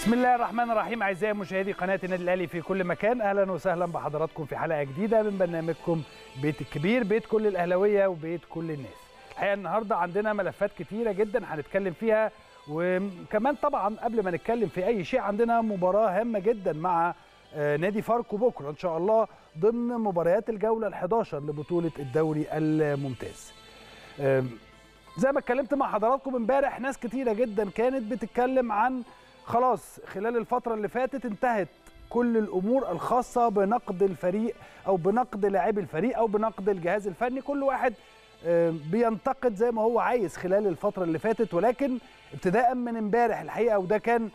بسم الله الرحمن الرحيم اعزائي مشاهدي قناه النادي الاهلي في كل مكان اهلا وسهلا بحضراتكم في حلقه جديده من برنامجكم بيت الكبير بيت كل الاهلاويه وبيت كل الناس الحقيقه النهارده عندنا ملفات كتيره جدا هنتكلم فيها وكمان طبعا قبل ما نتكلم في اي شيء عندنا مباراه هامه جدا مع آه، نادي فاركو بكره ان شاء الله ضمن مباريات الجوله ال11 لبطوله الدوري الممتاز زي ما اتكلمت مع حضراتكم امبارح ناس كتيره جدا كانت بتتكلم عن خلاص خلال الفتره اللي فاتت انتهت كل الامور الخاصه بنقد الفريق او بنقد لاعبي الفريق او بنقد الجهاز الفني كل واحد بينتقد زي ما هو عايز خلال الفتره اللي فاتت ولكن ابتداء من امبارح الحقيقه وده كان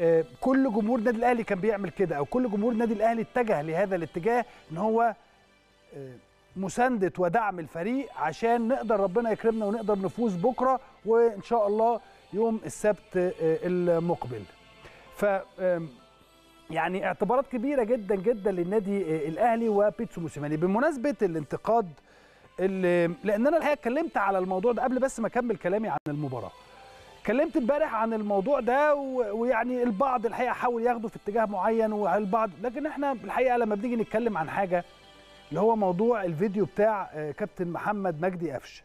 آه، كل جمهور النادي الاهلي كان بيعمل كده او كل جمهور النادي الاهلي اتجه لهذا الاتجاه ان هو آه، مسانده ودعم الفريق عشان نقدر ربنا يكرمنا ونقدر نفوز بكره وان شاء الله يوم السبت آه، المقبل ف يعني اعتبارات كبيره جدا جدا للنادي آه، الاهلي وبيتسو موسيماني بمناسبه الانتقاد اللي لان انا الحقيقه اتكلمت على الموضوع ده قبل بس ما اكمل كلامي عن المباراه اتكلمت امبارح عن الموضوع ده ويعني البعض الحقيقه حاول ياخده في اتجاه معين والبعض لكن احنا الحقيقه لما بنيجي نتكلم عن حاجه اللي هو موضوع الفيديو بتاع آه، كابتن محمد مجدي قفشه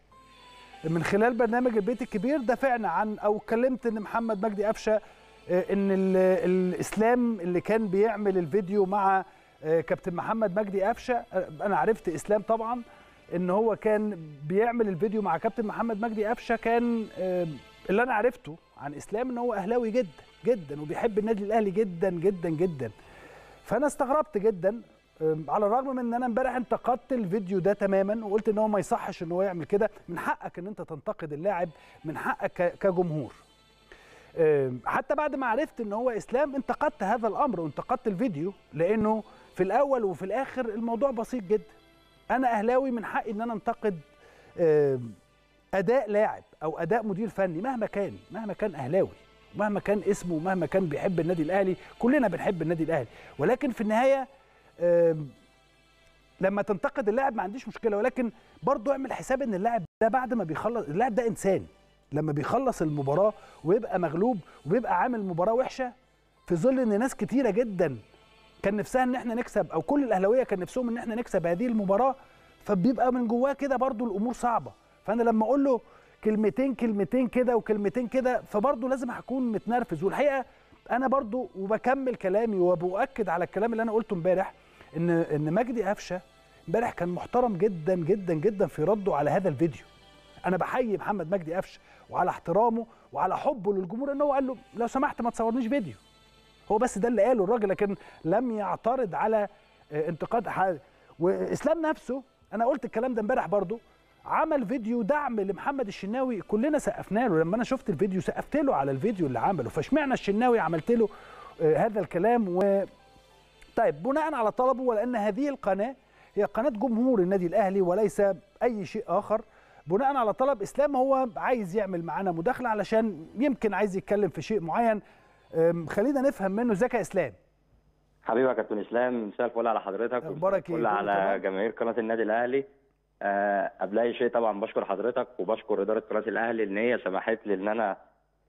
من خلال برنامج البيت الكبير دافعنا عن او اتكلمت ان محمد مجدي قفشه آه، ان الاسلام اللي كان بيعمل الفيديو مع آه، كابتن محمد مجدي قفشه آه، انا عرفت اسلام طبعا ان هو كان بيعمل الفيديو مع كابتن محمد مجدي قفشه كان اللي انا عرفته عن اسلام ان هو اهلاوي جدا جدا وبيحب النادي الاهلي جدا جدا جدا فانا استغربت جدا على الرغم من ان انا امبارح انتقدت الفيديو ده تماما وقلت ان هو ما يصحش ان هو يعمل كده من حقك ان انت تنتقد اللاعب من حقك كجمهور حتى بعد ما عرفت ان هو اسلام انتقدت هذا الامر وانتقدت الفيديو لانه في الاول وفي الاخر الموضوع بسيط جدا انا اهلاوي من حقي ان انا انتقد اداء لاعب او اداء مدير فني مهما كان مهما كان اهلاوي مهما كان اسمه مهما كان بيحب النادي الاهلي كلنا بنحب النادي الاهلي ولكن في النهايه لما تنتقد اللاعب ما عنديش مشكله ولكن برضه اعمل حساب ان اللاعب ده بعد ما بيخلص اللاعب ده انسان لما بيخلص المباراه ويبقى مغلوب وبيبقى عامل مباراه وحشه في ظل ان ناس كتيره جدا كان نفسها ان احنا نكسب او كل الاهلاويه كان نفسهم ان احنا نكسب هذه المباراه فبيبقى من جواه كده برضو الامور صعبه فانا لما اقول له كلمتين كلمتين كده وكلمتين كده فبرضو لازم هكون متنرفز والحقيقه انا برضو وبكمل كلامي وبؤكد على الكلام اللي انا قلته امبارح ان ان مجدي قفشه امبارح كان محترم جدا جدا جدا في رده على هذا الفيديو انا بحيي محمد مجدي قفشه وعلى احترامه وعلى حبه للجمهور ان هو قال له لو سمحت ما تصورنيش فيديو هو بس ده اللي قاله الراجل لكن لم يعترض على آه، انتقاد حال واسلام نفسه انا قلت الكلام ده امبارح برضه عمل فيديو دعم لمحمد الشناوي كلنا سقفنا له لما انا شفت الفيديو سقفت له على الفيديو اللي عمله فاشمعنى الشناوي عملت له آه، هذا الكلام و طيب بناء على طلبه ولان هذه القناه هي قناه جمهور النادي الاهلي وليس اي شيء اخر بناء على طلب اسلام هو عايز يعمل معانا مداخله علشان يمكن عايز يتكلم في شيء معين خلينا نفهم منه ازيك يا اسلام حبيبي يا كابتن اسلام مساء الفل على حضرتك مبارك ايه على جماهير قناه النادي الاهلي آه، قبل اي شيء طبعا بشكر حضرتك وبشكر اداره قناه الاهلي ان هي سمحت لي ان انا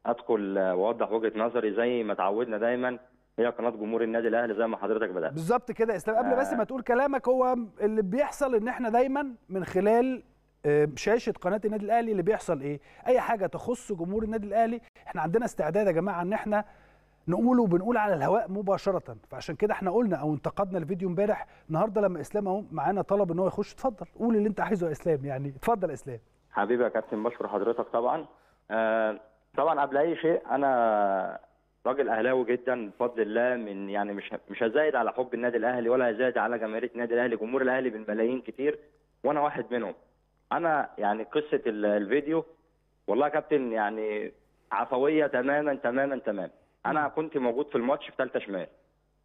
ادخل آه، واوضح وجهه نظري زي ما تعودنا دايما هي قناه جمهور النادي الاهلي زي ما حضرتك بدات بالظبط كده اسلام قبل بس آه. ما تقول كلامك هو اللي بيحصل ان احنا دايما من خلال آه، شاشه قناه النادي الاهلي اللي بيحصل ايه اي حاجه تخص جمهور النادي الاهلي احنا عندنا استعداد يا جماعه ان احنا نقوله وبنقول على الهواء مباشره فعشان كده احنا قلنا او انتقدنا الفيديو امبارح النهارده لما اسلام اهو معانا طلب ان هو يخش اتفضل قول اللي انت عايزه يا اسلام يعني اتفضل يا اسلام حبيبي يا كابتن بشكر حضرتك طبعا آه طبعا قبل اي شيء انا راجل اهلاوي جدا بفضل الله من يعني مش مش هزايد على حب النادي الاهلي ولا هزايد على جماهير النادي الاهلي جمهور الاهلي بالملايين كتير وانا واحد منهم انا يعني قصه الفيديو والله يا كابتن يعني عفويه تماما تماما تماما انا كنت موجود في الماتش في ثالثه شمال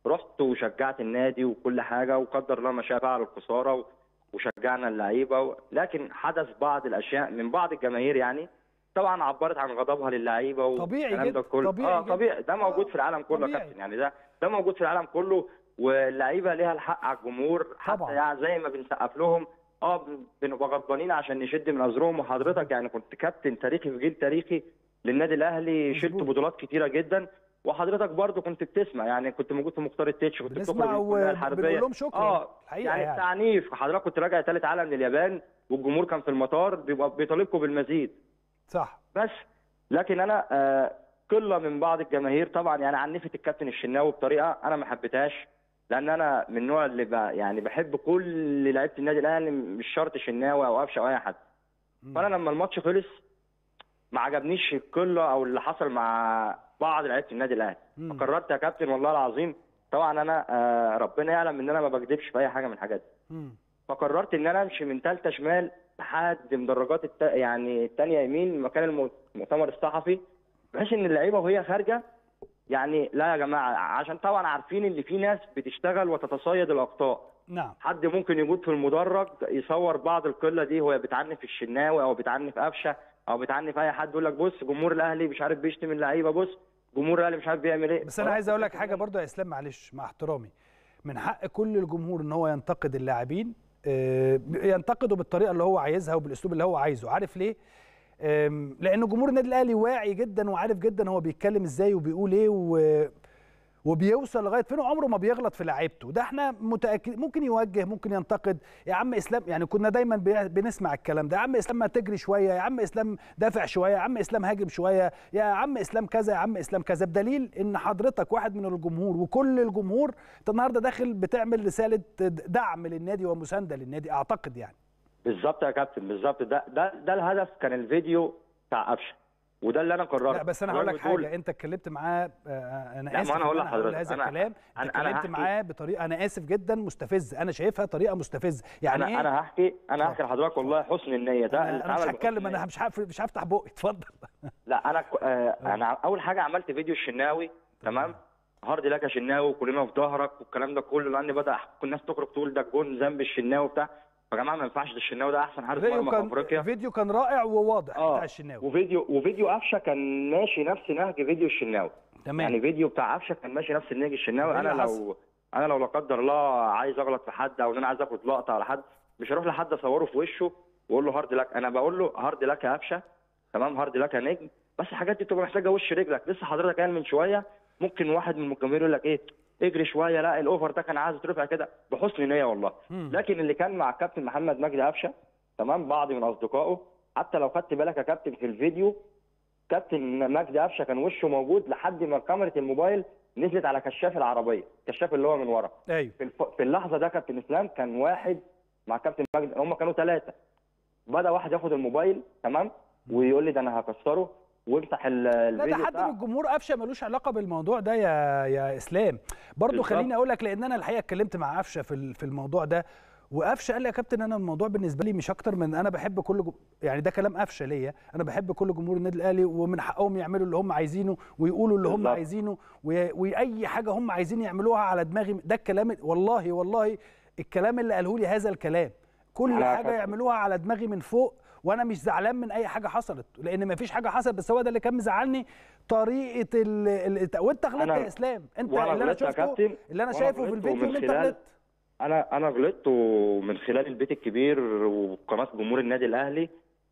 رحت وشجعت النادي وكل حاجه وقدر الله ما شاء فعل الخساره وشجعنا اللعيبه و... لكن حدث بعض الاشياء من بعض الجماهير يعني طبعا عبرت عن غضبها للعيبه والكلام ده كله طبيعي اه طبيعي ده موجود في العالم كله يا كابتن يعني ده ده موجود في العالم كله واللعيبه ليها الحق على الجمهور حتى طبعا. يعني زي ما بنسقف لهم اه بنبقى غضبانين عشان نشد من ازرهم وحضرتك يعني كنت كابتن تاريخي في جيل تاريخي للنادي الاهلي شلت بطولات كتيره جدا وحضرتك برضو كنت بتسمع يعني كنت موجود في مختار التتش كنت بتسمع الحربيه لهم شكرا اه يعني, يعني التعنيف حضرتك كنت راجع ثالث عالم لليابان والجمهور كان في المطار بيبقى بيطالبكم بالمزيد صح بس لكن انا آه، قله من بعض الجماهير طبعا يعني عنفت الكابتن الشناوي بطريقه انا ما حبيتهاش لان انا من النوع اللي بقى يعني بحب كل لعيبه النادي الاهلي مش شرط شناوي او قفشه او اي حد فانا لما الماتش خلص ما عجبنيش القله او اللي حصل مع بعض لعيبه النادي الاهلي فقررت يا كابتن والله العظيم طبعا انا آه، ربنا يعلم ان انا ما بكذبش في اي حاجه من الحاجات دي فقررت ان انا امشي من ثالثه شمال لحد مدرجات الت... يعني الثانيه يمين مكان المؤتمر الصحفي بحيث ان اللعيبه وهي خارجه يعني لا يا جماعه عشان طبعا عارفين ان في ناس بتشتغل وتتصيد الاخطاء نعم حد ممكن يموت في المدرج يصور بعض القله دي وهي بتعنف الشناوي او بتعنف قفشه او بتعنف اي حد يقول لك بص جمهور الاهلي مش عارف بيشتم اللعيبه بص جمهور الاهلي مش عارف بيعمل ايه بس انا عايز اقول لك حاجه برضو يا اسلام معلش مع احترامي من حق كل الجمهور ان هو ينتقد اللاعبين آه، ينتقده بالطريقه اللي هو عايزها وبالاسلوب اللي هو عايزه عارف ليه لان جمهور النادي الاهلي واعي جدا وعارف جدا هو بيتكلم ازاي وبيقول ايه وبيوصل لغايه فين وعمره ما بيغلط في لعيبته ده احنا متاكد ممكن يوجه ممكن ينتقد يا عم اسلام يعني كنا دايما بنسمع الكلام ده يا عم اسلام ما تجري شويه يا عم اسلام دافع شويه يا عم اسلام هاجم شويه يا عم اسلام كذا يا عم اسلام كذا بدليل ان حضرتك واحد من الجمهور وكل الجمهور انت النهارده داخل بتعمل رساله دعم للنادي ومسانده للنادي اعتقد يعني بالظبط يا كابتن بالظبط ده ده ده الهدف كان الفيديو بتاع قفشه وده اللي انا قررته لا بس انا هقول لك حاجه انت اتكلمت معاه آه، آه، انا اسف انا هقول لحضرتك هذا الكلام انا اتكلمت معاه بطريقه انا اسف جدا مستفزه انا شايفها طريقه مستفزه يعني انا إيه؟ انا هحكي انا آه. هحكي لحضرتك والله حسن النيه ده انا, أنا مش هتكلم انا مش هقفل مش هفتح بقي اتفضل لا انا انا اول حاجه عملت فيديو الشناوي تمام هارد لك يا شناوي وكلنا في ظهرك والكلام ده كله لان بدا الناس تخرج تقول ده جون ذنب الشناوي بتاع فجماعه ما ينفعش ده الشناوي ده احسن حارس مرمى في افريقيا فيديو كان رائع وواضح آه. بتاع الشناوي وفيديو وفيديو قفشه كان ماشي نفس نهج فيديو الشناوي تمام يعني فيديو بتاع قفشه كان ماشي نفس نهج الشناوي إيه انا لو حصل. انا لو لا قدر الله عايز اغلط في حد او ان انا عايز اخد لقطه على حد مش هروح لحد اصوره في وشه واقول له هارد لك انا بقول له هارد لك يا قفشه تمام هارد لك يا نجم بس الحاجات دي بتبقى محتاجه وش رجلك لسه حضرتك قايل من شويه ممكن واحد من المكملين يقول لك ايه اجري شويه لا الاوفر ده كان عايز يترفع كده بحسن نيه والله مم. لكن اللي كان مع الكابتن محمد مجدي قفشه تمام بعض من اصدقائه حتى لو خدت بالك يا كابتن في الفيديو كابتن مجدي قفشه كان وشه موجود لحد ما كاميرا الموبايل نزلت على كشاف العربيه كشاف اللي هو من ورا أيوه. في, الف... في اللحظه ده كابتن اسلام كان واحد مع كابتن مجدي هم كانوا ثلاثه بدا واحد ياخد الموبايل تمام ويقول لي ده انا هكسره وافتح الفيديو لا ده حد من الجمهور قفشه ملوش علاقه بالموضوع ده يا يا اسلام برضو خليني اقول لك لان انا الحقيقه اتكلمت مع قفشه في في الموضوع ده وقفشه قال لي يا كابتن انا الموضوع بالنسبه لي مش اكتر من انا بحب كل جم... يعني ده كلام قفشه ليا انا بحب كل جمهور النادي الاهلي ومن حقهم يعملوا اللي هم عايزينه ويقولوا اللي بالضبط. هم عايزينه وي... واي حاجه هم عايزين يعملوها على دماغي ده الكلام والله والله الكلام اللي قاله لي هذا الكلام كل حاجه يعملوها على دماغي من فوق وانا مش زعلان من اي حاجه حصلت لان مفيش حاجه حصلت بس هو ده اللي كان مزعلني طريقه ال... ال... وانت غلطت يا اسلام انت اللي انا شفته اللي انا شايفه في الفيديو اللي انت غلطت انا انا غلطت ومن خلال البيت الكبير وقناه جمهور النادي الاهلي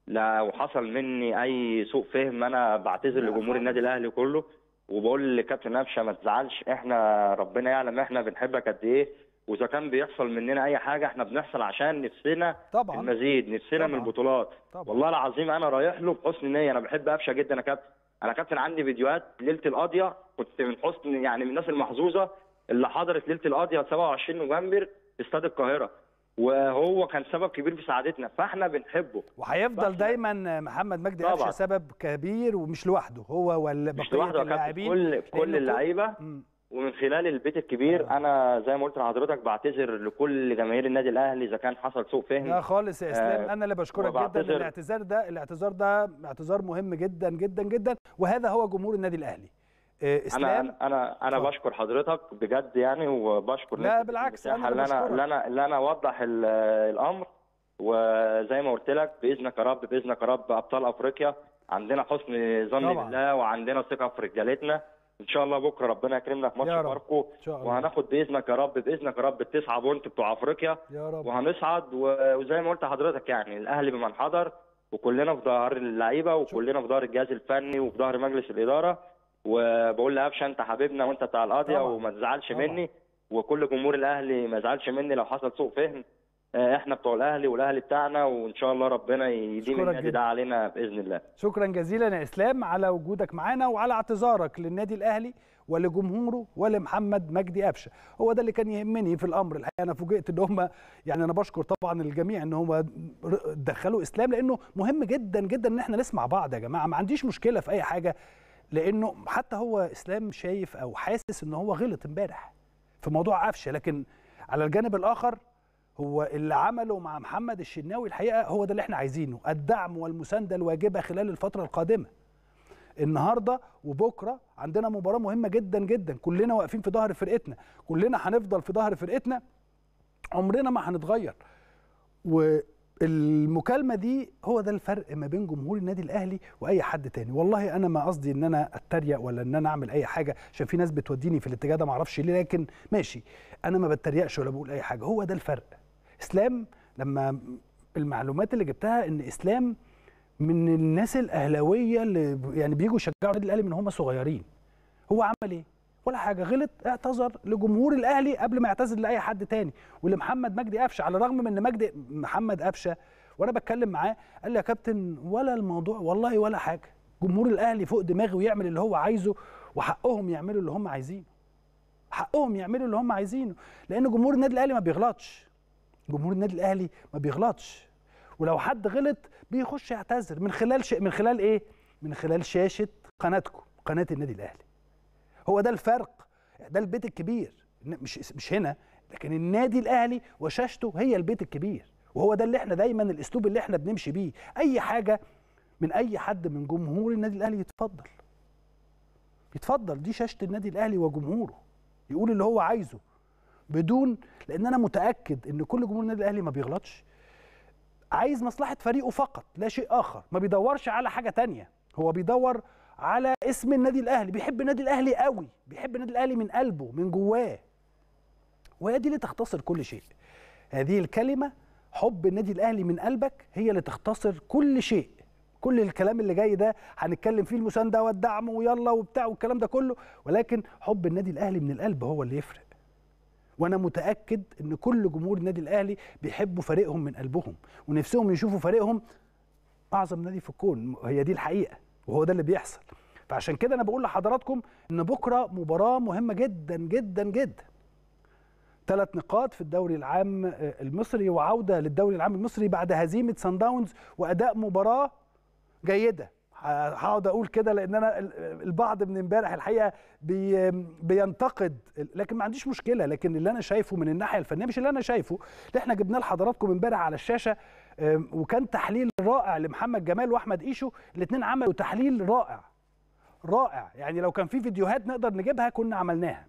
لو حصل مني اي سوء فهم انا بعتذر لجمهور النادي الاهلي كله وبقول لكابتن قفشه ما تزعلش احنا ربنا يعلم احنا بنحبك قد ايه واذا كان بيحصل مننا اي حاجه احنا بنحصل عشان نفسنا طبعا المزيد نفسنا طبعًا. من البطولات طبعا. والله العظيم انا رايح له بحسن نيه انا بحب قفشه جدا يا كابتن انا كابتن عندي فيديوهات ليله القاضيه كنت من حسن يعني من الناس المحظوظه اللي حضرت ليله القاضيه 27 نوفمبر في استاد القاهره وهو كان سبب كبير في سعادتنا فاحنا بنحبه وهيفضل دايما محمد مجدي قفشه سبب كبير ومش لوحده هو وبقيه اللاعبين كل كل اللعيبه ومن خلال البيت الكبير آه. انا زي ما قلت لحضرتك بعتذر لكل جماهير النادي الاهلي اذا كان حصل سوء فهم لا خالص يا اسلام آه انا اللي بشكرك جدا الاعتذار ده الاعتذار ده اعتذار مهم جدا جدا جدا وهذا هو جمهور النادي الاهلي آه، اسلام انا انا انا بشكر حضرتك بجد يعني وبشكر لا بالعكس انا اللي انا اللي انا اللي انا اوضح الامر وزي ما قلت لك باذنك يا رب باذنك يا رب ابطال افريقيا عندنا حسن ظن بالله وعندنا ثقه في رجالتنا ان شاء الله بكره ربنا يكرمنا في ماتش فاركو وهناخد باذنك يا رب باذنك يا رب التسعه بونت بتوع افريقيا يا رب. وهنصعد وزي ما قلت لحضرتك يعني الاهلي بمن حضر وكلنا في ظهر اللعيبه وكلنا في ظهر الجهاز الفني وفي ظهر مجلس الاداره وبقول لقفشه انت حبيبنا وانت بتاع القاضيه وما تزعلش مني وكل جمهور الاهلي ما يزعلش مني لو حصل سوء فهم آه، احنا بتوع الاهلي والاهلي بتاعنا وان شاء الله ربنا يديم النادي ده علينا باذن الله شكرا جزيلا يا اسلام على وجودك معانا وعلى اعتذارك للنادي الاهلي ولجمهوره ولمحمد مجدي قفشه هو ده اللي كان يهمني في الامر الحقيقه انا فوجئت ان هم يعني انا بشكر طبعا الجميع ان هم دخلوا اسلام لانه مهم جدا جدا ان احنا نسمع بعض يا جماعه ما عنديش مشكله في اي حاجه لانه حتى هو اسلام شايف او حاسس ان هو غلط امبارح في موضوع قفشه لكن على الجانب الاخر هو اللي عمله مع محمد الشناوي الحقيقه هو ده اللي احنا عايزينه الدعم والمسانده الواجبه خلال الفتره القادمه النهارده وبكره عندنا مباراه مهمه جدا جدا كلنا واقفين في ظهر فرقتنا كلنا هنفضل في ظهر فرقتنا عمرنا ما هنتغير والمكالمه دي هو ده الفرق ما بين جمهور النادي الاهلي واي حد تاني والله انا ما قصدي ان انا اتريق ولا ان انا اعمل اي حاجه عشان في ناس بتوديني في الاتجاه ده ما اعرفش ليه لكن ماشي انا ما بتريقش ولا بقول اي حاجه هو ده الفرق اسلام لما المعلومات اللي جبتها ان اسلام من الناس الاهلاويه اللي يعني بيجوا يشجعوا النادي الاهلي من هم صغيرين هو عمل ايه ولا حاجه غلط اعتذر لجمهور الاهلي قبل ما يعتذر لاي حد تاني ولمحمد مجدي قفشه على الرغم من ان مجدي محمد قفشه وانا بتكلم معاه قال لي يا كابتن ولا الموضوع والله ولا حاجه جمهور الاهلي فوق دماغي ويعمل اللي هو عايزه وحقهم يعملوا اللي هم عايزينه حقهم يعملوا اللي هم عايزينه لان جمهور النادي الاهلي ما بيغلطش جمهور النادي الاهلي ما بيغلطش ولو حد غلط بيخش يعتذر من خلال ش... من خلال ايه من خلال شاشه قناتكم قناه النادي الاهلي هو ده الفرق ده البيت الكبير مش مش هنا لكن النادي الاهلي وشاشته هي البيت الكبير وهو ده اللي احنا دايما الاسلوب اللي احنا بنمشي بيه اي حاجه من اي حد من جمهور النادي الاهلي يتفضل يتفضل دي شاشه النادي الاهلي وجمهوره يقول اللي هو عايزه بدون لان انا متاكد ان كل جمهور النادي الاهلي ما بيغلطش عايز مصلحه فريقه فقط لا شيء اخر ما بيدورش على حاجه تانية هو بيدور على اسم النادي الاهلي بيحب النادي الاهلي قوي بيحب النادي الاهلي من قلبه من جواه وهي دي اللي تختصر كل شيء هذه الكلمه حب النادي الاهلي من قلبك هي اللي تختصر كل شيء كل الكلام اللي جاي ده هنتكلم فيه المسانده والدعم ويلا وبتاع والكلام ده كله ولكن حب النادي الاهلي من القلب هو اللي يفرق وانا متاكد ان كل جمهور النادي الاهلي بيحبوا فريقهم من قلبهم ونفسهم يشوفوا فريقهم اعظم نادي في الكون هي دي الحقيقه وهو ده اللي بيحصل فعشان كده انا بقول لحضراتكم ان بكره مباراه مهمه جدا جدا جدا ثلاث نقاط في الدوري العام آه، المصري وعوده للدوري العام المصري بعد هزيمه سان داونز واداء مباراه جيده هقعد اقول كده لان انا البعض من امبارح الحقيقه بي بينتقد لكن ما عنديش مشكله لكن اللي انا شايفه من الناحيه الفنيه مش اللي انا شايفه اللي احنا جبناه لحضراتكم امبارح على الشاشه وكان تحليل رائع لمحمد جمال واحمد ايشو الاثنين عملوا تحليل رائع رائع يعني لو كان في فيديوهات نقدر نجيبها كنا عملناها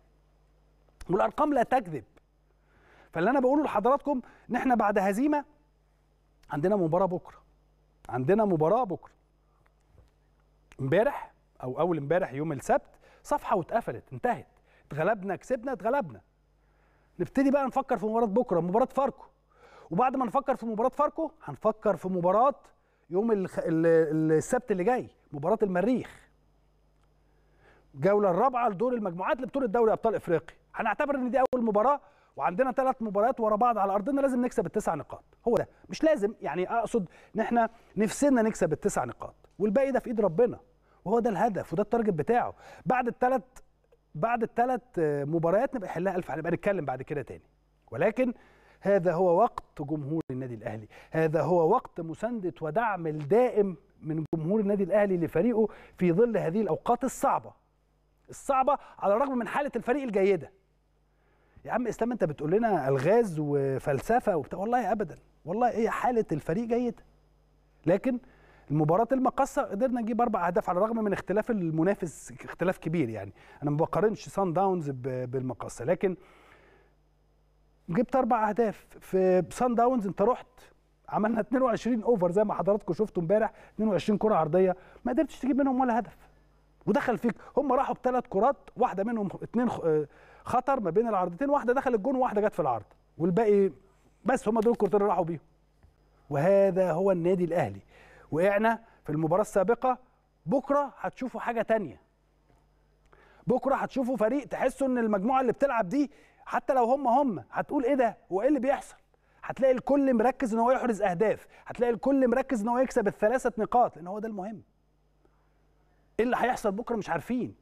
والارقام لا تكذب فاللي انا بقوله لحضراتكم ان احنا بعد هزيمه عندنا مباراه بكره عندنا مباراه بكره امبارح او اول امبارح يوم السبت صفحه واتقفلت انتهت اتغلبنا كسبنا اتغلبنا نبتدي بقى نفكر في مباراه بكره مباراه فاركو وبعد ما نفكر في مباراه فاركو هنفكر في مباراه يوم الخ... السبت اللي جاي مباراه المريخ الجوله الرابعه لدور المجموعات لبطوله دوري ابطال افريقيا هنعتبر ان دي اول مباراه وعندنا ثلاث مباريات ورا بعض على ارضنا لازم نكسب التسع نقاط هو ده مش لازم يعني اقصد ان احنا نفسنا نكسب التسع نقاط والباقي ده في ايد ربنا وهو ده الهدف وده التارجت بتاعه بعد الثلاث بعد الثلاث آه، مباريات نبقى نحلها الف هنبقى نتكلم بعد كده تاني ولكن هذا هو وقت جمهور النادي الاهلي هذا هو وقت مسانده ودعم الدائم من جمهور النادي الاهلي لفريقه في ظل هذه الاوقات الصعبه الصعبه على الرغم من حاله الفريق الجيده يا عم اسلام انت بتقول لنا الغاز وفلسفه وبتاع والله ابدا والله هي إيه حاله الفريق جيده لكن المباراه المقصه قدرنا نجيب اربع اهداف على الرغم من اختلاف المنافس اختلاف كبير يعني انا ما بقارنش سان داونز بالمقصه لكن جبت اربع اهداف في سان داونز انت رحت عملنا 22 اوفر زي ما حضراتكم شفتوا امبارح 22 كره عرضيه ما قدرتش تجيب منهم ولا هدف ودخل فيك هم راحوا بثلاث كرات واحده منهم اثنين خطر ما بين العرضتين واحده دخلت جون واحده جت في العرض والباقي بس هم دول الكورتين راحوا بيهم وهذا هو النادي الاهلي وقعنا في المباراه السابقه بكره هتشوفوا حاجه تانية بكره هتشوفوا فريق تحسوا ان المجموعه اللي بتلعب دي حتى لو هم هم هتقول ايه ده وايه اللي بيحصل هتلاقي الكل مركز ان هو يحرز اهداف هتلاقي الكل مركز ان هو يكسب الثلاثه نقاط لان هو ده المهم ايه اللي هيحصل بكره مش عارفين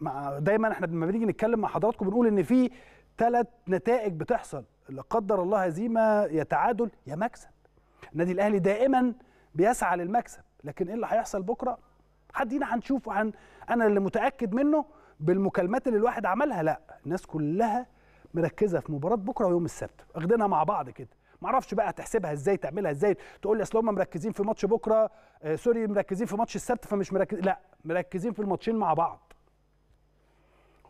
مع دايما احنا لما بنيجي نتكلم مع حضراتكم بنقول ان في ثلاث نتائج بتحصل لا قدر الله هزيمه يا تعادل يا مكسب النادي الاهلي دائما بيسعى للمكسب لكن ايه اللي هيحصل بكره حدينا هنشوف عن انا اللي متاكد منه بالمكالمات اللي الواحد عملها لا الناس كلها مركزه في مباراه بكره ويوم السبت واخدينها مع بعض كده معرفش بقى هتحسبها ازاي تعملها ازاي تقول لي اصل هم مركزين في ماتش بكره آه سوري مركزين في ماتش السبت فمش مركز لا مركزين في الماتشين مع بعض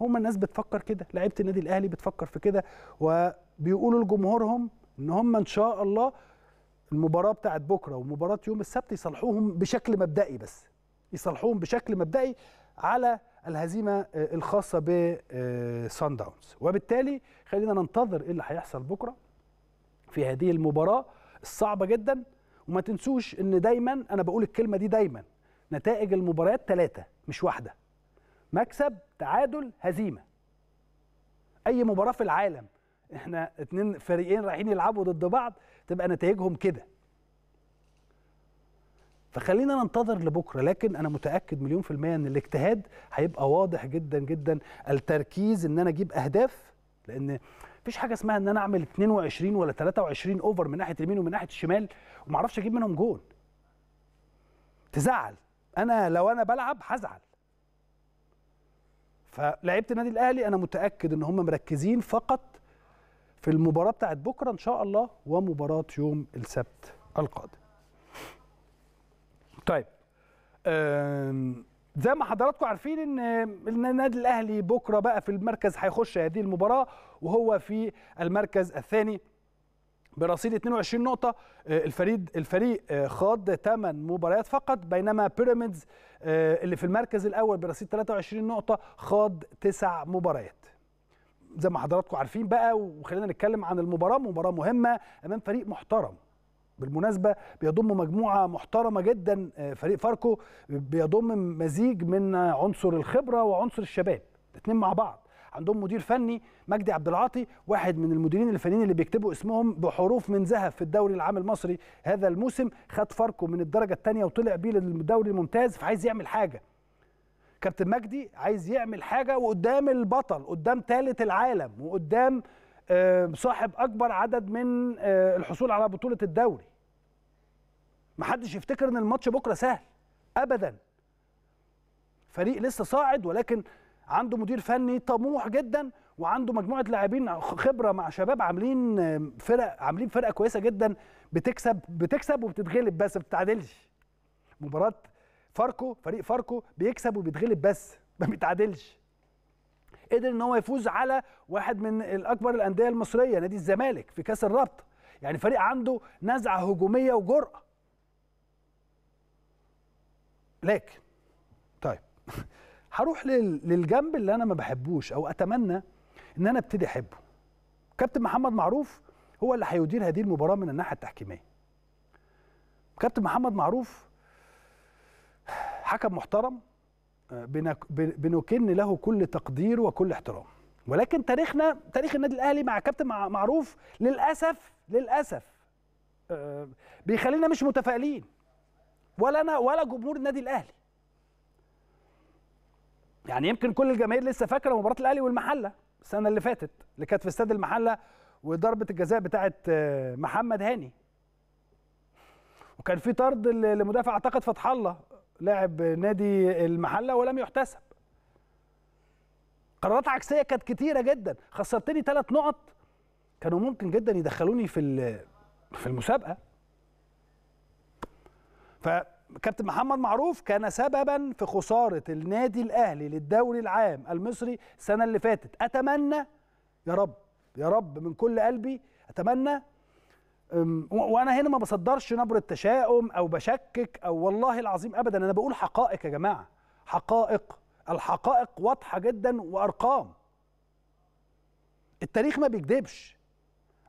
هم الناس بتفكر كده لعيبه النادي الاهلي بتفكر في كده وبيقولوا لجمهورهم ان هم ان شاء الله المباراه بتاعه بكره ومباراه يوم السبت يصلحوهم بشكل مبدئي بس يصلحوهم بشكل مبدئي على الهزيمه آه، الخاصه بسان آه، داونز وبالتالي خلينا ننتظر ايه اللي هيحصل بكره في هذه المباراه الصعبه جدا وما تنسوش ان دايما انا بقول الكلمه دي دايما نتائج المباريات ثلاثه مش واحده مكسب تعادل هزيمه اي مباراه في العالم احنا اتنين فريقين رايحين يلعبوا ضد بعض تبقى نتائجهم كده فخلينا ننتظر لبكره لكن انا متاكد مليون في الميه ان الاجتهاد هيبقى واضح جدا جدا التركيز ان انا اجيب اهداف لان مفيش حاجه اسمها ان انا اعمل 22 ولا 23 اوفر من ناحيه اليمين ومن ناحيه الشمال ومعرفش اجيب منهم جون تزعل انا لو انا بلعب هزعل فلعيبه النادي الاهلي انا متاكد ان هم مركزين فقط في المباراه بتاعت بكره ان شاء الله ومباراه يوم السبت القادم طيب زي ما حضراتكم عارفين ان النادي الاهلي بكره بقى في المركز هيخش هذه المباراه وهو في المركز الثاني برصيد 22 نقطة آه، الفريق الفريق آه، خاض 8 مباريات فقط بينما بيراميدز آه، اللي في المركز الاول برصيد 23 نقطه خاض تسع مباريات زي ما حضراتكم عارفين بقى وخلينا نتكلم عن المباراه مباراه مهمه امام فريق محترم بالمناسبة بيضم مجموعة محترمة جدا آه، فريق فاركو بيضم مزيج من عنصر الخبرة وعنصر الشباب الاثنين مع بعض عندهم مدير فني مجدي عبد العاطي واحد من المديرين الفنيين اللي بيكتبوا اسمهم بحروف من ذهب في الدوري العام المصري هذا الموسم خد فاركو من الدرجه الثانيه وطلع بيه للدوري الممتاز فعايز يعمل حاجه كابتن مجدي عايز يعمل حاجه وقدام البطل قدام ثالث العالم وقدام آه، صاحب اكبر عدد من آه، الحصول على بطوله الدوري محدش يفتكر ان الماتش بكره سهل ابدا فريق لسه صاعد ولكن عنده مدير فني طموح جدا وعنده مجموعه لاعبين خبره مع شباب عاملين فرق عاملين فرقه كويسه جدا بتكسب بتكسب وبتتغلب بس ما بتتعادلش مباراه فاركو فريق فاركو بيكسب وبيتغلب بس ما بيتعادلش قدر ان هو يفوز على واحد من الاكبر الانديه المصريه نادي الزمالك في كاس الرابطه يعني فريق عنده نزعه هجوميه وجرأه لكن طيب هروح للجنب اللي انا ما بحبوش او اتمنى ان انا ابتدي احبه كابتن محمد معروف هو اللي هيدير هذه المباراه من الناحيه التحكيميه كابتن محمد معروف حكم محترم آه، بنكن له كل تقدير وكل احترام ولكن تاريخنا تاريخ النادي الاهلي مع كابتن معروف للاسف للاسف آه، بيخلينا مش متفائلين ولا انا ولا جمهور النادي الاهلي يعني يمكن كل الجماهير لسه فاكره مباراه الاهلي والمحله السنه اللي فاتت اللي كانت في استاد المحله وضربه الجزاء بتاعه آه، محمد هاني وكان في طرد لمدافع اعتقد فتح الله لاعب نادي المحله ولم يحتسب قرارات عكسيه كانت كتيره جدا خسرتني ثلاث نقط كانوا ممكن جدا يدخلوني في في المسابقه ف كابتن محمد معروف كان سببا في خساره النادي الاهلي للدوري العام المصري السنه اللي فاتت اتمنى يا رب يا رب من كل قلبي اتمنى وانا هنا ما بصدرش نبره تشاؤم او بشكك او والله العظيم ابدا انا بقول حقائق يا جماعه حقائق الحقائق واضحه جدا وارقام التاريخ ما بيكذبش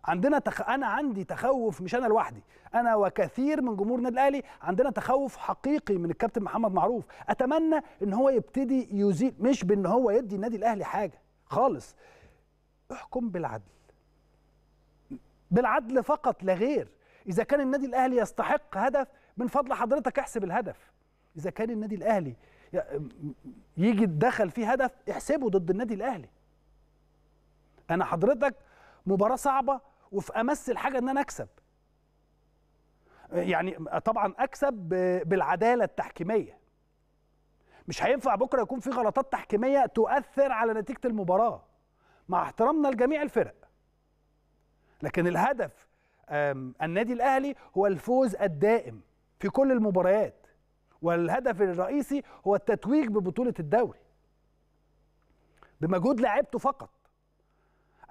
عندنا تخ... انا عندي تخوف مش انا لوحدي انا وكثير من جمهور النادي الاهلي عندنا تخوف حقيقي من الكابتن محمد معروف اتمنى ان هو يبتدي يزيل مش بان هو يدي النادي الاهلي حاجه خالص احكم بالعدل بالعدل فقط لا غير اذا كان النادي الاهلي يستحق هدف من فضل حضرتك احسب الهدف اذا كان النادي الاهلي يجي دخل فيه هدف احسبه ضد النادي الاهلي انا حضرتك مباراه صعبه وفي امس الحاجه ان انا اكسب يعني طبعا اكسب بالعداله التحكيميه مش هينفع بكره يكون في غلطات تحكيميه تؤثر على نتيجه المباراه مع احترامنا لجميع الفرق لكن الهدف النادي الاهلي هو الفوز الدائم في كل المباريات والهدف الرئيسي هو التتويج ببطوله الدوري بمجهود لاعبته فقط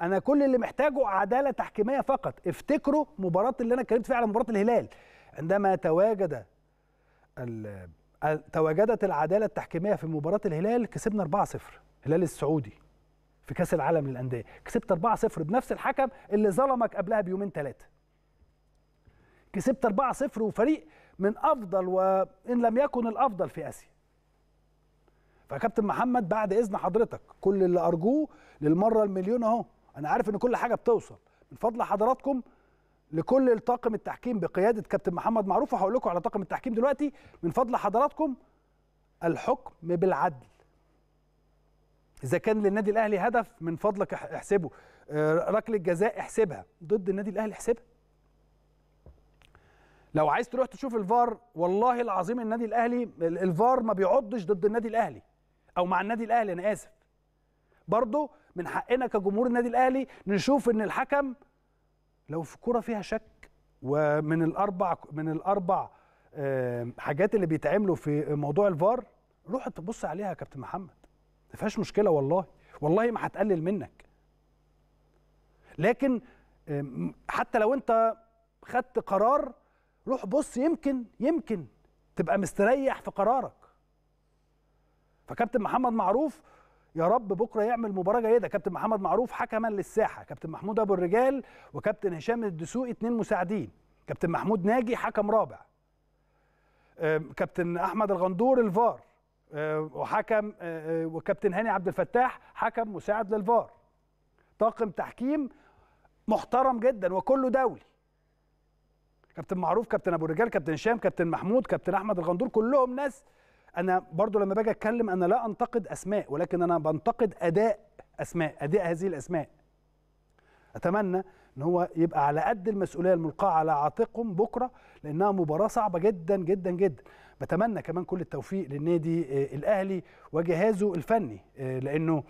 انا كل اللي محتاجه عداله تحكيميه فقط افتكروا مباراه اللي انا اتكلمت فيها على مباراه الهلال عندما تواجد تواجدت العداله التحكيميه في مباراه الهلال كسبنا 4-0 الهلال السعودي في كاس العالم للانديه كسبت 4-0 بنفس الحكم اللي ظلمك قبلها بيومين ثلاثه كسبت 4-0 وفريق من افضل وان لم يكن الافضل في اسيا فكابتن محمد بعد اذن حضرتك كل اللي ارجوه للمره المليون اهو انا عارف ان كل حاجه بتوصل من فضل حضراتكم لكل طاقم التحكيم بقياده كابتن محمد معروف وهقول لكم على طاقم التحكيم دلوقتي من فضل حضراتكم الحكم بالعدل اذا كان للنادي الاهلي هدف من فضلك احسبه آه، ركله جزاء احسبها ضد النادي الاهلي احسبها لو عايز تروح تشوف الفار والله العظيم النادي الاهلي الفار ما بيعضش ضد النادي الاهلي او مع النادي الاهلي انا اسف برضه من حقنا كجمهور النادي الاهلي نشوف ان الحكم لو في كرة فيها شك ومن الاربع من الاربع حاجات اللي بيتعملوا في موضوع الفار روح تبص عليها يا كابتن محمد ما فيهاش مشكله والله والله ما هتقلل منك لكن حتى لو انت خدت قرار روح بص يمكن يمكن تبقى مستريح في قرارك فكابتن محمد معروف يا رب بكره يعمل مباراه جيده كابتن محمد معروف حكما للساحه كابتن محمود ابو الرجال وكابتن هشام الدسوقي اثنين مساعدين كابتن محمود ناجي حكم رابع كابتن احمد الغندور الفار وحكم وكابتن هاني عبد الفتاح حكم مساعد للفار طاقم تحكيم محترم جدا وكله دولي كابتن معروف كابتن ابو الرجال كابتن هشام كابتن محمود كابتن احمد الغندور كلهم ناس انا برضو لما باجي اتكلم انا لا انتقد اسماء ولكن انا بنتقد اداء اسماء اداء هذه الاسماء اتمنى ان هو يبقى على قد المسؤوليه الملقاه على عاتقهم بكره لانها مباراه صعبه جدا جدا جدا بتمنى كمان كل التوفيق للنادي آه، الاهلي وجهازه الفني آه، لانه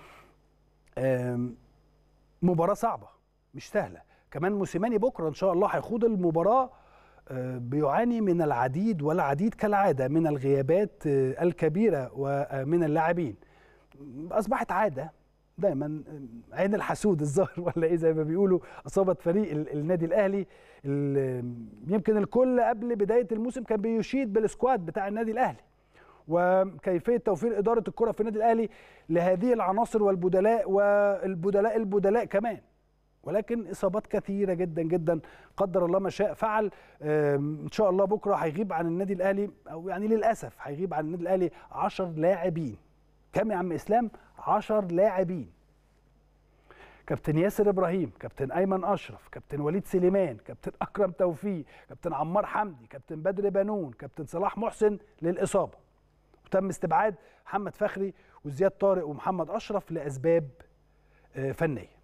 مباراه صعبه مش سهله كمان موسيماني بكره ان شاء الله هيخوض المباراه بيعاني من العديد والعديد كالعاده من الغيابات آه، الكبيره ومن آه، اللاعبين اصبحت عاده دايما آه، عين الحسود الظاهر ولا ايه زي ما بيقولوا اصابت فريق النادي الاهلي يمكن الكل قبل بدايه الموسم كان بيشيد بالسكواد بتاع النادي الاهلي وكيفيه توفير اداره الكره في النادي الاهلي لهذه العناصر والبدلاء والبدلاء البدلاء كمان ولكن اصابات كثيره جدا جدا قدر الله ما شاء فعل ان شاء الله بكره هيغيب عن النادي الاهلي او يعني للاسف هيغيب عن النادي الاهلي 10 لاعبين كم يا عم اسلام 10 لاعبين كابتن ياسر ابراهيم كابتن ايمن اشرف كابتن وليد سليمان كابتن اكرم توفيق كابتن عمار حمدي كابتن بدر بنون كابتن صلاح محسن للاصابه وتم استبعاد محمد فخري وزياد طارق ومحمد اشرف لاسباب آه، فنيه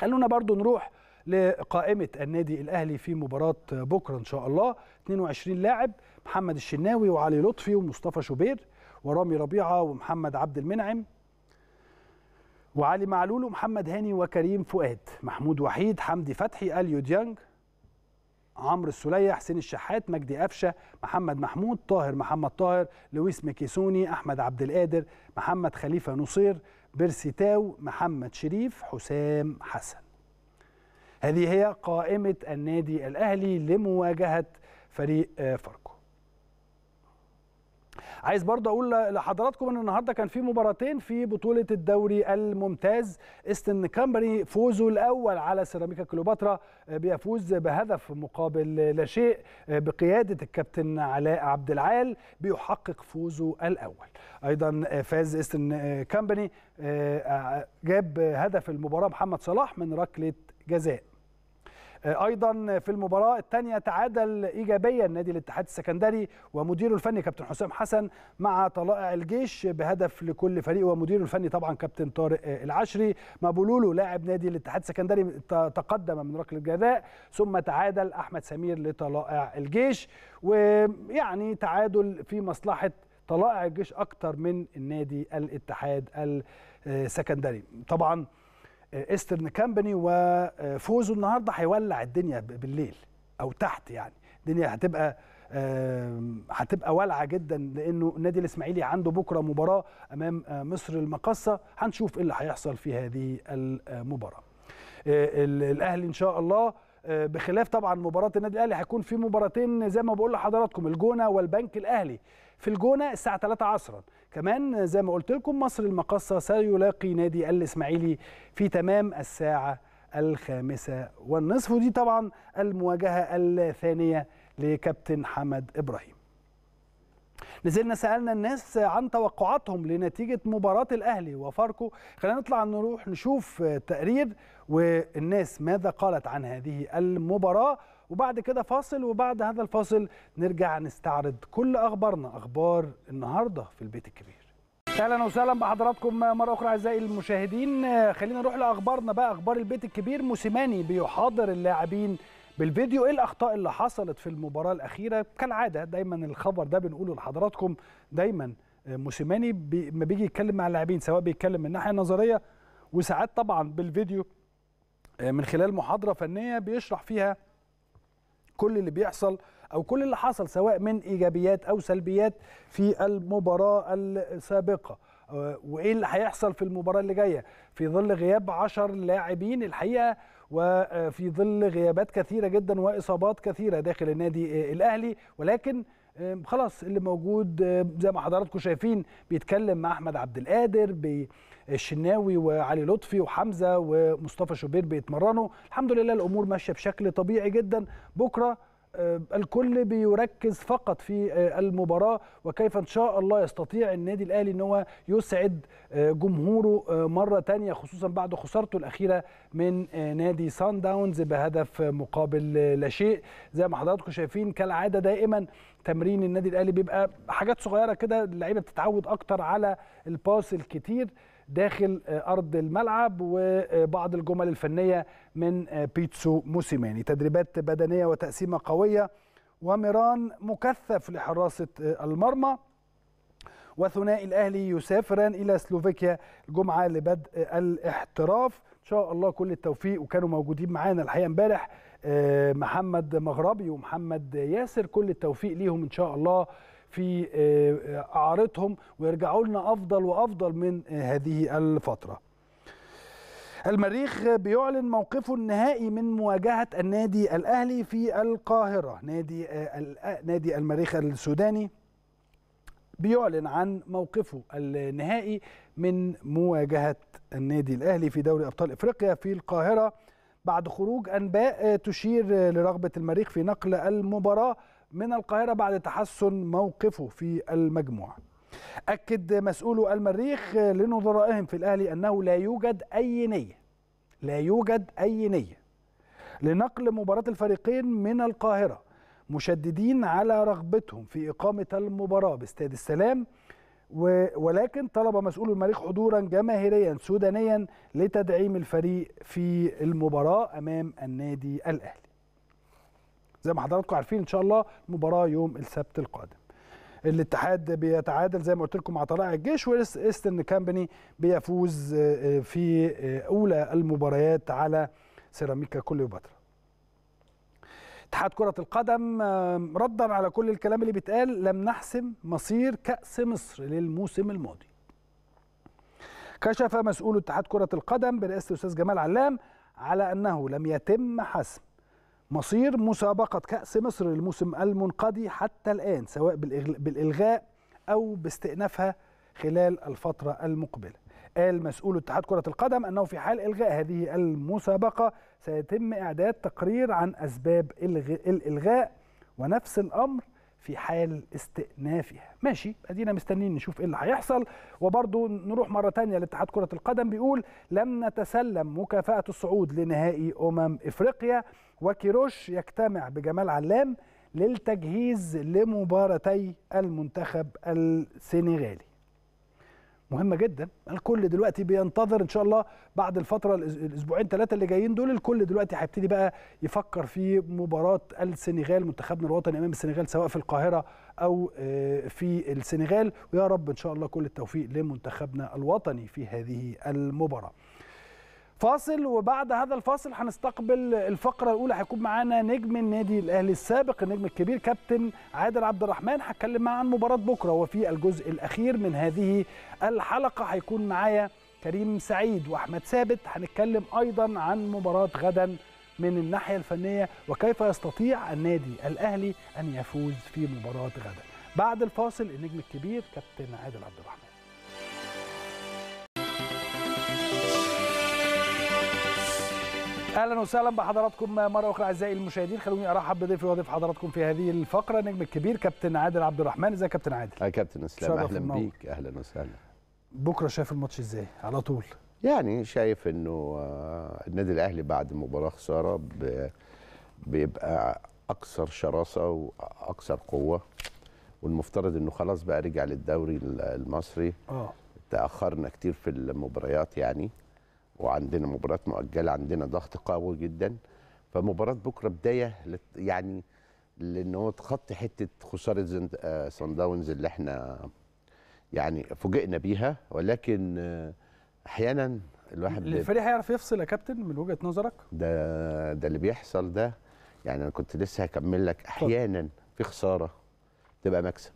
خلونا برضو نروح لقائمة النادي الأهلي في مباراة بكرة إن شاء الله 22 لاعب محمد الشناوي وعلي لطفي ومصطفى شوبير ورامي ربيعة ومحمد عبد المنعم وعلي معلول ومحمد هاني وكريم فؤاد محمود وحيد حمدي فتحي اليو ديانج عمرو السلية حسين الشحات مجدي قفشه محمد محمود طاهر محمد طاهر لويس مكيسوني احمد عبد القادر محمد خليفه نصير بيرسيتاو محمد شريف حسام حسن هذه هي قائمة النادي الأهلي لمواجهة فريق آه، فرق عايز برضه اقول لحضراتكم ان النهارده كان في مباراتين في بطوله الدوري الممتاز استن كامبري فوزه الاول على سيراميكا كليوباترا آه، بيفوز بهدف مقابل لا شيء آه، بقياده الكابتن علاء عبد العال بيحقق فوزه الاول ايضا آه، فاز استن كامبري جاب هدف المباراه محمد صلاح من ركله جزاء آه، ايضا في المباراه الثانيه تعادل ايجابيا نادي الاتحاد السكندري ومديره الفني كابتن حسام حسن مع طلائع الجيش بهدف لكل فريق ومديره الفني طبعا كابتن طارق العشري مابولولو لاعب نادي الاتحاد السكندري تقدم من ركله جزاء ثم تعادل احمد سمير لطلائع الجيش ويعني تعادل في مصلحه طلائع الجيش اكثر من النادي الاتحاد السكندري طبعا ايسترن كامباني وفوزه النهارده هيولع الدنيا بالليل او تحت يعني الدنيا هتبقى هتبقى ولعه جدا لانه النادي الاسماعيلي عنده بكره مباراه امام آه، مصر المقصه هنشوف ايه اللي هيحصل في هذه المباراه آه، الاهلي ان شاء الله آه، بخلاف طبعا مباراه النادي الاهلي هيكون في مباراتين زي ما بقول لحضراتكم الجونه والبنك الاهلي في الجونه الساعه 3 عصرا كمان زي ما قلت لكم مصر المقاصة سيلاقي نادي الإسماعيلي في تمام الساعة الخامسة والنصف ودي طبعا المواجهة الثانية لكابتن حمد إبراهيم نزلنا سألنا الناس عن توقعاتهم لنتيجة مباراة الأهلي وفاركو خلينا نطلع نروح نشوف تقرير والناس ماذا قالت عن هذه المباراة وبعد كده فاصل وبعد هذا الفاصل نرجع نستعرض كل اخبارنا اخبار النهارده في البيت الكبير اهلا وسهلا بحضراتكم مره اخرى اعزائي المشاهدين خلينا نروح لاخبارنا بقى اخبار البيت الكبير موسيماني بيحاضر اللاعبين بالفيديو ايه الاخطاء اللي حصلت في المباراه الاخيره كالعاده دايما الخبر ده بنقوله لحضراتكم دايما موسيماني لما بيجي يتكلم مع اللاعبين سواء بيتكلم من الناحيه النظريه وساعات طبعا بالفيديو آه، من خلال محاضره فنيه بيشرح فيها كل اللي بيحصل او كل اللي حصل سواء من ايجابيات او سلبيات في المباراه السابقه آه، وايه اللي هيحصل في المباراه اللي جايه في ظل غياب 10 لاعبين الحقيقه وفي آه، ظل غيابات كثيره جدا واصابات كثيره داخل النادي آه، الاهلي ولكن خلاص اللي موجود زي ما حضراتكم شايفين بيتكلم مع احمد عبد القادر بي الشناوي وعلي لطفي وحمزه ومصطفى شوبير بيتمرنوا الحمد لله الامور ماشيه بشكل طبيعي جدا بكره آه، الكل بيركز فقط في آه، المباراة وكيف إن شاء الله يستطيع النادي الأهلي أن هو يسعد آه، جمهوره مرة تانية خصوصا بعد خسارته الأخيرة من نادي سان داونز بهدف مقابل لا شيء زي ما حضراتكم شايفين كالعادة دائما تمرين النادي الأهلي بيبقى حاجات صغيرة كده اللعيبة بتتعود أكتر على الباس الكتير داخل آه، ارض الملعب وبعض الجمل الفنيه من آه، بيتسو موسيماني تدريبات بدنيه وتقسيمه قويه وميران مكثف لحراسه آه، المرمى وثنائي الاهلي يسافران الى سلوفاكيا الجمعه لبدء الاحتراف ان شاء الله كل التوفيق وكانوا موجودين معانا الحقيقه امبارح محمد مغربي ومحمد ياسر كل التوفيق ليهم ان شاء الله في آه، اعارتهم ويرجعوا لنا افضل وافضل من آه، هذه الفتره المريخ بيعلن موقفه النهائي من مواجهة النادي الأهلي في القاهرة نادي, آه، نادي المريخ السوداني بيعلن عن موقفه النهائي من مواجهة النادي الأهلي في دوري أبطال إفريقيا في القاهرة بعد خروج أنباء تشير لرغبة المريخ في نقل المباراة من القاهرة بعد تحسن موقفه في المجموعة أكد مسؤولو المريخ لنظرائهم في الأهلي أنه لا يوجد أي نية لا يوجد أي نية لنقل مباراة الفريقين من القاهرة مشددين على رغبتهم في إقامة المباراة باستاد السلام ولكن طلب مسؤول المريخ حضورا جماهيريا سودانيا لتدعيم الفريق في المباراة أمام النادي الأهلي زي ما حضراتكم عارفين ان شاء الله المباراه يوم السبت القادم الاتحاد بيتعادل زي ما قلت لكم مع طلائع الجيش وايسترن كامباني بيفوز آه، آه، في آه، اولى المباريات على سيراميكا كليوباترا اتحاد كرة القدم ردا على كل الكلام اللي بيتقال لم نحسم مصير كأس مصر للموسم الماضي كشف مسؤول اتحاد كرة القدم برئاسة الأستاذ جمال علام على أنه لم يتم حسم مصير مسابقة كأس مصر الموسم المنقضي حتى الآن سواء بالإلغاء أو باستئنافها خلال الفترة المقبلة قال مسؤول اتحاد كرة القدم أنه في حال إلغاء هذه المسابقة سيتم إعداد تقرير عن أسباب الإلغاء ونفس الأمر في حال استئنافها ماشي ادينا مستنيين نشوف ايه اللي هيحصل وبرضه نروح مره تانية لاتحاد كره القدم بيقول لم نتسلم مكافاه الصعود لنهائي امم افريقيا وكيروش يجتمع بجمال علام للتجهيز لمباراتي المنتخب السنغالي مهمه جدا الكل دلوقتي بينتظر ان شاء الله بعد الفتره الاسبوعين ثلاثه اللي جايين دول الكل دلوقتي هيبتدي بقى يفكر في مباراه السنغال منتخبنا الوطني امام السنغال سواء في القاهره او آه، في السنغال ويا رب ان شاء الله كل التوفيق لمنتخبنا الوطني في هذه المباراه فاصل وبعد هذا الفاصل هنستقبل الفقره الاولى هيكون معانا نجم النادي الاهلي السابق النجم الكبير كابتن عادل عبد الرحمن هتكلم معاه عن مباراه بكره وفي الجزء الاخير من هذه الحلقه هيكون معايا كريم سعيد واحمد ثابت هنتكلم ايضا عن مباراه غدا من الناحيه الفنيه وكيف يستطيع النادي الاهلي ان يفوز في مباراه غدا بعد الفاصل النجم الكبير كابتن عادل عبد الرحمن اهلا وسهلا بحضراتكم مره اخرى اعزائي المشاهدين خلوني ارحب بضيفي وضيف حضراتكم في هذه الفقره نجم الكبير كابتن عادل عبد الرحمن ازيك يا كابتن عادل يا كابتن اسلام اهلا بيك اهلا وسهلا بكره شايف الماتش ازاي على طول يعني شايف انه آه، النادي الاهلي بعد مباراه خساره بيبقى اكثر شراسه واكثر قوه والمفترض انه خلاص بقى رجع للدوري المصري اه تاخرنا كتير في المباريات يعني وعندنا مباراه مؤجله عندنا ضغط قوي جدا فمباراه بكره بدايه يعني لان هو تخطي حته خساره سان داونز آه، اللي احنا يعني فوجئنا بيها ولكن آه، احيانا الواحد الفريق هيعرف يفصل يا كابتن من وجهه نظرك ده ده اللي بيحصل ده يعني انا كنت لسه هكمل لك احيانا في خساره تبقى مكسب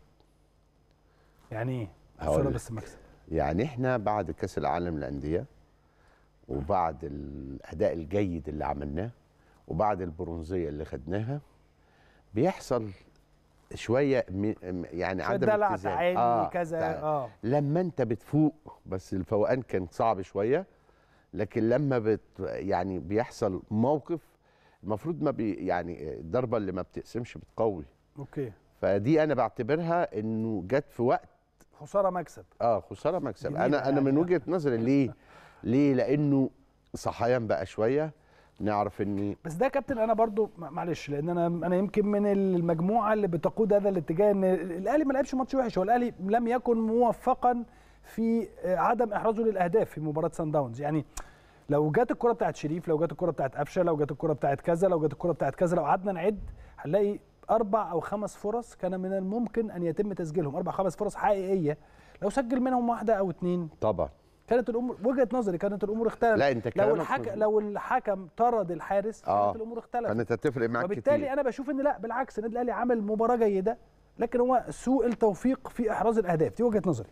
يعني ايه خساره بس مكسب يعني احنا بعد كاس العالم للانديه وبعد الاداء الجيد اللي عملناه وبعد البرونزيه اللي خدناها بيحصل شويه يعني عدم اتزان عيني آه كذا اه لما انت بتفوق بس الفوقان كان صعب شويه لكن لما بت يعني بيحصل موقف المفروض ما بي يعني الضربه اللي ما بتقسمش بتقوي اوكي فدي انا بعتبرها انه جت في وقت خساره مكسب اه خساره مكسب انا يعني انا من يعني وجهه نظري ليه ليه لانه صحيان بقى شويه نعرف ان بس ده يا كابتن انا برضو معلش لان انا انا يمكن من المجموعه اللي بتقود هذا الاتجاه ان الاهلي ما لعبش ماتش وحش هو الاهلي لم يكن موفقا في آه، عدم احرازه للاهداف في مباراه سان داونز يعني لو جت الكره بتاعت شريف لو جت الكره بتاعت قفشه لو جت الكره بتاعت كذا لو جت الكره بتاعت كذا لو قعدنا نعد هنلاقي اربع او خمس فرص كان من الممكن ان يتم تسجيلهم اربع خمس فرص حقيقيه لو سجل منهم واحده او اتنين طبعا كانت الامور وجهه نظري كانت الامور اختلفت لا انت لو الحكم لو الحكم طرد الحارس آه. كانت الامور اختلفت كانت هتفرق معاك وبالتالي كتير. انا بشوف ان لا بالعكس النادي الاهلي عمل مباراه جيده لكن هو سوء التوفيق في احراز الاهداف دي وجهه نظري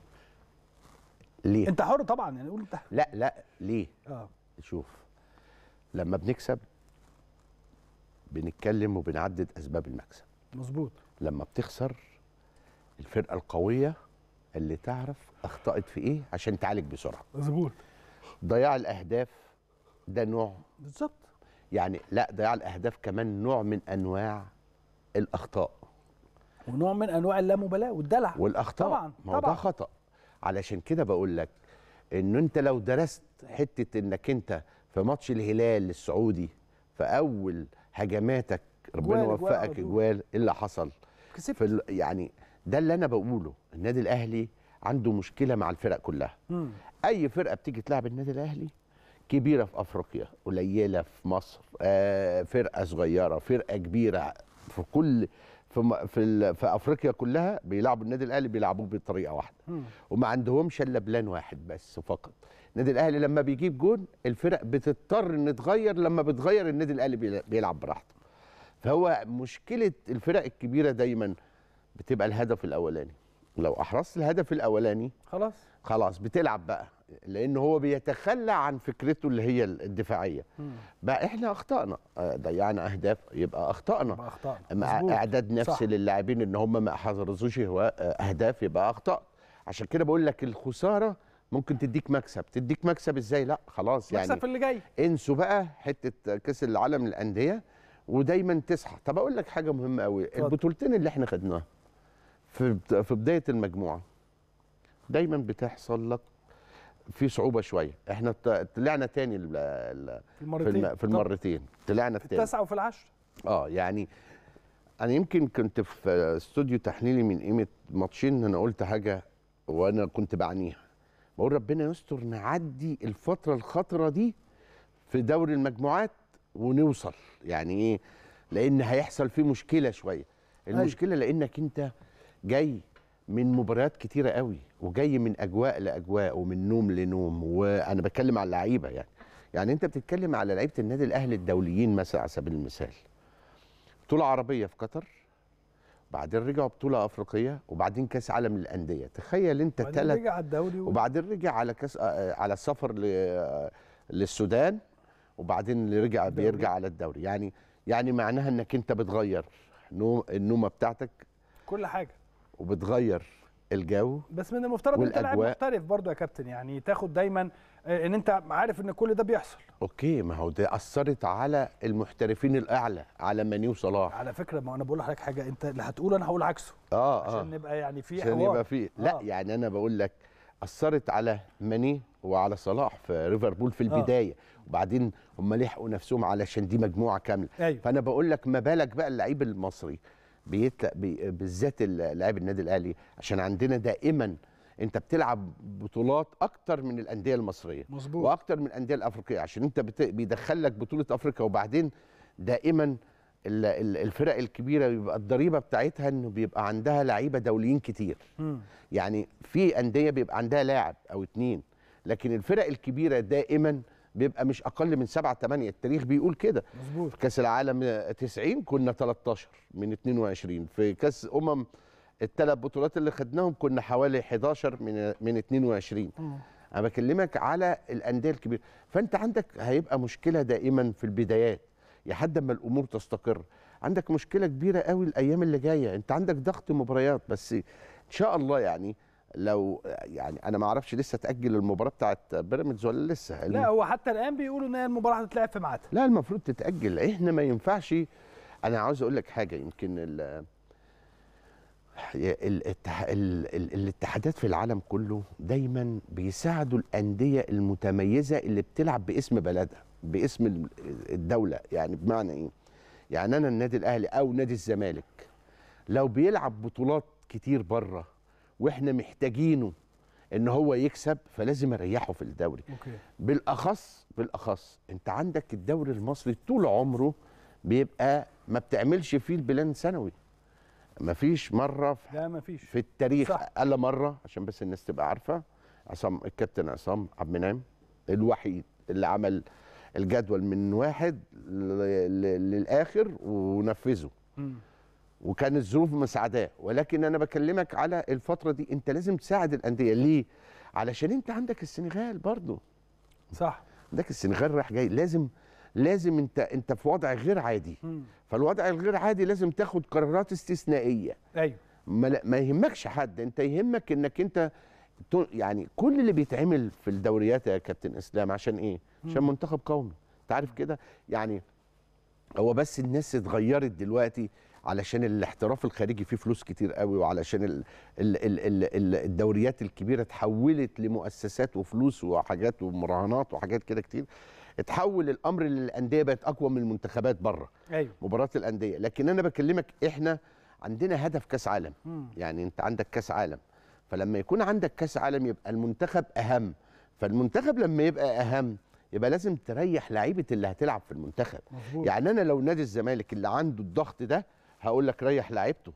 ليه انت حر طبعا يعني قول انت لا لا ليه اه شوف لما بنكسب بنتكلم وبنعدد اسباب المكسب مظبوط لما بتخسر الفرقه القويه اللي تعرف اخطات في ايه عشان تعالج بسرعه مظبوط ضياع الاهداف ده نوع بالظبط يعني لا ضياع الاهداف كمان نوع من انواع الاخطاء ونوع من انواع اللامبالاه والدلع والاخطاء طبعا ما طبعا ده خطا علشان كده بقول لك ان انت لو درست حته انك انت في ماتش الهلال السعودي في اول هجماتك ربنا يوفقك اجوال إيه اللي حصل كسبت في يعني ده اللي انا بقوله النادي الاهلي عنده مشكله مع الفرق كلها م. اي فرقه بتيجي تلعب النادي الاهلي كبيره في افريقيا قليله في مصر آه فرقه صغيره فرقه كبيره في كل في في, في افريقيا كلها بيلعبوا النادي الاهلي بيلعبوه بطريقه واحده م. وما عندهمش الا بلان واحد بس فقط النادي الاهلي لما بيجيب جون الفرق بتضطر ان تغير لما بتغير النادي الاهلي بيلعب براحته فهو مشكله الفرق الكبيره دايما بتبقى الهدف الاولاني لو احرزت الهدف الاولاني خلاص خلاص بتلعب بقى لان هو بيتخلى عن فكرته اللي هي الدفاعيه مم. بقى احنا اخطانا ضيعنا آه، اهداف يبقى اخطانا اخطانا اعداد نفسي للاعبين ان هم ما حرزوش آه، اهداف يبقى اخطاء عشان كده بقول لك الخساره ممكن تديك مكسب تديك مكسب ازاي لا خلاص يعني مكسب اللي جاي انسوا بقى حته كاس العالم للانديه ودايما تصحى طب اقول لك حاجه مهمه قوي البطولتين اللي احنا خدناها في في بدايه المجموعه دايما بتحصل لك في صعوبه شويه احنا طلعنا تاني الـ في المرتين في المرتين طلعنا في التاسعه وفي العشر اه يعني انا يمكن كنت في استوديو تحليلي من قيمه ماتشين انا قلت حاجه وانا كنت بعنيها بقول ربنا يستر نعدي الفتره الخطره دي في دوري المجموعات ونوصل يعني ايه لان هيحصل فيه مشكله شويه أيوة. المشكله لانك انت جاي من مباريات كتيره قوي وجاي من اجواء لاجواء ومن نوم لنوم وانا بتكلم على اللعيبه يعني يعني انت بتتكلم على لعيبه النادي الاهلي الدوليين مثلا على سبيل المثال بطوله عربيه في قطر بعدين رجعوا بطوله افريقيه وبعدين كاس عالم للانديه تخيل انت ثلاث رجع على الدولي و... وبعدين رجع على كاس آه، آه، على السفر ل... آه، للسودان وبعدين رجع الدولي. بيرجع على الدوري يعني يعني معناها انك انت بتغير النومه بتاعتك كل حاجه وبتغير الجو بس من المفترض ان انت لاعب محترف برضه يا كابتن يعني تاخد دايما آه، ان انت عارف ان كل ده بيحصل اوكي ما هو ده اثرت على المحترفين الاعلى على ماني صلاح اه. على فكره ما انا بقول لحضرتك حاجه انت اللي هتقوله انا هقول عكسه اه, آه. عشان آه. نبقى يعني في عشان يبقى في آه. لا يعني انا بقول لك اثرت على ماني وعلى صلاح في ليفربول في البدايه آه. وبعدين هم لحقوا نفسهم علشان دي مجموعه كامله أيوه. فانا بقول لك ما بالك بقى اللعيب المصري بيتلق بي بالذات لاعب النادي الاهلي عشان عندنا دائما انت بتلعب بطولات اكتر من الانديه المصريه مظبوط واكتر من الانديه الافريقيه عشان انت بيدخل بيدخلك بطوله افريقيا وبعدين دائما الفرق الكبيره بيبقى الضريبه بتاعتها انه بيبقى عندها لعيبه دوليين كتير م. يعني في انديه بيبقى عندها لاعب او اتنين لكن الفرق الكبيره دائما بيبقى مش اقل من 7 8 التاريخ بيقول كده مظبوط كاس العالم 90 كنا 13 من 22 في كاس امم الثلاث بطولات اللي خدناهم كنا حوالي 11 من من 22 انا بكلمك على الانديه الكبيره فانت عندك هيبقى مشكله دائما في البدايات لحد ما الامور تستقر عندك مشكله كبيره قوي الايام اللي جايه انت عندك ضغط مباريات بس ان شاء الله يعني لو يعني انا ما اعرفش لسه تاجل المباراه بتاعت بيراميدز ولا لسه لا هو حتى الان بيقولوا ان المباراه هتتلعب في ميعاد لا المفروض تتاجل احنا ما ينفعش انا عاوز اقول لك حاجه يمكن ال الاتحادات في العالم كله دايما بيساعدوا الانديه المتميزه اللي بتلعب باسم بلدها باسم الدوله يعني بمعنى ايه يعني انا النادي الاهلي او نادي الزمالك لو بيلعب بطولات كتير بره واحنا محتاجينه ان هو يكسب فلازم اريحه في الدوري أوكي. بالاخص بالاخص انت عندك الدوري المصري طول عمره بيبقى ما بتعملش فيه البلان سنوي ما فيش مره في لا ما فيش في التاريخ صح. مره عشان بس الناس تبقى عارفه عصام الكابتن عصام عبد المنعم الوحيد اللي عمل الجدول من واحد للاخر ونفذه م. وكان الظروف مساعداه ولكن انا بكلمك على الفتره دي انت لازم تساعد الانديه ليه علشان انت عندك السنغال برضو صح عندك السنغال رايح جاي لازم لازم انت انت في وضع غير عادي مم. فالوضع الغير عادي لازم تاخد قرارات استثنائيه ايوه ما, ما يهمكش حد انت يهمك انك انت يعني كل اللي بيتعمل في الدوريات يا كابتن اسلام عشان ايه عشان منتخب قومي انت عارف كده يعني هو بس الناس اتغيرت دلوقتي علشان الاحتراف الخارجي فيه فلوس كتير قوي وعلشان الـ الـ الـ الـ الدوريات الكبيره اتحولت لمؤسسات وفلوس وحاجات ومراهنات وحاجات كده كتير اتحول الامر للانديه بقت اقوى من المنتخبات بره ايوه مباراه الانديه لكن انا بكلمك احنا عندنا هدف كاس عالم مم. يعني انت عندك كاس عالم فلما يكون عندك كاس عالم يبقى المنتخب اهم فالمنتخب لما يبقى اهم يبقى لازم تريح لعيبه اللي هتلعب في المنتخب مفهوم. يعني انا لو نادي الزمالك اللي عنده الضغط ده هقول لك ريح لعيبته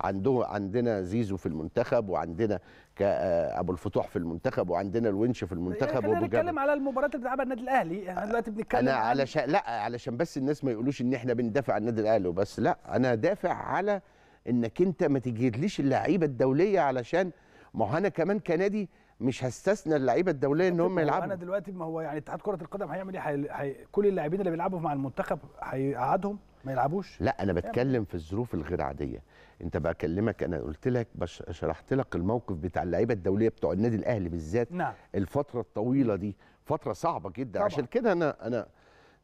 عنده عندنا زيزو في المنتخب وعندنا آه، ابو الفتوح في المنتخب وعندنا الونش في المنتخب يعني بنتكلم على المباراه اللي بتلعبها النادي الاهلي يعني احنا دلوقتي بنتكلم انا علشان لا علشان بس الناس ما يقولوش ان احنا بندافع عن النادي الاهلي وبس لا انا دافع على انك انت ما تجيدليش اللعيبه الدوليه علشان ما هو انا كمان كنادي مش هستثنى اللعيبه الدوليه ان هم يلعبوا انا دلوقتي ما هو يعني اتحاد كره القدم هيعمل ايه كل اللاعبين اللي بيلعبوا مع المنتخب هيقعدهم ما يلعبوش لا انا بتكلم في الظروف الغير عاديه انت بكلمك انا قلت لك شرحت لك الموقف بتاع اللعيبه الدوليه بتوع النادي الاهلي بالذات نعم. الفتره الطويله دي فتره صعبه جدا طبعا. عشان كده انا انا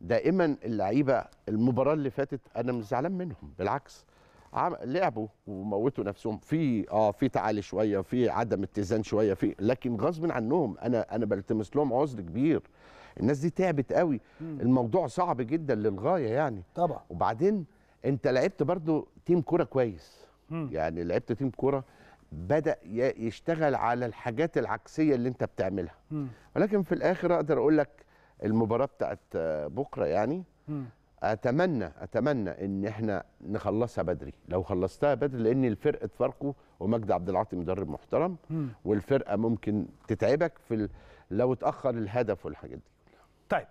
دائما اللعيبه المباراه اللي فاتت انا مش زعلان منهم بالعكس عم... لعبوا وموتوا نفسهم في اه في تعالي شويه في عدم اتزان شويه في لكن غصب عنهم انا انا بلتمس لهم عذر كبير الناس دي تعبت قوي مم. الموضوع صعب جدا للغايه يعني طبعا وبعدين انت لعبت برضو تيم كوره كويس مم. يعني لعبت تيم كوره بدا يشتغل على الحاجات العكسيه اللي انت بتعملها مم. ولكن في الاخر اقدر اقول لك المباراه بتاعت بكره يعني مم. اتمنى اتمنى ان احنا نخلصها بدري لو خلصتها بدري لان الفرقه اتفارقوا ومجدي عبد العاطي مدرب محترم مم. والفرقه ممكن تتعبك في لو اتاخر الهدف والحاجات دي طيب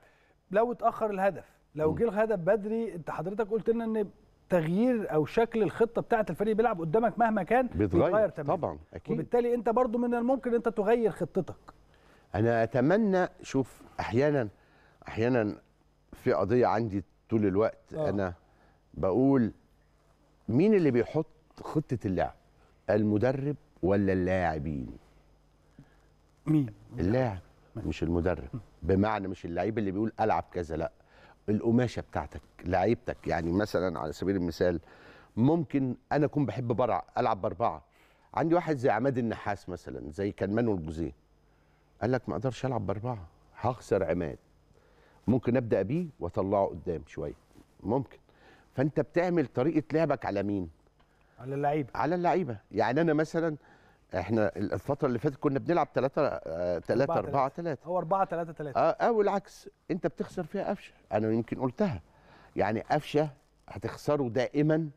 لو اتاخر الهدف لو جه الهدف بدري انت حضرتك قلت لنا ان تغيير او شكل الخطه بتاعه الفريق بيلعب قدامك مهما كان بيتغير تماما طبعا اكيد وبالتالي انت برضو من الممكن انت تغير خطتك انا اتمنى شوف احيانا احيانا في قضيه عندي طول الوقت أوه. انا بقول مين اللي بيحط خطه اللعب المدرب ولا اللاعبين مين اللاعب مش المدرب بمعنى مش اللعيب اللي بيقول العب كذا لا القماشه بتاعتك لعيبتك يعني مثلا على سبيل المثال ممكن انا اكون بحب برع العب باربعه عندي واحد زي عماد النحاس مثلا زي كان مانويل جوزيه قال لك ما اقدرش العب باربعه هخسر عماد ممكن ابدا بيه واطلعه قدام شويه ممكن فانت بتعمل طريقه لعبك على مين على اللعيبه على اللعيبه يعني انا مثلا احنا الفتره اللي فاتت كنا بنلعب 3 3 4 3 هو 4 3 3 اه او آه، العكس انت بتخسر فيها قفشه انا يمكن قلتها يعني قفشه هتخسره دائما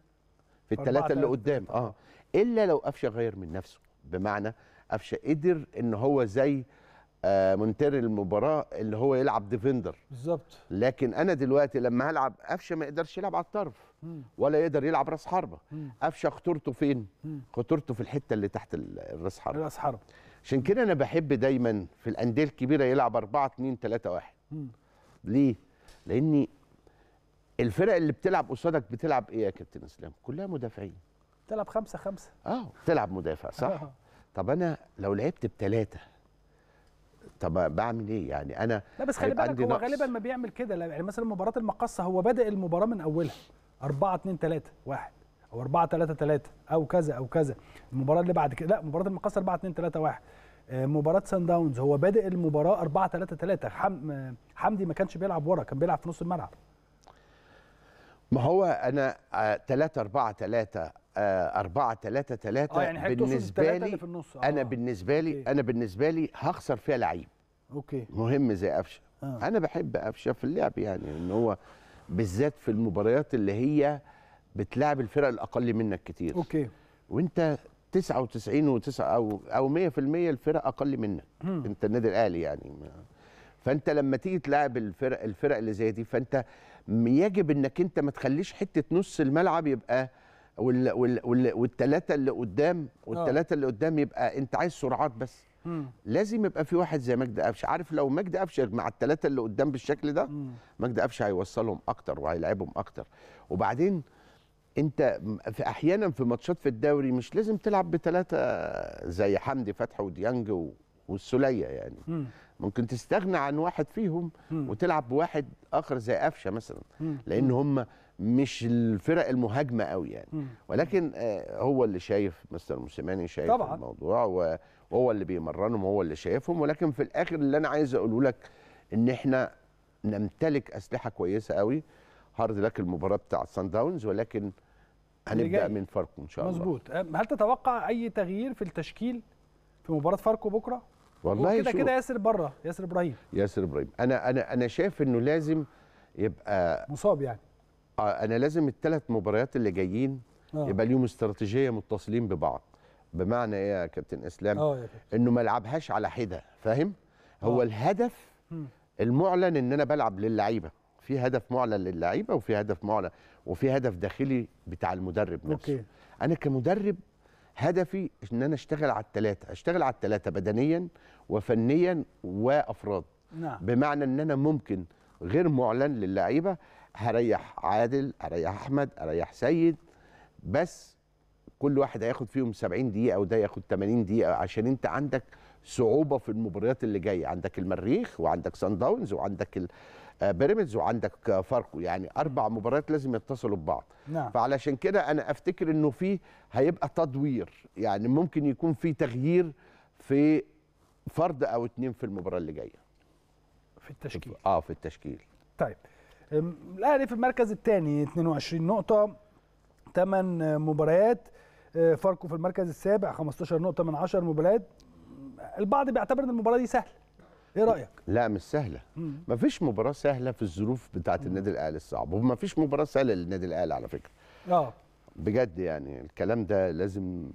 في الثلاثه اللي قدام اه الا لو قفشه غير من نفسه بمعنى قفشه قدر ان هو زي آه منتر المباراه اللي هو يلعب ديفندر بالظبط لكن انا دلوقتي لما هلعب قفشه ما يقدرش يلعب على الطرف ولا يقدر يلعب راس حربه قفشه خطورته فين خطورته في الحته اللي تحت الراس حربه راس حربه عشان كده انا بحب دايما في الانديه الكبيره يلعب 4 2 3 1 ليه لان الفرق اللي بتلعب قصادك بتلعب ايه يا كابتن اسلام كلها مدافعين تلعب خمسة خمسة اه تلعب مدافع صح آه. طب انا لو لعبت بثلاثة طب بعمل ايه يعني انا لا بس خلي بالك هو نقص. غالبا ما بيعمل كده يعني مثلا مباراه المقصه هو بدأ المباراه من اولها 4 2 3 1 او 4 3 3 او كذا او كذا المباراه اللي بعد كده لا مباراه المقاصه 4 2 3 1 مباراه سان داونز هو بادئ المباراه 4 3 3 حم... آه، حمدي ما كانش بيلعب ورا كان بيلعب في نص الملعب ما هو انا 3 4 3 4 3 3 يعني بالنسبه لي في النص. آه. انا بالنسبه لي انا بالنسبه لي هخسر فيها لعيب اوكي مهم زي قفشه آه. انا بحب قفشه في اللعب يعني ان هو بالذات في المباريات اللي هي بتلعب الفرق الاقل منك كتير اوكي وانت 99 و9 او او 100% الفرق اقل منك م. انت النادي الاهلي يعني فانت لما تيجي تلاعب الفرق الفرق اللي زي دي فانت يجب انك انت ما تخليش حته نص الملعب يبقى وال وال وال والثلاثه اللي قدام آه. والثلاثه اللي قدام يبقى انت عايز سرعات بس لازم يبقى في واحد زي مجدي قفشه عارف لو مجدي قفشه مع الثلاثه اللي قدام بالشكل ده مجدي قفشه هيوصلهم اكتر وهيلعبهم اكتر وبعدين انت في احيانا في ماتشات في الدوري مش لازم تلعب بثلاثه زي حمدي فتحي وديانج والسوليه يعني مم. ممكن تستغنى عن واحد فيهم مم. وتلعب بواحد اخر زي قفشه مثلا مم. لان هم مش الفرق المهاجمه قوي يعني مم. ولكن آه، هو اللي شايف مستر موسيماني شايف طبعا. الموضوع و... وهو اللي بيمرنهم وهو اللي شايفهم ولكن في الاخر اللي انا عايز اقوله لك ان احنا نمتلك اسلحه كويسه قوي هارد لك المباراه بتاع سان داونز ولكن هنبدا من فاركو ان شاء الله مظبوط هل تتوقع اي تغيير في التشكيل في مباراه فاركو بكره والله كده كده ياسر بره ياسر ابراهيم ياسر ابراهيم انا انا انا شايف انه لازم يبقى مصاب يعني آه، انا لازم الثلاث مباريات اللي جايين آه. يبقى ليهم استراتيجيه متصلين ببعض بمعنى ايه يا كابتن اسلام اه يا كابتن انه ما العبهاش على حده فاهم هو آه. الهدف المعلن ان انا بلعب للعيبه في هدف معلن للعيبه وفي هدف معلن وفي هدف داخلي بتاع المدرب نفسه أوكي. انا كمدرب هدفي ان انا اشتغل على الثلاثه اشتغل على الثلاثه بدنيا وفنيا وافراد نعم. بمعنى ان انا ممكن غير معلن للعيبه هريح عادل اريح احمد اريح سيد بس كل واحد هياخد فيهم 70 دقيقه وده ياخد 80 دقيقه عشان انت عندك صعوبه في المباريات اللي جايه عندك المريخ وعندك سان داونز وعندك آه، بيراميدز وعندك آه، فاركو يعني اربع مباريات لازم يتصلوا ببعض نعم. فعلشان كده انا افتكر انه في هيبقى تدوير يعني ممكن يكون في تغيير في فرد او اتنين في المباراه اللي جايه في التشكيل اه في التشكيل طيب الاهلي في المركز الثاني 22 نقطه 8 مباريات آه، فاركو في المركز السابع 15 نقطه من 10 مباريات البعض بيعتبر ان المباراه دي سهله ايه رايك لا مش سهله مفيش مباراه سهله في الظروف بتاعه النادي الاهلي الصعبه ومفيش مباراه سهله للنادي الاهلي على فكره اه بجد يعني الكلام ده لازم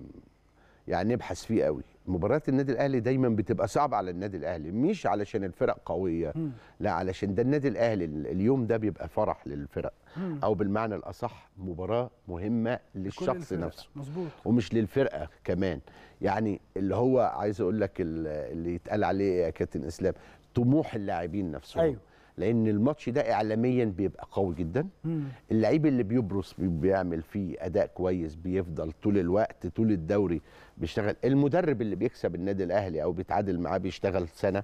يعني نبحث فيه قوي مباريات النادي الاهلي دايما بتبقى صعبه على النادي الاهلي مش علشان الفرق قويه م. لا علشان ده النادي الاهلي اليوم ده بيبقى فرح للفرق م. او بالمعنى الاصح مباراه مهمه للشخص نفسه مظبوط ومش للفرقه كمان يعني اللي هو عايز اقول لك اللي يتقال عليه يا كابتن اسلام طموح اللاعبين نفسهم أيوه. لان الماتش ده اعلاميا بيبقى قوي جدا اللعيب اللي بيبرز بيعمل فيه اداء كويس بيفضل طول الوقت طول الدوري بيشتغل المدرب اللي بيكسب النادي الاهلي او بيتعادل معاه بيشتغل سنه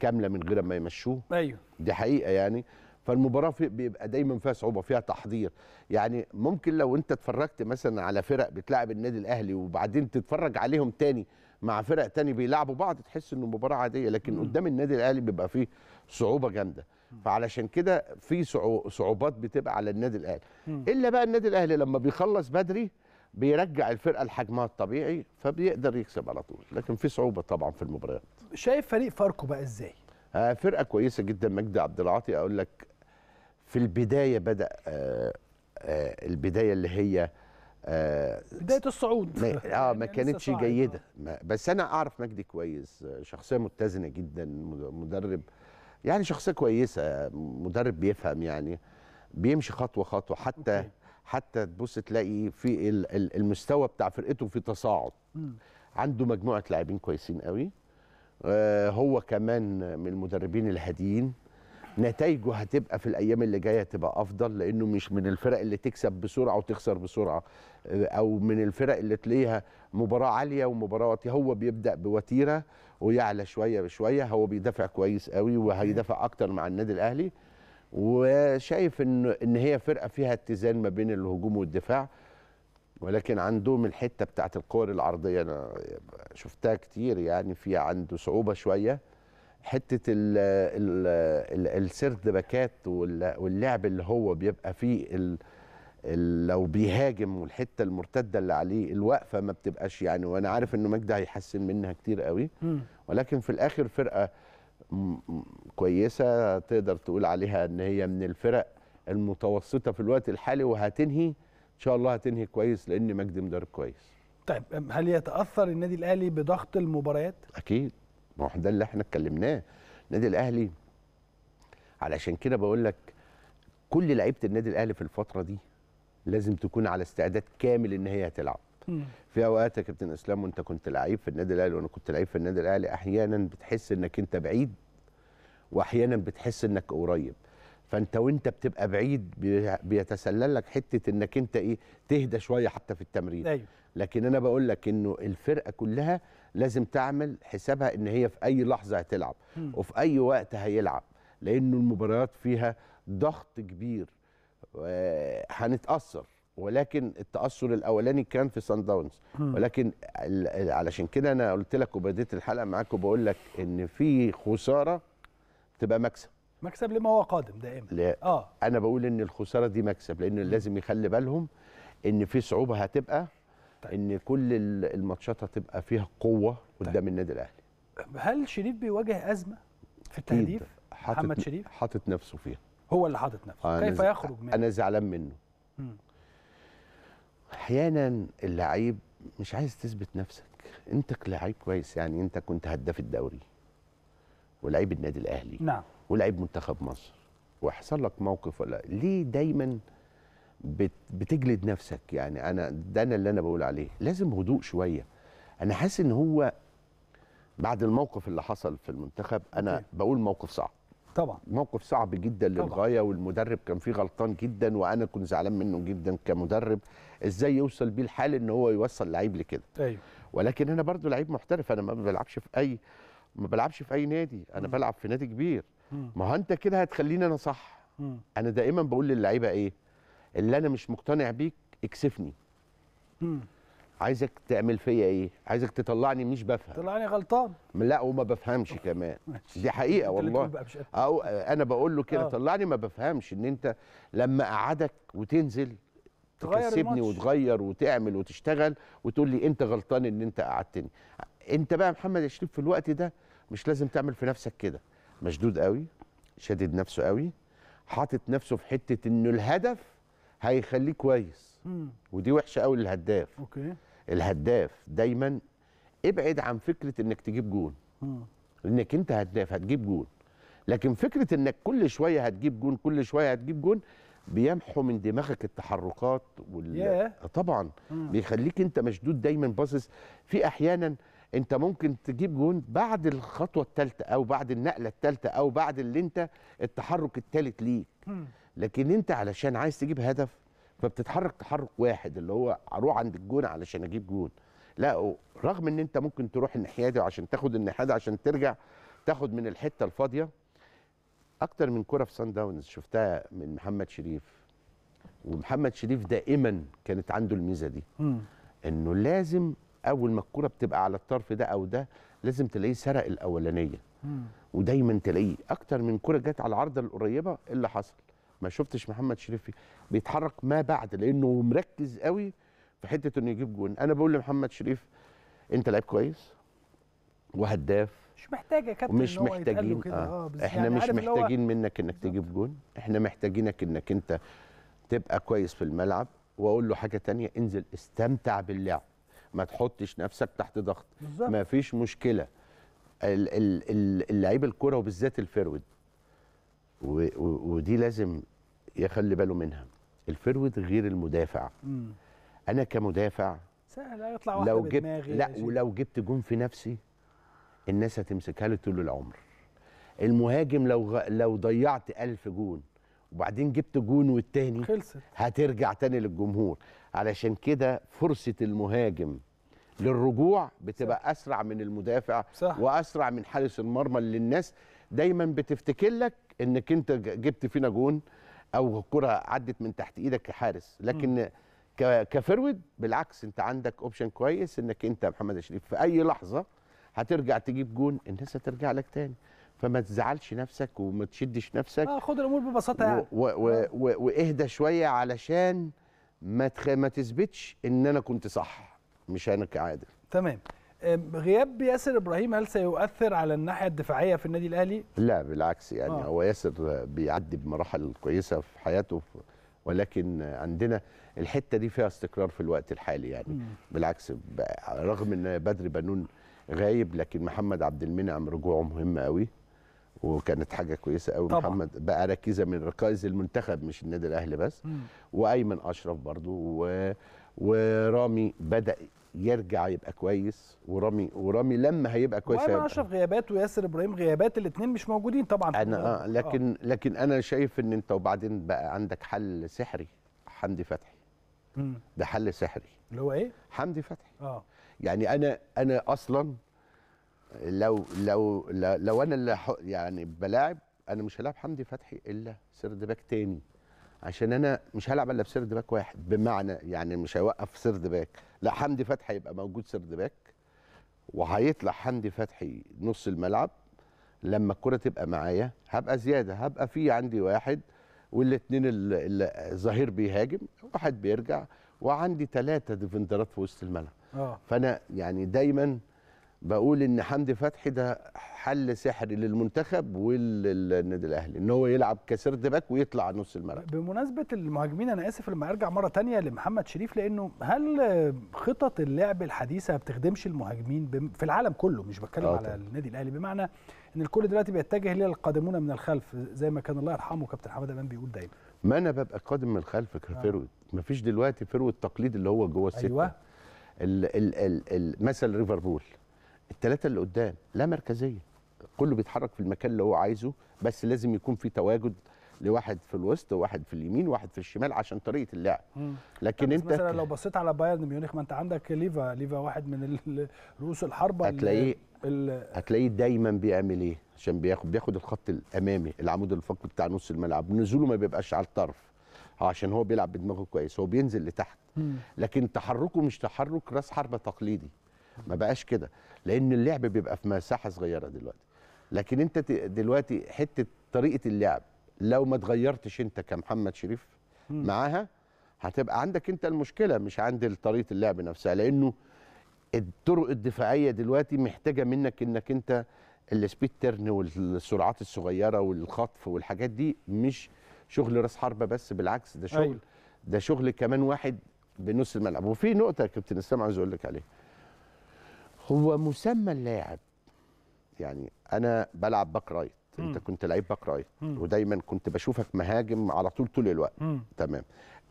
كامله من غير ما يمشوه ايوه دي حقيقه يعني فالمباراه بيبقى دايما فيها صعوبه فيها تحضير يعني ممكن لو انت اتفرجت مثلا على فرق بتلعب النادي الاهلي وبعدين تتفرج عليهم تاني مع فرق تاني بيلعبوا بعض تحس انه مباراه عاديه لكن مم. قدام النادي الاهلي بيبقى فيه صعوبه جامده فعلشان كده في صعوبات بتبقى على النادي الاهلي الا بقى النادي الاهلي لما بيخلص بدري بيرجع الفرقه لحجمها الطبيعي فبيقدر يكسب على طول لكن في صعوبه طبعا في المباريات شايف فريق فاركو بقى ازاي آه فرقه كويسه جدا مجدي عبد العاطي اقول لك في البدايه بدا آه آه البدايه اللي هي آه بدايه الصعود ما اه ما يعني كانتش جيده ما بس انا اعرف مجدي كويس آه، شخصيه متزنه جدا مدرب آه يعني شخصيه كويسه مدرب بيفهم يعني بيمشي خطوه خطوه حتى حتى تبص تلاقي في المستوى بتاع فرقته في تصاعد عنده مجموعه لاعبين كويسين قوي آه، هو كمان من المدربين الهاديين نتائجه هتبقى في الايام اللي جايه تبقى افضل لانه مش من الفرق اللي تكسب بسرعه وتخسر بسرعه آه، او من الفرق اللي تلاقيها مباراه عاليه ومباراه هو بيبدا بوتيره ويعلى شويه بشويه هو بيدافع كويس قوي وهيدافع اكتر مع النادي الاهلي وشايف ان ان هي فرقه فيها اتزان ما بين الهجوم والدفاع ولكن عندهم الحته بتاعت الكور العرضيه انا شفتها كتير يعني في عنده صعوبه شويه حته الـ الـ الـ السرد باكات واللعب اللي هو بيبقى فيه لو بيهاجم والحته المرتده اللي عليه الوقفه ما بتبقاش يعني وانا عارف انه مجدي هيحسن منها كتير قوي ولكن في الاخر فرقه كويسه تقدر تقول عليها ان هي من الفرق المتوسطه في الوقت الحالي وهتنهي ان شاء الله هتنهي كويس لان مجدي مدرب كويس طيب هل يتاثر النادي الاهلي بضغط المباريات اكيد ما هو ده اللي احنا اتكلمناه النادي الاهلي علشان كده بقول لك كل لعيبه النادي الاهلي في الفتره دي لازم تكون على استعداد كامل ان هي هتلعب في اوقات يا كابتن اسلام وانت كنت لعيب في النادي الاهلي وانا كنت لعيب في النادي الاهلي احيانا بتحس انك انت بعيد واحيانا بتحس انك قريب فانت وانت بتبقى بعيد بيتسلل لك حته انك انت ايه تهدى شويه حتى في التمرين أيوه. لكن انا بقول لك انه الفرقه كلها لازم تعمل حسابها ان هي في اي لحظه هتلعب م. وفي اي وقت هيلعب لانه المباريات فيها ضغط كبير آه، هنتاثر ولكن التاثر الاولاني كان في سان داونز ولكن علشان كده انا قلت لك وبديت الحلقه معاك وبقول لك ان في خساره تبقى مكسب مكسب لما هو قادم دائما لا. اه انا بقول ان الخساره دي مكسب لان لازم يخلي بالهم ان في صعوبه هتبقى طيب. ان كل الماتشات هتبقى فيها قوه قدام طيب. النادي الاهلي هل شريف بيواجه ازمه في التهديف محمد شريف حاطط نفسه فيها هو اللي حاطط نفسه كيف يخرج منه انا زعلان منه احيانا اللعيب مش عايز تثبت نفسك انت كلاعب كويس يعني انت كنت هداف الدوري ولعيب النادي الاهلي نعم ولعيب منتخب مصر وحصل لك موقف ولا ليه دايما بتجلد نفسك يعني انا ده انا اللي انا بقول عليه لازم هدوء شويه انا حاسس ان هو بعد الموقف اللي حصل في المنتخب انا بقول موقف صعب طبعا موقف صعب جدا للغايه والمدرب كان فيه غلطان جدا وانا كنت زعلان منه جدا كمدرب ازاي يوصل بيه الحال ان هو يوصل لعيب لكده ايوه ولكن انا برضو لعيب محترف انا ما بلعبش في اي ما بلعبش في اي نادي انا م. بلعب في نادي كبير م. ما هو انت كده هتخليني انا صح م. انا دائما بقول للعيبه ايه اللي انا مش مقتنع بيك اكسفني م. عايزك تعمل فيا ايه عايزك تطلعني مش بفهم طلعني غلطان لا وما بفهمش كمان دي حقيقه والله او انا بقول له كده آه. طلعني ما بفهمش ان انت لما اقعدك وتنزل تكسبني وتغير وتعمل وتشتغل وتقول لي انت غلطان ان انت قعدتني انت بقى يا محمد شريف في الوقت ده مش لازم تعمل في نفسك كده مشدود قوي شادد نفسه قوي حاطط نفسه في حته انه الهدف هيخليه كويس ودي وحشه قوي للهداف اوكي الهداف دايما ابعد عن فكره انك تجيب جون انك انت هداف هتجيب جون لكن فكره انك كل شويه هتجيب جون كل شويه هتجيب جون بيمحو من دماغك التحركات وال... yeah. طبعا mm. بيخليك انت مشدود دايما باصص في احيانا انت ممكن تجيب جون بعد الخطوه الثالثه او بعد النقله الثالثه او بعد اللي انت التحرك الثالث ليك mm. لكن انت علشان عايز تجيب هدف فبتتحرك تحرك واحد اللي هو اروح عند الجون علشان اجيب جون لا رغم ان انت ممكن تروح الناحيه دي عشان تاخد الناحيه دي عشان ترجع تاخد من الحته الفاضيه اكتر من كره في سان داونز شفتها من محمد شريف ومحمد شريف دائما كانت عنده الميزه دي انه لازم اول ما الكره بتبقى على الطرف ده او ده لازم تلاقيه سرق الاولانيه ودايما تلاقيه اكتر من كره جت على العارضه القريبه إيه اللي حصل ما شفتش محمد شريف بيتحرك ما بعد لانه مركز قوي في حته انه يجيب جون انا بقول لمحمد شريف انت لعيب كويس وهداف مش محتاج يا كابتن مش محتاجين كده آه. آه، احنا يعني مش محتاجين منك انك تجيب جون احنا محتاجينك انك انت تبقى كويس في الملعب واقول له حاجه تانية انزل استمتع باللعب ما تحطش نفسك تحت ضغط ما فيش مشكله اللعيب الكره وبالذات الفرود ودي لازم يخلي باله منها الفرويد غير المدافع مم. انا كمدافع سهل يطلع واحد لو جبت لا ولو جبت جون في نفسي الناس هتمسكها لي طول العمر المهاجم لو غ... لو ضيعت ألف جون وبعدين جبت جون والتاني خلصت هترجع تاني للجمهور علشان كده فرصه المهاجم للرجوع بتبقى صح. اسرع من المدافع صح. واسرع من حارس المرمى اللي الناس دايما بتفتكر لك انك انت جبت فينا جون او كره عدت من تحت ايدك كحارس لكن كفرود بالعكس انت عندك اوبشن كويس انك انت محمد شريف في اي لحظه هترجع تجيب جون الناس هترجع لك تاني فما تزعلش نفسك وما تشدش نفسك اه خد الامور ببساطه يعني آه. واهدى شويه علشان ما تخ... ما تثبتش ان انا كنت صح مش انا كعادل تمام غياب ياسر ابراهيم هل سيؤثر على الناحيه الدفاعيه في النادي الاهلي؟ لا بالعكس يعني آه. هو ياسر بيعدي بمراحل كويسه في حياته ولكن عندنا الحته دي فيها استقرار في الوقت الحالي يعني مم. بالعكس رغم ان بدر بنون غايب لكن محمد عبد المنعم رجوعه مهم قوي وكانت حاجه كويسه قوي طبعا. محمد بقى ركيزه من ركائز المنتخب مش النادي الاهلي بس مم. وايمن اشرف برضو و... ورامي بدا يرجع يبقى كويس ورامي ورامي لما هيبقى كويس وائل اشرف غيابات وياسر ابراهيم غيابات الاثنين مش موجودين طبعا انا اه, آه. لكن آه. لكن انا شايف ان انت وبعدين بقى عندك حل سحري حمدي فتحي ده حل سحري اللي هو ايه حمدي فتحي اه يعني انا انا اصلا لو لو لو, لو انا اللي يعني بلاعب انا مش هلاعب حمدي فتحي الا سرد باك تاني عشان انا مش هلعب الا بسرد باك واحد بمعنى يعني مش هيوقف سرد باك لا حمدي فتحي يبقى موجود سرد باك وهيطلع حمدي فتحي نص الملعب لما الكره تبقى معايا هبقى زياده هبقى في عندي واحد والاثنين الظهير بيهاجم واحد بيرجع وعندي ثلاثه ديفندرات في وسط الملعب آه. فانا يعني دايما بقول ان حمدي فتحي ده حل سحري للمنتخب وللنادي الاهلي ان هو يلعب كسرد باك ويطلع نص الملعب بمناسبه المهاجمين انا اسف لما ارجع مره تانية لمحمد شريف لانه هل خطط اللعب الحديثه ما بتخدمش المهاجمين في العالم كله مش بتكلم آه على النادي الاهلي بمعنى ان الكل دلوقتي بيتجه للقادمون من الخلف زي ما كان الله يرحمه كابتن حمد امام بيقول دايما ما انا ببقى قادم من الخلف كفروت آه. مفيش دلوقتي فروت التقليد اللي هو جوه السته ايوه ال ال ال مثل ريفربول الثلاثه اللي قدام لا مركزيه كله بيتحرك في المكان اللي هو عايزه بس لازم يكون في تواجد لواحد في الوسط وواحد في اليمين وواحد في الشمال عشان طريقه اللعب لكن انت مثلا لو بصيت على بايرن ميونخ ما انت عندك ليفا ليفا واحد من رؤوس الحربه هتلاقيه هتلاقيه دايما بيعمل ايه عشان بياخد بياخد الخط الامامي العمود الفقري بتاع نص الملعب نزوله ما بيبقاش على الطرف عشان هو بيلعب بدماغه كويس هو بينزل لتحت لكن تحركه مش تحرك راس حربه تقليدي ما بقاش كده لان اللعب بيبقى في مساحه صغيره دلوقتي لكن انت دلوقتي حته طريقه اللعب لو ما اتغيرتش انت كمحمد شريف معاها هتبقى عندك انت المشكله مش عند طريقه اللعب نفسها لانه الطرق الدفاعيه دلوقتي محتاجه منك انك انت السبيد تيرن والسرعات الصغيره والخطف والحاجات دي مش شغل راس حربه بس بالعكس ده شغل أيوه. ده شغل كمان واحد بنص الملعب وفي نقطه يا كابتن اسامه عايز اقول لك عليها هو مسمى اللاعب يعني انا بلعب باك رايت انت كنت لعيب باك رايت ودايما كنت بشوفك مهاجم على طول طول الوقت تمام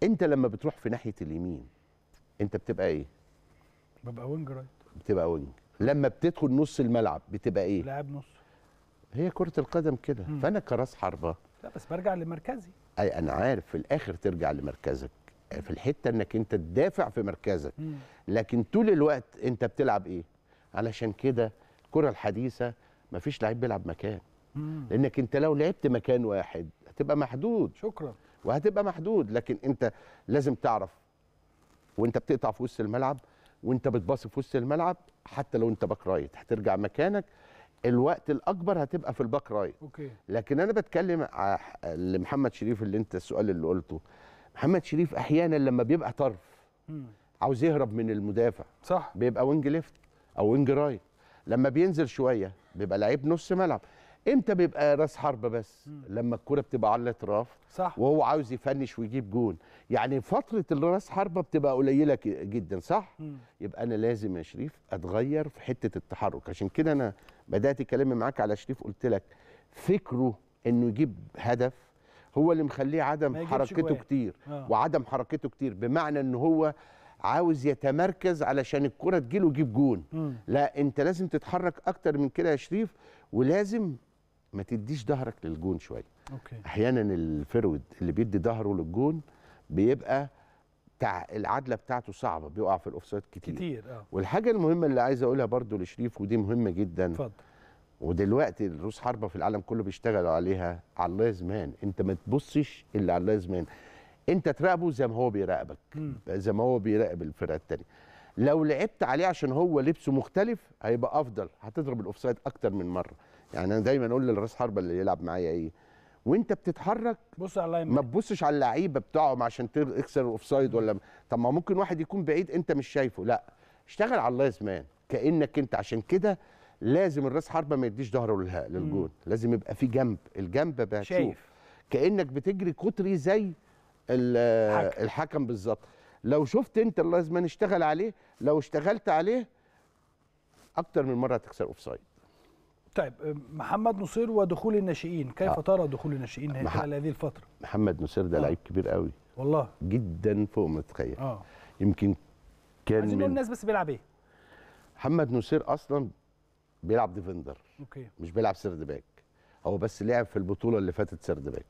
انت لما بتروح في ناحيه اليمين انت بتبقى ايه ببقى وينج رايت بتبقى وينج لما بتدخل نص الملعب بتبقى ايه لاعب نص هي كره القدم كده فانا كراس حربه لا بس برجع لمركزي اي انا عارف في الاخر ترجع لمركزك في الحته انك انت تدافع في مركزك لكن طول الوقت انت بتلعب ايه علشان كده الكره الحديثه مفيش لعيب بيلعب مكان مم. لانك انت لو لعبت مكان واحد هتبقى محدود شكرا وهتبقى محدود لكن انت لازم تعرف وانت بتقطع في وسط الملعب وانت بتباصي في وسط الملعب حتى لو انت باك رايت هترجع مكانك الوقت الاكبر هتبقى في الباك رايت أوكي. لكن انا بتكلم لمحمد شريف اللي انت السؤال اللي قلته محمد شريف احيانا لما بيبقى طرف مم. عاوز يهرب من المدافع صح بيبقى وينج ليفت او وينج رايت لما بينزل شويه بيبقى لعيب نص ملعب امتى بيبقى راس حرب بس لما الكوره بتبقى على الاطراف صح وهو عاوز يفنش ويجيب جون يعني فتره الراس حربه بتبقى قليله جدا صح يبقى انا لازم يا شريف اتغير في حته التحرك عشان كده انا بدات كلامي معاك على شريف قلت لك فكره انه يجيب هدف هو اللي مخليه عدم حركته كتير آه. وعدم حركته كتير بمعنى ان هو عاوز يتمركز علشان الكره تجيله ويجيب جون مم. لا انت لازم تتحرك اكتر من كده يا شريف ولازم ما تديش ظهرك للجون شويه أوكي. احيانا الفرود اللي بيدي ظهره للجون بيبقى تع... العدله بتاعته صعبه بيقع في الاوفسايد كتير كتير اه والحاجه المهمه اللي عايز اقولها برضو لشريف ودي مهمه جدا اتفضل ودلوقتي الروس حربه في العالم كله بيشتغلوا عليها على الله يزمان انت ما تبصش الا على الله يزمان انت تراقبه زي ما هو بيراقبك زي ما هو بيراقب الفرقه الثانيه لو لعبت عليه عشان هو لبسه مختلف هيبقى افضل هتضرب الاوفسايد اكتر من مره يعني انا دايما اقول للراس حربه اللي يلعب معايا ايه وانت بتتحرك بص على ما تبصش على اللعيبه بتاعهم عشان تكسر الاوفسايد ولا طب ما ممكن واحد يكون بعيد انت مش شايفه لا اشتغل على الله زمان كانك انت عشان كده لازم الراس حربه ما يديش ظهره للجون لازم يبقى في جنب الجنب بقى شايف كانك بتجري كتري زي الحكم, بالظبط لو شفت انت لازم نشتغل عليه لو اشتغلت عليه اكتر من مره هتخسر اوف سايد طيب محمد نصير ودخول الناشئين كيف آه. ترى دخول الناشئين مح... خلال هذه الفتره محمد نصير ده آه. لعيب كبير قوي والله جدا فوق ما تتخيل آه. يمكن كان عايزين من... الناس بس بيلعب ايه محمد نصير اصلا بيلعب ديفندر اوكي مش بيلعب سيرد باك هو بس لعب في البطوله اللي فاتت سردباك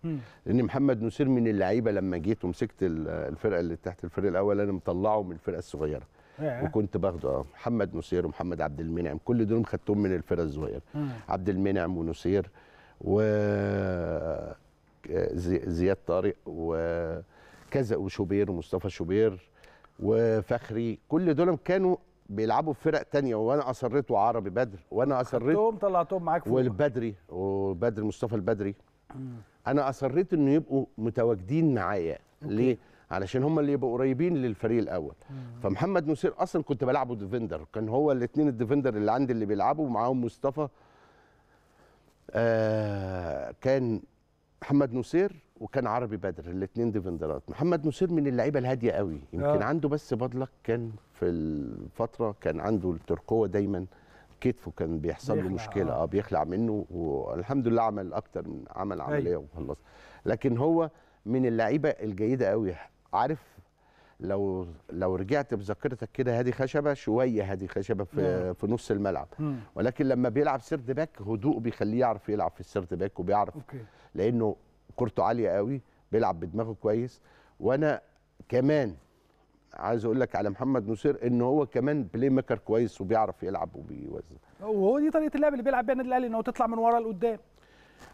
لان محمد نصير من اللعيبه لما جيت ومسكت الفرقه اللي تحت الفريق الاول انا مطلعه من الفرقه الصغيره وكنت باخده اه محمد نصير ومحمد عبد المنعم كل دول خدتهم من الفرقه الصغيره عبد المنعم ونصير و آه، زياد طارق وكذا وشوبير ومصطفى شوبير وفخري كل دول كانوا بيلعبوا في فرق تانية وانا اصريت وعربي بدر وانا اصريت طلعتهم طلعتهم معاك فوق والبدري وبدر مصطفى البدري انا اصريت انه يبقوا متواجدين معايا ليه؟ علشان هم اللي يبقوا قريبين للفريق الاول مم. فمحمد نصير اصلا كنت بلعبه ديفندر كان هو الاثنين الديفندر اللي عندي اللي بيلعبوا ومعاهم مصطفى آه كان محمد نصير وكان عربي بدر الاثنين ديفندرات محمد نصير من اللعيبه الهاديه قوي يمكن آه. عنده بس بادلك كان في الفتره كان عنده الترقوه دايما كتفه كان بيحصل له مشكله آه. اه بيخلع منه والحمد لله عمل اكتر من عمل عمليه وخلص لكن هو من اللعيبه الجيده قوي عارف لو لو رجعت بذاكرتك كده هادي خشبه شويه هادي خشبه في مم. نعم. في نص الملعب مم. ولكن لما بيلعب سيرد باك هدوء بيخليه يعرف يلعب في السيرد باك وبيعرف أوكي. لانه كورته عاليه قوي بيلعب بدماغه كويس وانا كمان عايز اقول لك على محمد نصير ان هو كمان بلاي ميكر كويس وبيعرف يلعب وبيوزع وهو دي طريقه اللعب اللي بيلعب بيها النادي الاهلي ان هو تطلع من ورا لقدام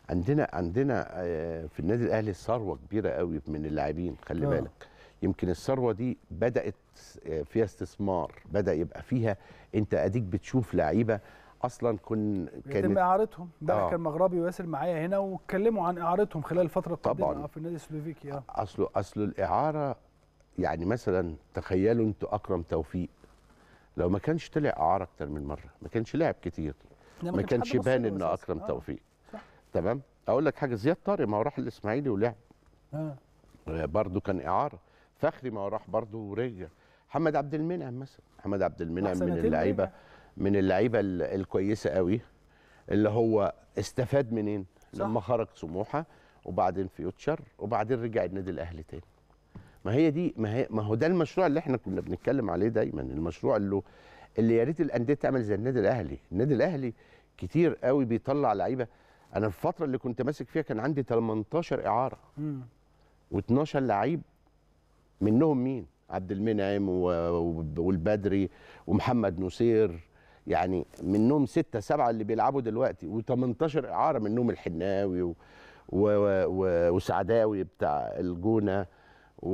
عندنا عندنا آه، في النادي الاهلي ثروه كبيره قوي من اللاعبين خلي آه. بالك يمكن الثروه دي بدات آه، فيها استثمار بدا يبقى فيها انت اديك بتشوف لعيبه اصلا كن كان يتم اعارتهم ده آه. كان مغربي وياسر معايا هنا واتكلموا عن اعارتهم خلال الفتره القادمه طبعا في النادي السلوفيكي اه اصله اصله الاعاره يعني مثلا تخيلوا انتوا اكرم توفيق لو ما كانش طلع اعاره اكتر من مره ما كانش لعب كتير يعني ما كانش بان انه اكرم آه. توفيق صح. تمام اقول لك حاجه زياد طارق ما هو راح الاسماعيلي ولعب آه. آه. برضه كان اعاره فخري ما هو راح برضه ورجع محمد عبد المنعم مثلا محمد عبد المنعم من اللعيبه من اللعيبه الكويسه قوي اللي هو استفاد منين صح. لما خرج سموحه وبعدين فيوتشر وبعدين رجع النادي الاهلي تاني ما هي دي ما, هي ما هو ده المشروع اللي احنا كنا بنتكلم عليه دايما المشروع اللي اللي يا ريت الانديه تعمل زي النادي الاهلي النادي الاهلي كتير قوي بيطلع لعيبه انا الفتره اللي كنت ماسك فيها كان عندي 18 اعاره و12 لعيب منهم مين عبد المنعم والبدري ومحمد نصير يعني منهم ستة سبعة اللي بيلعبوا دلوقتي و18 إعارة منهم الحناوي و... و... و... وسعداوي بتاع الجونة و...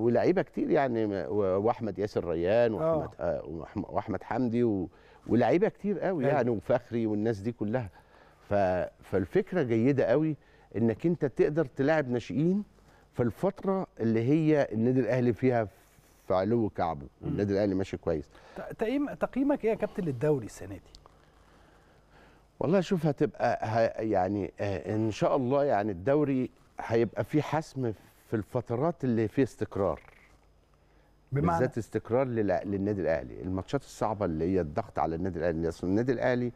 ولعيبة كتير يعني و... وأحمد ياسر ريان آه. وأحمد, آه. وأحمد حمدي و... ولعيبة كتير قوي يعني وفخري والناس دي كلها ف... فالفكرة جيدة قوي إنك أنت تقدر تلاعب ناشئين في الفترة اللي هي النادي الأهلي فيها في في علو كعبه والنادي الاهلي ماشي كويس تقييمك ايه يا كابتن للدوري السنه دي والله شوف هتبقى يعني آه، ان شاء الله يعني الدوري هيبقى فيه حسم في الفترات اللي فيه استقرار بمعنى بالذات استقرار للنادي الاهلي الماتشات الصعبه اللي هي الضغط على النادي الاهلي النادي الاهلي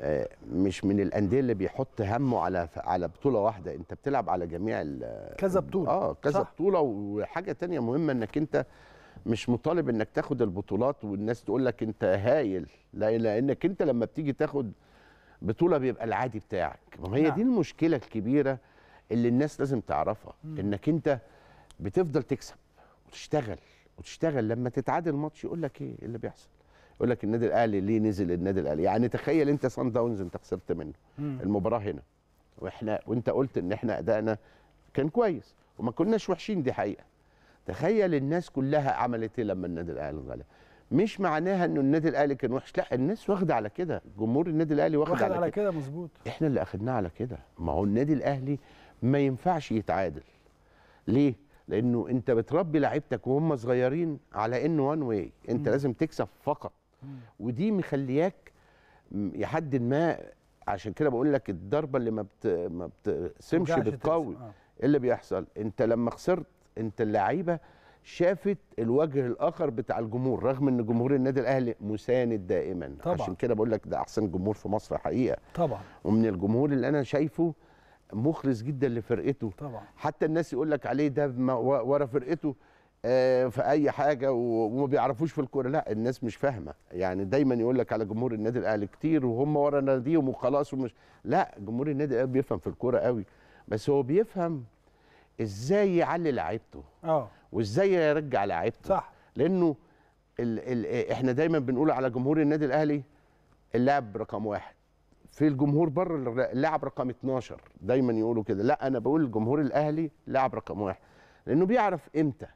آه، مش من الانديه اللي بيحط همه على على بطوله واحده انت بتلعب على جميع كذا بطوله اه كذا بطوله وحاجه تانية مهمه انك انت مش مطالب انك تاخد البطولات والناس تقول لك انت هايل لا لانك انت لما بتيجي تاخد بطوله بيبقى العادي بتاعك ما هي نعم. دي المشكله الكبيره اللي الناس لازم تعرفها م. انك انت بتفضل تكسب وتشتغل وتشتغل لما تتعادل ماتش يقول لك ايه اللي بيحصل يقول لك النادي الاهلي ليه نزل النادي الاهلي يعني تخيل انت سان داونز انت خسرت منه مم. المباراه هنا واحنا وانت قلت ان احنا ادائنا كان كويس وما كناش وحشين دي حقيقه تخيل الناس كلها عملت ايه لما النادي الاهلي غلب مش معناها انه النادي الاهلي كان وحش لا الناس واخده على كده جمهور النادي الاهلي واخد, واخد على, على كده, كده مظبوط احنا اللي اخدناه على كده ما هو النادي الاهلي ما ينفعش يتعادل ليه لانه انت بتربي لعيبتك وهم صغيرين على انه وان واي انت مم. لازم تكسب فقط ودي مخلياك لحد ما عشان كده بقول لك الضربه اللي ما بت ما بتسمش بتقوي آه. إيه اللي بيحصل انت لما خسرت انت اللعيبه شافت الوجه الاخر بتاع الجمهور رغم ان جمهور النادي الاهلي مساند دائما طبعا. عشان كده بقول لك ده احسن جمهور في مصر حقيقه طبعا ومن الجمهور اللي انا شايفه مخلص جدا لفرقته طبعا حتى الناس يقول لك عليه ده ورا فرقته آه، في اي حاجه وما بيعرفوش في الكوره لا الناس مش فاهمه يعني دايما يقول لك على جمهور النادي الاهلي كتير وهم ورا ناديهم وخلاص ومش لا جمهور النادي الاهلي بيفهم في الكوره قوي بس هو بيفهم ازاي يعلي لعيبته اه وازاي يرجع لعيبته صح لانه الـ الـ احنا دايما بنقول على جمهور النادي الاهلي اللاعب رقم واحد في الجمهور بره اللاعب رقم 12 دايما يقولوا كده لا انا بقول الجمهور الاهلي لاعب رقم واحد لانه بيعرف امتى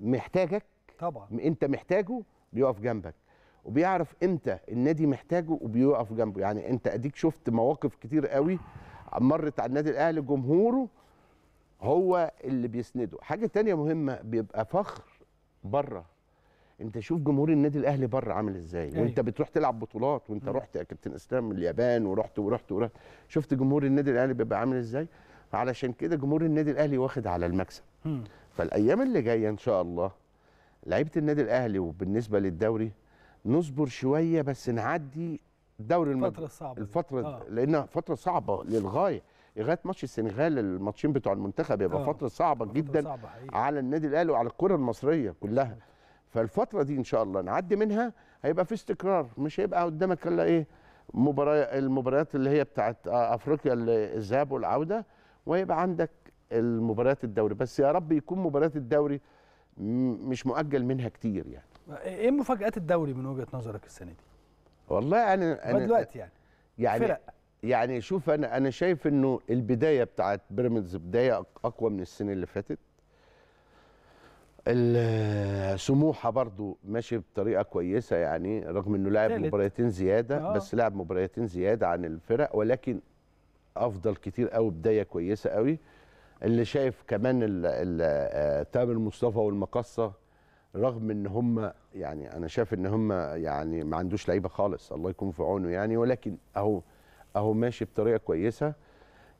محتاجك طبعا انت محتاجه بيقف جنبك وبيعرف امتى النادي محتاجه وبيقف جنبه يعني انت اديك شفت مواقف كتير قوي مرت على النادي الاهلي جمهوره هو اللي بيسنده حاجه تانية مهمه بيبقى فخر بره انت شوف جمهور النادي الاهلي بره عامل ازاي أيوه. وانت بتروح تلعب بطولات وانت م. رحت يا كابتن اسلام اليابان ورحت ورحت ورحت شفت جمهور النادي الاهلي بيبقى عامل ازاي فعلشان كده جمهور النادي الاهلي واخد على المكسب م. فالايام اللي جايه ان شاء الله لعيبه النادي الاهلي وبالنسبه للدوري نصبر شويه بس نعدي دوري المد... الفتره الصعبه الفتره آه. لانها فتره صعبه للغايه لغايه ماتش السنغال الماتشين بتوع المنتخب يبقى آه. فتره صعبه فترة جدا صعبة على النادي الاهلي وعلى الكره المصريه كلها فالفتره دي ان شاء الله نعدي منها هيبقى في استقرار مش هيبقى قدامك الا ايه مباريات المباريات اللي هي بتاعت افريقيا الذهاب والعوده ويبقى عندك المباريات الدوري بس يا رب يكون مباريات الدوري مش مؤجل منها كتير يعني ايه مفاجات الدوري من وجهه نظرك السنه دي والله يعني انا انا دلوقتي يعني يعني فرق. يعني شوف انا انا شايف انه البدايه بتاعت بيراميدز بدايه اقوى من السنه اللي فاتت سموحه برضو ماشي بطريقه كويسه يعني رغم انه لعب مباراتين زياده أوه. بس لعب مباراتين زياده عن الفرق ولكن افضل كتير قوي بدايه كويسه قوي اللي شايف كمان آه، تامر مصطفى والمقصه رغم ان هم يعني انا شايف ان هم يعني ما عندوش لعيبه خالص الله يكون في عونه يعني ولكن اهو اهو ماشي بطريقه كويسه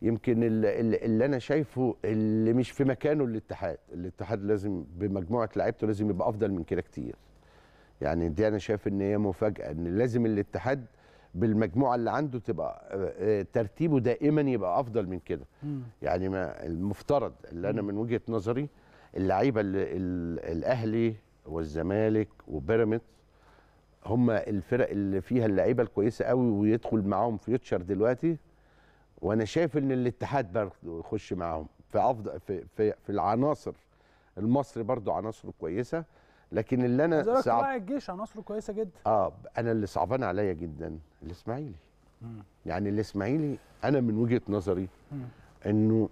يمكن اللي, اللي انا شايفه اللي مش في مكانه الاتحاد الاتحاد لازم بمجموعه لعيبته لازم يبقى افضل من كده كتير يعني دي انا شايف ان هي مفاجاه ان لازم الاتحاد بالمجموعه اللي عنده تبقى آه، آه، ترتيبه دائما يبقى افضل من كده يعني ما المفترض اللي انا من وجهه نظري اللعيبه الاهلي والزمالك وبيراميدز هم الفرق اللي فيها اللعيبه الكويسه قوي ويدخل معاهم فيوتشر دلوقتي وانا شايف ان الاتحاد برضه يخش معاهم في افضل في, في, في العناصر المصري برضه عناصره كويسه لكن اللي انا صعب راعي الجيش عناصره كويسه جدا اه انا اللي صعبان عليا جدا الاسماعيلي يعني الاسماعيلي انا من وجهه نظري انه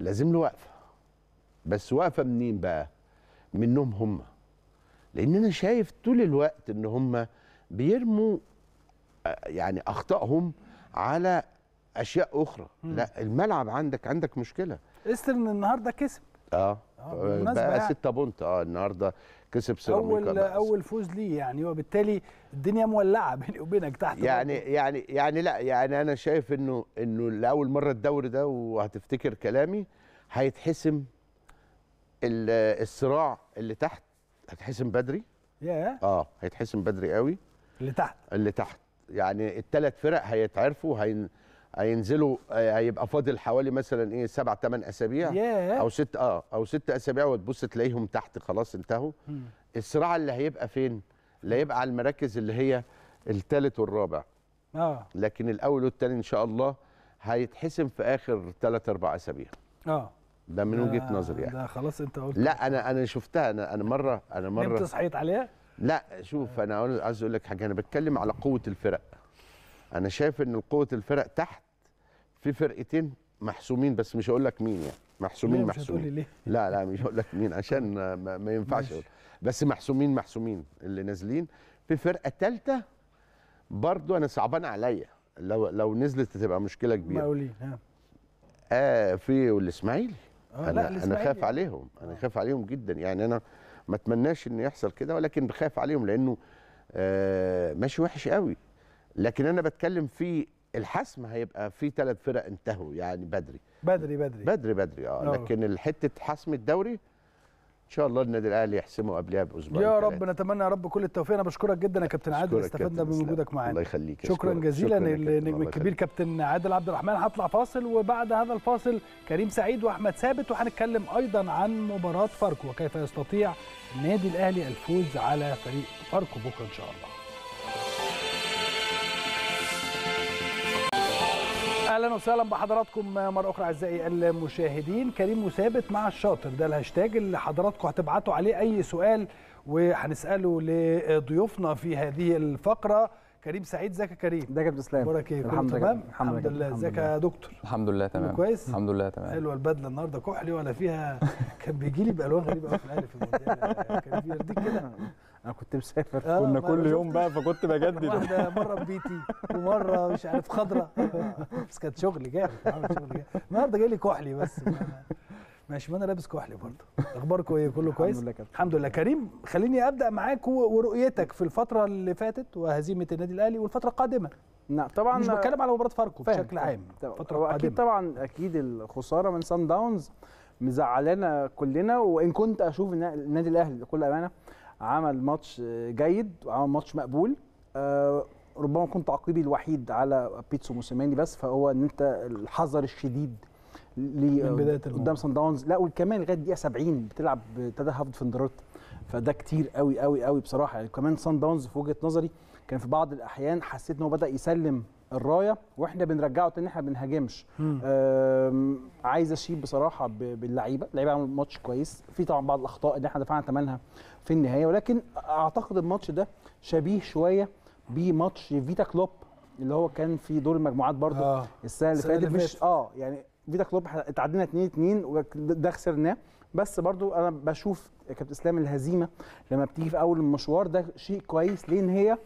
لازم له وقفه بس وقفه منين بقى منهم هم لان انا شايف طول الوقت ان هم بيرموا آه، يعني اخطائهم على اشياء اخرى مم. لا الملعب عندك عندك مشكله استرن النهارده كسب اه, آه. بقى يعني. 6 بونت اه النهارده كسب سيراميكا اول اول فوز ليه يعني وبالتالي الدنيا مولعه بيني وبينك تحت يعني برضه. يعني يعني لا يعني انا شايف انه انه لاول مره الدوري ده وهتفتكر كلامي هيتحسم الصراع اللي تحت هيتحسم بدري ياه yeah. اه هيتحسم بدري قوي اللي تحت اللي تحت يعني الثلاث فرق هيتعرفوا هين هينزلوا آه، هيبقى فاضل حوالي مثلا ايه سبع ثمان اسابيع yeah. او ست اه او ست اسابيع وتبص تلاقيهم تحت خلاص انتهوا hmm. الصراع اللي هيبقى فين؟ اللي هيبقى على المراكز اللي هي الثالث والرابع اه oh. لكن الاول والثاني ان شاء الله هيتحسم في اخر ثلاث اربع اسابيع اه oh. ده من وجهه نظري يعني ده خلاص انت قلت لا انا انا شفتها انا انا مره انا مره انت صحيت عليها؟ لا شوف انا عايز اقول لك حاجه انا بتكلم على قوه الفرق انا شايف ان قوه الفرق تحت في فرقتين محسومين بس مش هقول لك مين يعني محسومين محسومين ليه؟ لا لا مش هقول لك مين عشان ما, ما ينفعش أقول. بس محسومين محسومين اللي نازلين في فرقه ثالثه برضو انا صعبان عليا لو لو نزلت هتبقى مشكله كبيره مقاولين ها اه في والاسماعيلي آه، انا لا انا خايف عليهم انا آه. خايف عليهم جدا يعني انا ما اتمناش ان يحصل كده ولكن بخاف عليهم لانه آه ماشي وحش قوي لكن انا بتكلم في الحسم هيبقى في ثلاث فرق انتهوا يعني بدري بدري بدري بدري بدري اه, آه. لكن حته حسم الدوري ان شاء الله النادي الاهلي يحسمه قبلها باسبوعين يا رب نتمنى يا رب كل التوفيق انا بشكرك جدا يا كابتن عادل استفدنا بوجودك معانا الله يخليك شكرا جزيلا للنجم الكبير كابتن عادل عبد الرحمن هطلع فاصل وبعد هذا الفاصل كريم سعيد واحمد ثابت وهنتكلم ايضا عن مباراه فاركو وكيف يستطيع النادي الاهلي الفوز على فريق فاركو بكره ان شاء الله اهلا وسهلا بحضراتكم مره اخرى اعزائي المشاهدين كريم وثابت مع الشاطر ده الهاشتاج اللي حضراتكم هتبعتوا عليه اي سؤال وهنساله لضيوفنا في هذه الفقره كريم سعيد ازيك يا كريم ازيك يا كابتن اسلام بارك ايه الحمد لله تمام الحمد, الحمد لله ازيك يا دكتور الحمد لله تمام كويس الحمد لله تمام حلوه البدله النهارده كحلي ولا فيها كان بيجي لي بالوان غريبه قوي في الالف كان بيرديك كده انا كنت مسافر آه كنا كل يوم بقى فكنت بجدد واحده مره في بيتي ومره مش عارف خضره بس كانت شغل جامد شغل النهارده جاي لي كحلي بس ماشي ما انا لابس كحلي برضه اخباركم ايه كله كويس الحمد لله الحمد لله كريم خليني ابدا معاك ورؤيتك في الفتره اللي فاتت وهزيمه النادي الاهلي والفتره القادمه نعم طبعا مش بتكلم على مباراه فاركو بشكل عام فترة القادمه اكيد طبعا اكيد الخساره من سان داونز مزعلانا كلنا وان كنت اشوف النادي الاهلي بكل امانه عمل ماتش جيد وعمل ماتش مقبول آه، ربما يكون تعقيبي الوحيد على بيتسو موسيماني بس فهو ان انت الحذر الشديد من بدايه قدام سان داونز لا وكمان لغايه الدقيقه 70 بتلعب تدهف في انذارات فده كتير قوي قوي قوي بصراحه يعني كمان سان داونز في وجهه نظري كان في بعض الاحيان حسيت ان هو بدا يسلم الرايه واحنا بنرجعه تاني احنا ما بنهاجمش عايز اشيب بصراحه باللعيبه اللعيبه عملوا ماتش كويس في طبعا بعض الاخطاء اللي احنا دفعنا ثمنها في النهايه ولكن اعتقد الماتش ده شبيه شويه بماتش فيتا كلوب اللي هو كان في دور المجموعات برضه آه. السنه اللي فاتت مش اه يعني فيتا كلوب اتعدينا 2 2 وده خسرناه بس برضو انا بشوف يا كابتن اسلام الهزيمه لما بتيجي في اول المشوار ده شيء كويس ليه ان هي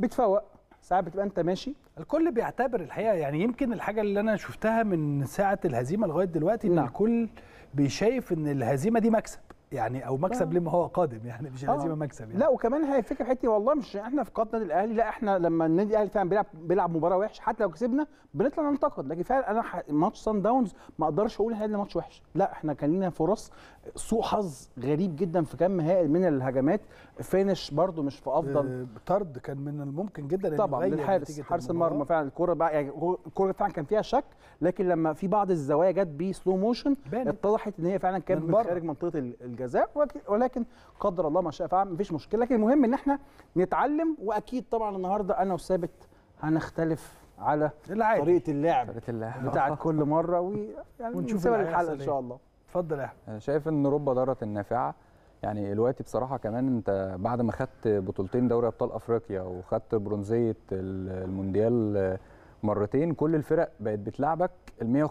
بتفوق ساعات بتبقى انت ماشي الكل بيعتبر الحقيقه يعني يمكن الحاجه اللي انا شفتها من ساعه الهزيمه لغايه دلوقتي ان نعم. الكل بيشايف ان الهزيمه دي مكسب يعني او مكسب آه. لما هو قادم يعني مش هزيمه يعني آه. مكسب يعني لا وكمان هي الفكره حتي والله مش احنا في النادي الاهلي لا احنا لما النادي الاهلي فعلا بيلعب بيلعب مباراه وحش حتى لو كسبنا بنطلع ننتقد لكن فعلا انا ماتش سان داونز ما اقدرش اقول هذا ماتش وحش لا احنا كان لنا فرص سوء حظ غريب جدا في كم هائل من الهجمات فينش برده مش في افضل آه، طرد كان من الممكن جدا طبعا للحارس حارس المرمى فعلا الكوره بقى يعني الكوره فعلا كان فيها شك لكن لما في بعض الزوايا جت بسلو موشن اتضحت ان هي فعلا كانت من خارج منطقه الجزاء الجزاء ولكن قدر الله ما شاء فعل مفيش مشكله لكن المهم ان احنا نتعلم واكيد طبعا النهارده انا وثابت هنختلف على العادي. طريقه اللعب طريقه اللعب بتاعت كل مره وي... يعني ونشوف الحلقه ان شاء الله اتفضل يا احمد انا شايف ان رب ضاره النافعه يعني دلوقتي بصراحه كمان انت بعد ما خدت بطولتين دوري ابطال افريقيا وخدت برونزيه المونديال مرتين كل الفرق بقت بتلعبك ال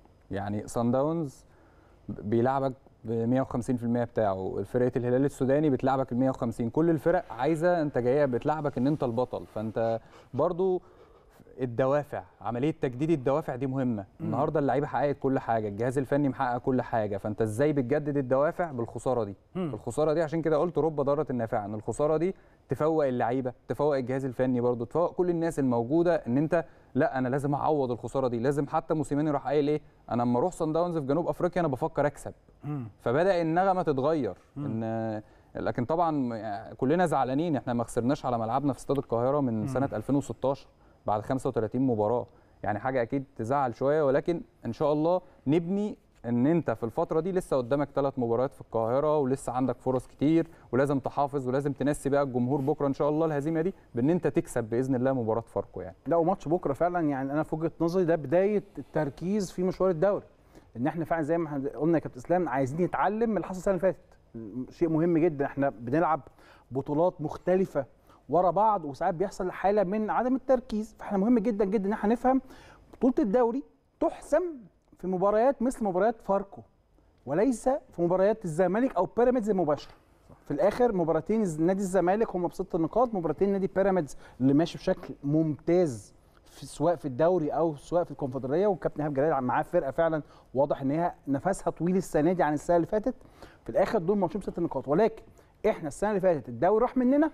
150% يعني سان داونز بيلعبك ب 150% بتاعه فرقه الهلال السوداني بتلعبك ال 150 كل الفرق عايزه انت جايه بتلعبك ان انت البطل فانت برضو الدوافع عمليه تجديد الدوافع دي مهمه مم. النهارده اللعيبه حققت كل حاجه الجهاز الفني محقق كل حاجه فانت ازاي بتجدد الدوافع بالخساره دي مم. الخساره دي عشان كده قلت رب ضاره النافع ان الخساره دي تفوق اللعيبه تفوق الجهاز الفني برضه تفوق كل الناس الموجوده ان انت لا انا لازم اعوض الخساره دي لازم حتى موسيماني راح قايل ايه انا لما اروح صن داونز في جنوب افريقيا انا بفكر اكسب مم. فبدا النغمه تتغير مم. ان لكن طبعا كلنا زعلانين احنا ما خسرناش على ملعبنا في استاد القاهره من مم. سنه 2016 بعد 35 مباراه يعني حاجه اكيد تزعل شويه ولكن ان شاء الله نبني ان انت في الفتره دي لسه قدامك ثلاث مباريات في القاهره ولسه عندك فرص كتير ولازم تحافظ ولازم تنسي بقى الجمهور بكره ان شاء الله الهزيمه دي بان انت تكسب باذن الله مباراه فاركو يعني لا وماتش بكره فعلا يعني انا في وجهه نظري ده بدايه التركيز في مشوار الدوري ان احنا فعلا زي ما احنا قلنا يا كابتن اسلام عايزين نتعلم من اللي حصل السنه اللي فاتت شيء مهم جدا احنا بنلعب بطولات مختلفه ورا بعض وساعات بيحصل حاله من عدم التركيز فاحنا مهم جدا جدا ان احنا نفهم بطوله الدوري تحسم في مباريات مثل مباريات فاركو وليس في مباريات الزمالك او بيراميدز المباشره في الاخر مباراتين نادي الزمالك هم بست نقاط مباراتين نادي بيراميدز اللي ماشي بشكل ممتاز في سواء في الدوري او سواء في الكونفدراليه والكابتن ايهاب جلال معاه فرقه فعلا واضح ان هي نفسها طويل السنه دي عن السنه اللي فاتت في الاخر دول ماتشين بست نقاط ولكن احنا السنه اللي فاتت الدوري راح مننا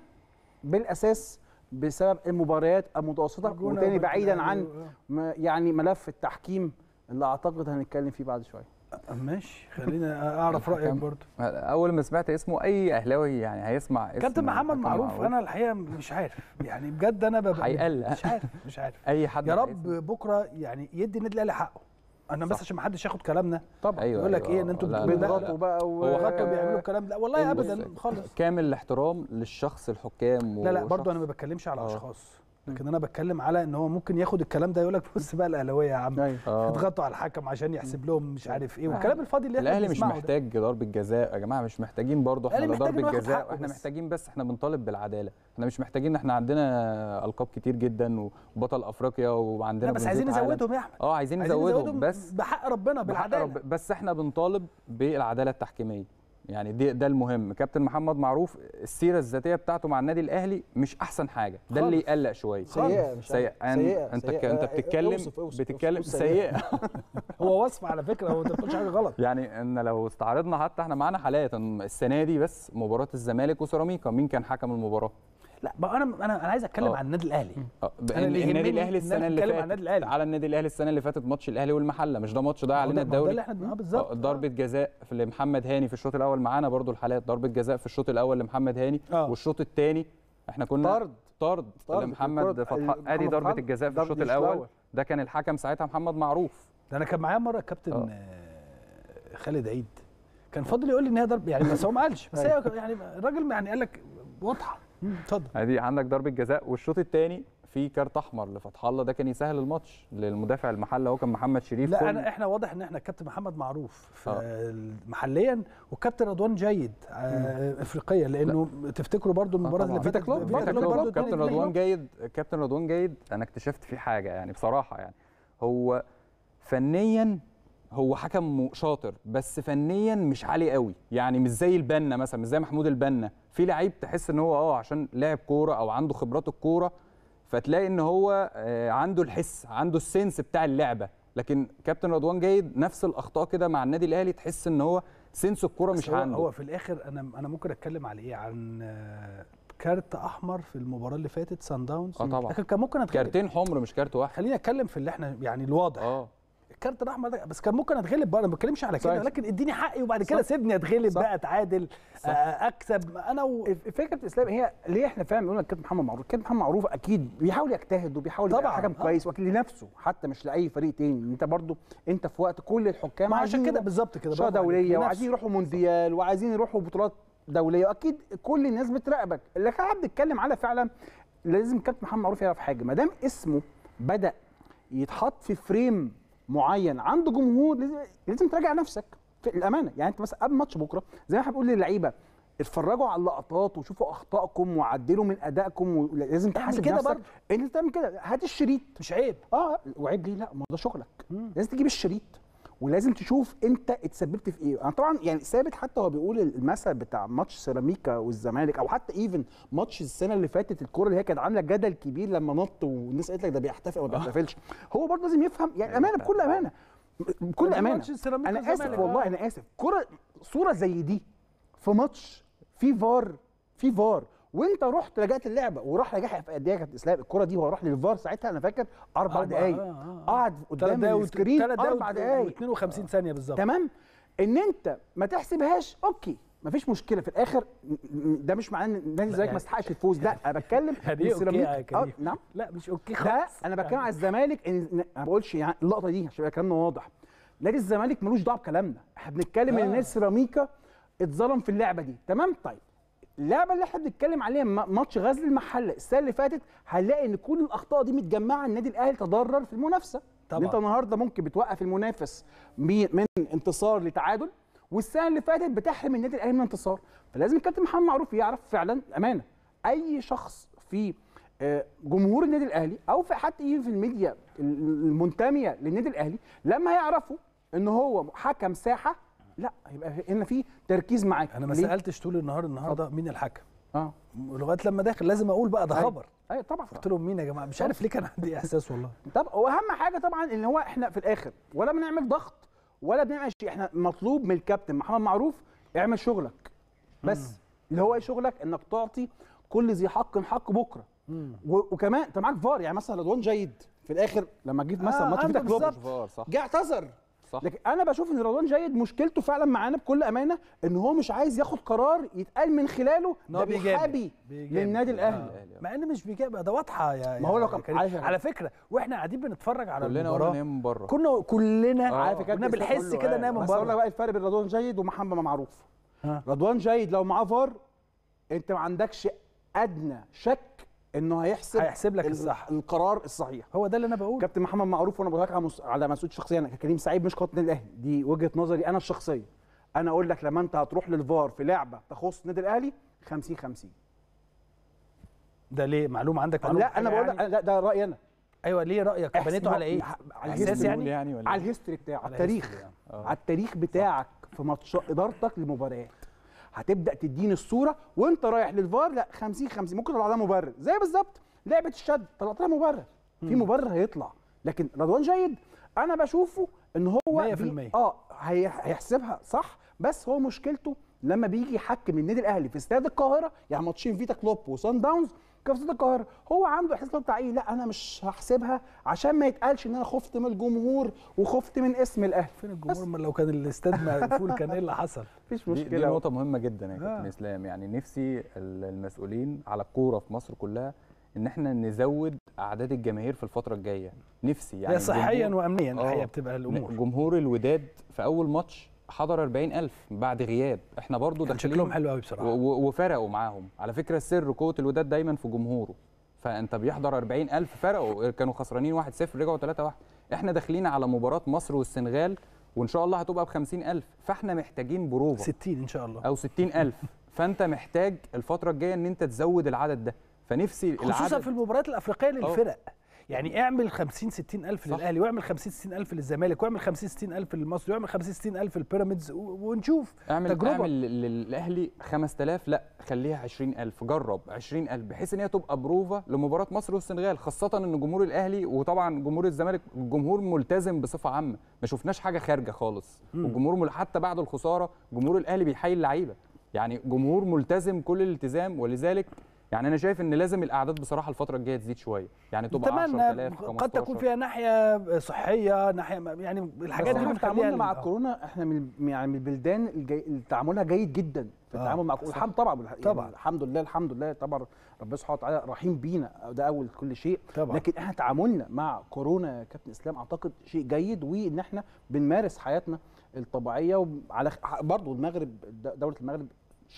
بالاساس بسبب المباريات المتوسطه وتاني بعيدا يعني، عن آه. يعني ملف التحكيم اللي اعتقد هنتكلم فيه بعد شويه ماشي خلينا اعرف رايك برضه اول ما سمعت اسمه اي اهلاوي يعني هيسمع اسمه كابتن محمد معروف, انا الحقيقه مش عارف يعني بجد انا ببقى هيقلق مش عارف مش عارف اي حد يا رب بكره يعني يدي النادي الاهلي حقه انا بس عشان ما حدش ياخد كلامنا طبعا أيوة يقول لك أيوة ايه ان انتوا بتضغطوا بقى و... هو غلطوا أيوة، بيعملوا الكلام ده والله إيه، ابدا خالص كامل الاحترام للشخص الحكام لا لا برضه انا ما بتكلمش على آه. اشخاص لكن انا بتكلم على ان هو ممكن ياخد الكلام ده يقول لك بص بقى الاهلاويه يا عم اضغطوا أيوه. آه. على الحكم عشان يحسب لهم مش أيوه. عارف ايه آه. والكلام الفاضي اللي احنا الاهلي مش محتاج ضرب الجزاء يا جماعه مش محتاجين برضه احنا ضرب الجزاء احنا محتاجين بس احنا بنطالب بالعداله احنا مش محتاجين احنا عندنا القاب كتير جدا وبطل افريقيا وعندنا بس عايزين نزودهم يا احمد اه عايزين نزودهم بس بحق ربنا بالعداله بس احنا بنطالب بالعداله التحكيميه يعني ده ده المهم كابتن محمد معروف السيره الذاتيه بتاعته مع النادي الاهلي مش احسن حاجه ده اللي يقلق شويه سيئه مش سيئة. سيئة. انت سيئة. انت بتتكلم أوصف أوصف بتتكلم أوصف سيئة. هو وصف على فكره هو انت حاجه غلط يعني ان لو استعرضنا حتى احنا معانا حالات السنه دي بس مباراه الزمالك وسيراميكا مين كان حكم المباراه لا بقى انا انا انا عايز اتكلم أوه. عن النادي الاهلي آه، النادي الاهلي السنه اللي فاتت عن النادي الاهلي على النادي الاهلي السنه اللي فاتت ماتش الاهلي والمحله مش ده ماتش ضيع علينا الدوري ده اللي احنا آه، آه، ضربه جزاء لمحمد هاني في الشوط الاول معانا برضو الحالات ضربه جزاء في الشوط الاول لمحمد هاني أوه. والشوط الثاني احنا كنا طرد طرد, طرد لمحمد فتحي ادي ضربه الجزاء في الشوط الاول ده كان الحكم ساعتها محمد معروف ده انا كان معايا مره الكابتن خالد عيد كان فاضل يقول لي ان هي ضرب يعني بس هو ما قالش بس هي أيوه. يعني الراجل يعني قال لك واضحه اتفضل ادي يعني عندك ضربه جزاء والشوط الثاني في كارت احمر لفتح الله ده كان يسهل الماتش للمدافع المحلي هو كان محمد شريف لا أنا احنا واضح ان احنا كابتن محمد معروف آه. محليا والكابتن رضوان جيد آه افريقيا لانه لا. تفتكروا برضو المباراه آه اللي فاتت كابتن رضوان جيد كابتن رضوان جيد انا اكتشفت فيه حاجه يعني بصراحه يعني هو فنيا هو حكم شاطر بس فنيا مش عالي قوي يعني مش زي البنا مثلا مش زي محمود البنا في لعيب تحس ان هو اه عشان لاعب كوره او عنده خبرات الكوره فتلاقي ان هو آه، عنده الحس عنده السنس بتاع اللعبه لكن كابتن رضوان جيد نفس الاخطاء كده مع النادي الاهلي تحس ان هو سنس الكوره مش هو عنده هو في الاخر انا انا ممكن اتكلم على ايه عن آه، كارت احمر في المباراه اللي فاتت سان داونز اه طبعا لكن كان ممكن اتكلم كارتين حمر مش كارت واحد خليني اتكلم في اللي احنا يعني الواضح اه الكارت الاحمر ده بس كان ممكن اتغلب بقى انا ما بتكلمش على كده لكن اديني حقي وبعد كده سيبني اتغلب بقى اتعادل آه، اكسب انا و... فكره اسلام هي ليه احنا فاهم بيقول لك كابتن محمد معروف كابتن محمد معروف اكيد بيحاول يجتهد وبيحاول يبقى حكم آه. كويس واكيد لنفسه حتى مش لاي فريق تاني انت برضو انت في وقت كل الحكام عشان كده بالظبط كده شو دوليه وعايزين يروحوا مونديال وعايزين يروحوا بطولات دوليه واكيد كل الناس بتراقبك اللي كان عبد على فعلا لازم كابتن محمد معروف يعرف حاجه ما دام اسمه بدا يتحط في فريم معين عنده جمهور لازم تراجع نفسك في الامانه يعني انت مثلا قبل ماتش بكره زي ما احنا بنقول للعيبه اتفرجوا على اللقطات وشوفوا اخطائكم وعدلوا من ادائكم ولازم تحاسب كده برضه انت تعمل كده هات الشريط مش عيب اه وعيب ليه لا ما ده شغلك مم. لازم تجيب الشريط ولازم تشوف انت اتسببت في ايه انا يعني طبعا يعني ثابت حتى هو بيقول المثل بتاع ماتش سيراميكا والزمالك او حتى ايفن ماتش السنه اللي فاتت الكوره اللي هي كانت عامله جدل كبير لما نط والناس قالت لك ده بيحتفل ما آه. بيحتفلش هو برضه لازم يفهم يعني, يعني امانه بكل امانه بكل يعني امانه انا اسف والله آه. انا اسف كره صوره زي دي في ماتش في فار في فار وانت رحت رجعت اللعبه وراح راجعها في قد ايه كابتن اسلام الكره دي هو راح للفار ساعتها انا فاكر اربع دقائق قعد قدام السكرين اربع دقائق 52 ثانيه بالظبط تمام ان انت ما تحسبهاش اوكي مفيش مشكله في الاخر ده مش معناه ان النادي الزمالك يعني ما استحقش الفوز لا انا بتكلم السيراميك آه،, آه نعم لا مش اوكي خالص انا بتكلم على يعني الزمالك ان ما بقولش يعني اللقطه دي عشان يبقى كلامنا واضح نادي الزمالك ملوش دعوه بكلامنا احنا بنتكلم ان آه. نادي سيراميكا اتظلم في اللعبه دي تمام طيب اللعبه اللي احنا بنتكلم عليها ماتش غزل المحله السنه اللي فاتت هنلاقي ان كل الاخطاء دي متجمعه النادي الاهلي تضرر في المنافسه طبعا انت النهارده ممكن بتوقف المنافس من انتصار لتعادل والسنه اللي فاتت بتحرم النادي الاهلي من انتصار فلازم الكابتن محمد معروف يعرف فعلا امانه اي شخص في آه، جمهور النادي الاهلي او في حتى في الميديا المنتميه للنادي الاهلي لما هيعرفوا ان هو حكم ساحه لا يبقى هنا في تركيز معاك انا ما سالتش طول النهار النهارده مين الحكم اه لغايه لما داخل لازم اقول بقى ده أيوة. خبر ايوه طبعا قلت لهم مين يا جماعه مش عارف ليه كان عندي احساس والله طب واهم حاجه طبعا ان هو احنا في الاخر ولا بنعمل ضغط ولا بنعمل شيء احنا مطلوب من الكابتن محمد معروف اعمل شغلك بس مم. اللي هو ايه شغلك انك تعطي كل ذي حق حق بكره وكمان انت معاك فار يعني مثلا رضوان جيد في الاخر لما جيت مثلا آه ماتش فيتا كلوب جه اعتذر صح. لكن انا بشوف ان رضوان جيد مشكلته فعلا معانا بكل امانه ان هو مش عايز ياخد قرار يتقال من خلاله ده بيحابي للنادي آه. الاهلي مع ان مش بيجابي ده واضحه يا ما هو لو كان على فكره واحنا قاعدين بنتفرج على كلنا المباراه كلنا من بره كنا كلنا آه. كنا بالحس كده نايم من بره بس اقول لك بقى الفرق بين رضوان جيد ومحمد معروف رضوان جيد لو معاه فار انت ما عندكش ادنى شك انه هيحسب هيحسب لك الصح القرار الصحيح هو ده اللي انا بقوله كابتن محمد معروف وانا بقولك على مس... على مسؤول شخصيا كريم سعيد مش النادي الاهلي دي وجهه نظري انا الشخصيه انا اقول لك لما انت هتروح للفار في لعبه تخص النادي الاهلي 50 50 ده ليه معلومه عندك معلومة لا انا بقول يعني... لا ده رايي انا ايوه ليه رايك بنيته على ايه على الاساس يعني, يعني ولا على الهيستوري بتاعه على التاريخ يعني. على التاريخ بتاعك في ماتش ادارتك لمباريات هتبدا تديني الصوره وانت رايح للفار لا 50 50 ممكن تطلع لها مبرر زي بالظبط لعبه الشد طلعت لها مبرر في مبرر هيطلع لكن رضوان جيد انا بشوفه ان هو 100% بي... اه هي... هيحسبها صح بس هو مشكلته لما بيجي يحكم النادي الاهلي في استاد القاهره يعني ماتشين فيتا كلوب وسان داونز كفصيله القاهره هو عنده احساس بتاع ايه لا انا مش هحسبها عشان ما يتقالش ان انا خفت من الجمهور وخفت من اسم الاهلي فين الجمهور ما لو كان الاستاد مقفول كان ايه اللي حصل مفيش مشكله دي, دي نقطه مهمه جدا يا كابتن آه. اسلام يعني نفسي المسؤولين على الكوره في مصر كلها ان احنا نزود اعداد الجماهير في الفتره الجايه نفسي يعني صحيا وامنيا الحقيقه آه، بتبقى الامور جمهور الوداد في اول ماتش حضر 40000 بعد غياب احنا برضو يعني ده شكلهم حلو قوي بصراحه وفرقوا معاهم على فكره السر قوه الوداد دايما في جمهوره فانت بيحضر 40000 فرقوا كانوا خسرانين 1-0 رجعوا 3-1 احنا داخلين على مباراه مصر والسنغال وان شاء الله هتبقى ب 50000 فاحنا محتاجين بروفه 60 ان شاء الله او 60000 فانت محتاج الفتره الجايه ان انت تزود العدد ده فنفسي خصوصا العدد في المباريات الافريقيه للفرق أوه. يعني اعمل 50 60 الف للاهلي واعمل 50 60 الف للزمالك واعمل 50 60 الف للمصري واعمل 50 60 الف للبيراميدز ونشوف اعمل تجربه اعمل للاهلي 5000 لا خليها 20000 جرب 20000 بحيث ان هي تبقى بروفه لمباراه مصر والسنغال خاصه ان جمهور الاهلي وطبعا جمهور الزمالك الجمهور ملتزم بصفه عامه ما شفناش حاجه خارجه خالص والجمهور حتى بعد الخساره جمهور الاهلي بيحيي اللعيبه يعني جمهور ملتزم كل الالتزام ولذلك يعني انا شايف ان لازم الاعداد بصراحه الفتره الجايه تزيد شويه يعني تبقى 10000 قد تكون فيها ناحيه صحيه ناحيه يعني الحاجات دي تعاملنا مع آه. الكورونا احنا من يعني من البلدان اللي تعاملها جيد جدا في آه، التعامل آه. مع الحمد طبعا يعني طبعا يعني الحمد لله الحمد لله طبعا ربنا سبحانه وتعالى رحيم بينا ده اول كل شيء طبعا. لكن احنا تعاملنا مع كورونا يا كابتن اسلام اعتقد شيء جيد وان احنا بنمارس حياتنا الطبيعيه وعلى برضه المغرب دوله المغرب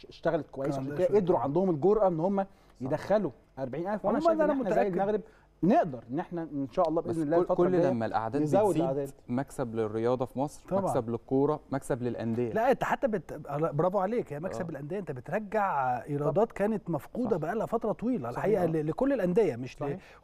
اشتغلت كويس عشان كده قدروا عندهم الجرأه ان هم يدخلوا 40000 وانا شايف ان احنا زي المغرب نقدر ان احنا ان شاء الله باذن الله كل لما الاعداد بتزيد مكسب للرياضه في مصر طبعا. مكسب للكوره مكسب للانديه لا انت حتى بت... برافو عليك هي مكسب الانديه آه. انت بترجع ايرادات كانت مفقوده بقى لها فتره طويله الحقيقه لكل الانديه مش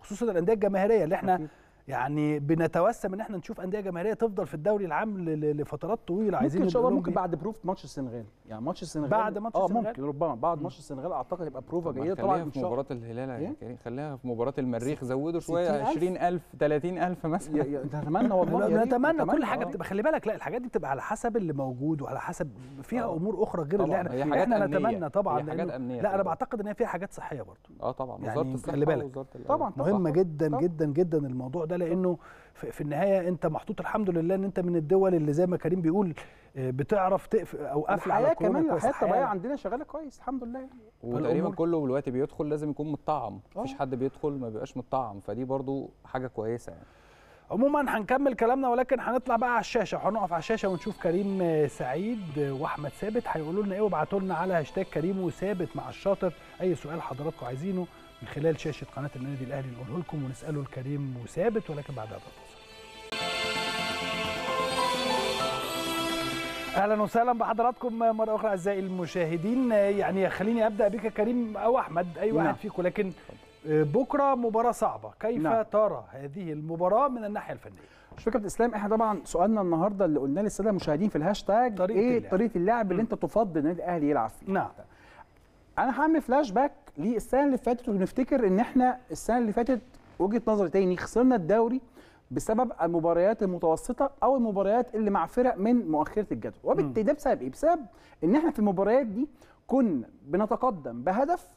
خصوصا الانديه الجماهيريه اللي احنا صحيح. يعني بنتوسم ان احنا نشوف انديه جماهيريه تفضل في الدوري العام لفترات طويله عايزين ممكن ان شاء الله ممكن إيه؟ بعد بروف ماتش السنغال يعني ماتش السنغال بعد ماتش آه، السنغال اه ممكن ربما بعد ماتش السنغال اعتقد يبقى بروفا جيده طبعا خليها في مباراه الهلال يا إيه؟ يعني كريم خليها في مباراه المريخ زودوا شويه 20000 30000 مثلا نتمنى والله نتمنى كل حاجه بتبقى خلي بالك لا الحاجات دي بتبقى على حسب اللي موجود وعلى حسب فيها أوه. امور اخرى غير اللي احنا احنا نتمنى طبعا حاجات أمنية لا انا بعتقد ان هي فيها حاجات صحيه برضه اه طبعا وزاره يعني الصحه خلي بالك طبعا مهمه جدا جدا جدا الموضوع ده ده لانه في النهايه انت محطوط الحمد لله ان انت من الدول اللي زي ما كريم بيقول آه، بتعرف تقفل او قافل على كمان الحياه الطبيعيه عندنا شغاله كويس الحمد لله وتقريبا كله دلوقتي بيدخل لازم يكون متطعم آه. مفيش حد بيدخل ما بيبقاش متطعم فدي برضو حاجه كويسه يعني عموما هنكمل كلامنا ولكن هنطلع بقى على الشاشه وهنقف على الشاشه ونشوف كريم آه، سعيد واحمد ثابت هيقولوا لنا ايه وابعتوا لنا على هاشتاج كريم وثابت مع الشاطر اي سؤال حضراتكم عايزينه من خلال شاشه قناه النادي الاهلي نقوله لكم ونساله الكريم وثابت ولكن بعدها تفاصيل اهلا وسهلا بحضراتكم مره اخرى اعزائي المشاهدين يعني خليني ابدا بك كريم او احمد اي واحد نعم. فيكم لكن آه، بكره مباراه صعبه كيف نعم. ترى هذه المباراه من الناحيه الفنيه فكره اسلام احنا طبعا سؤالنا النهارده اللي قلناه للساده المشاهدين في الهاشتاج طريقة ايه اللعب. طريقه اللعب اللي انت تفضل النادي الاهلي يلعب فيه نعم انا هعمل فلاش باك للسنه اللي فاتت ونفتكر ان احنا السنه اللي فاتت وجهه نظري تاني خسرنا الدوري بسبب المباريات المتوسطه او المباريات اللي مع فرق من مؤخره الجدول وبالتالي ده بسبب ايه بسبب ان احنا في المباريات دي كنا بنتقدم بهدف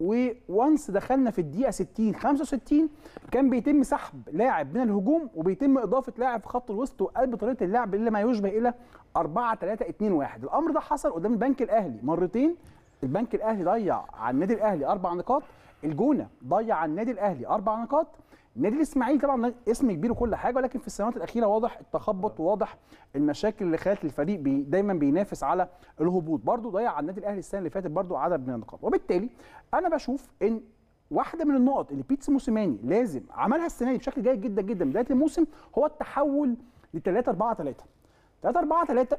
وونس دخلنا في الدقيقه 60 65 كان بيتم سحب لاعب من الهجوم وبيتم اضافه لاعب في خط الوسط وقلب طريقه اللعب اللي ما يشبه الى 4 3 2 1 الامر ده حصل قدام البنك الاهلي مرتين البنك الاهلي ضيع على النادي الاهلي اربع نقاط الجونه ضيع على النادي الاهلي اربع نقاط نادي الاسماعيلي طبعا اسم كبير وكل حاجه ولكن في السنوات الاخيره واضح التخبط وواضح المشاكل اللي خلت الفريق بي دايما بينافس على الهبوط برده ضيع على النادي الاهلي السنه اللي فاتت برده عدد من النقاط وبالتالي انا بشوف ان واحده من النقط اللي بيتس موسيماني لازم عملها السنه دي بشكل جيد جدا جدا بدايه الموسم هو التحول ل 3 4 3 3 4 3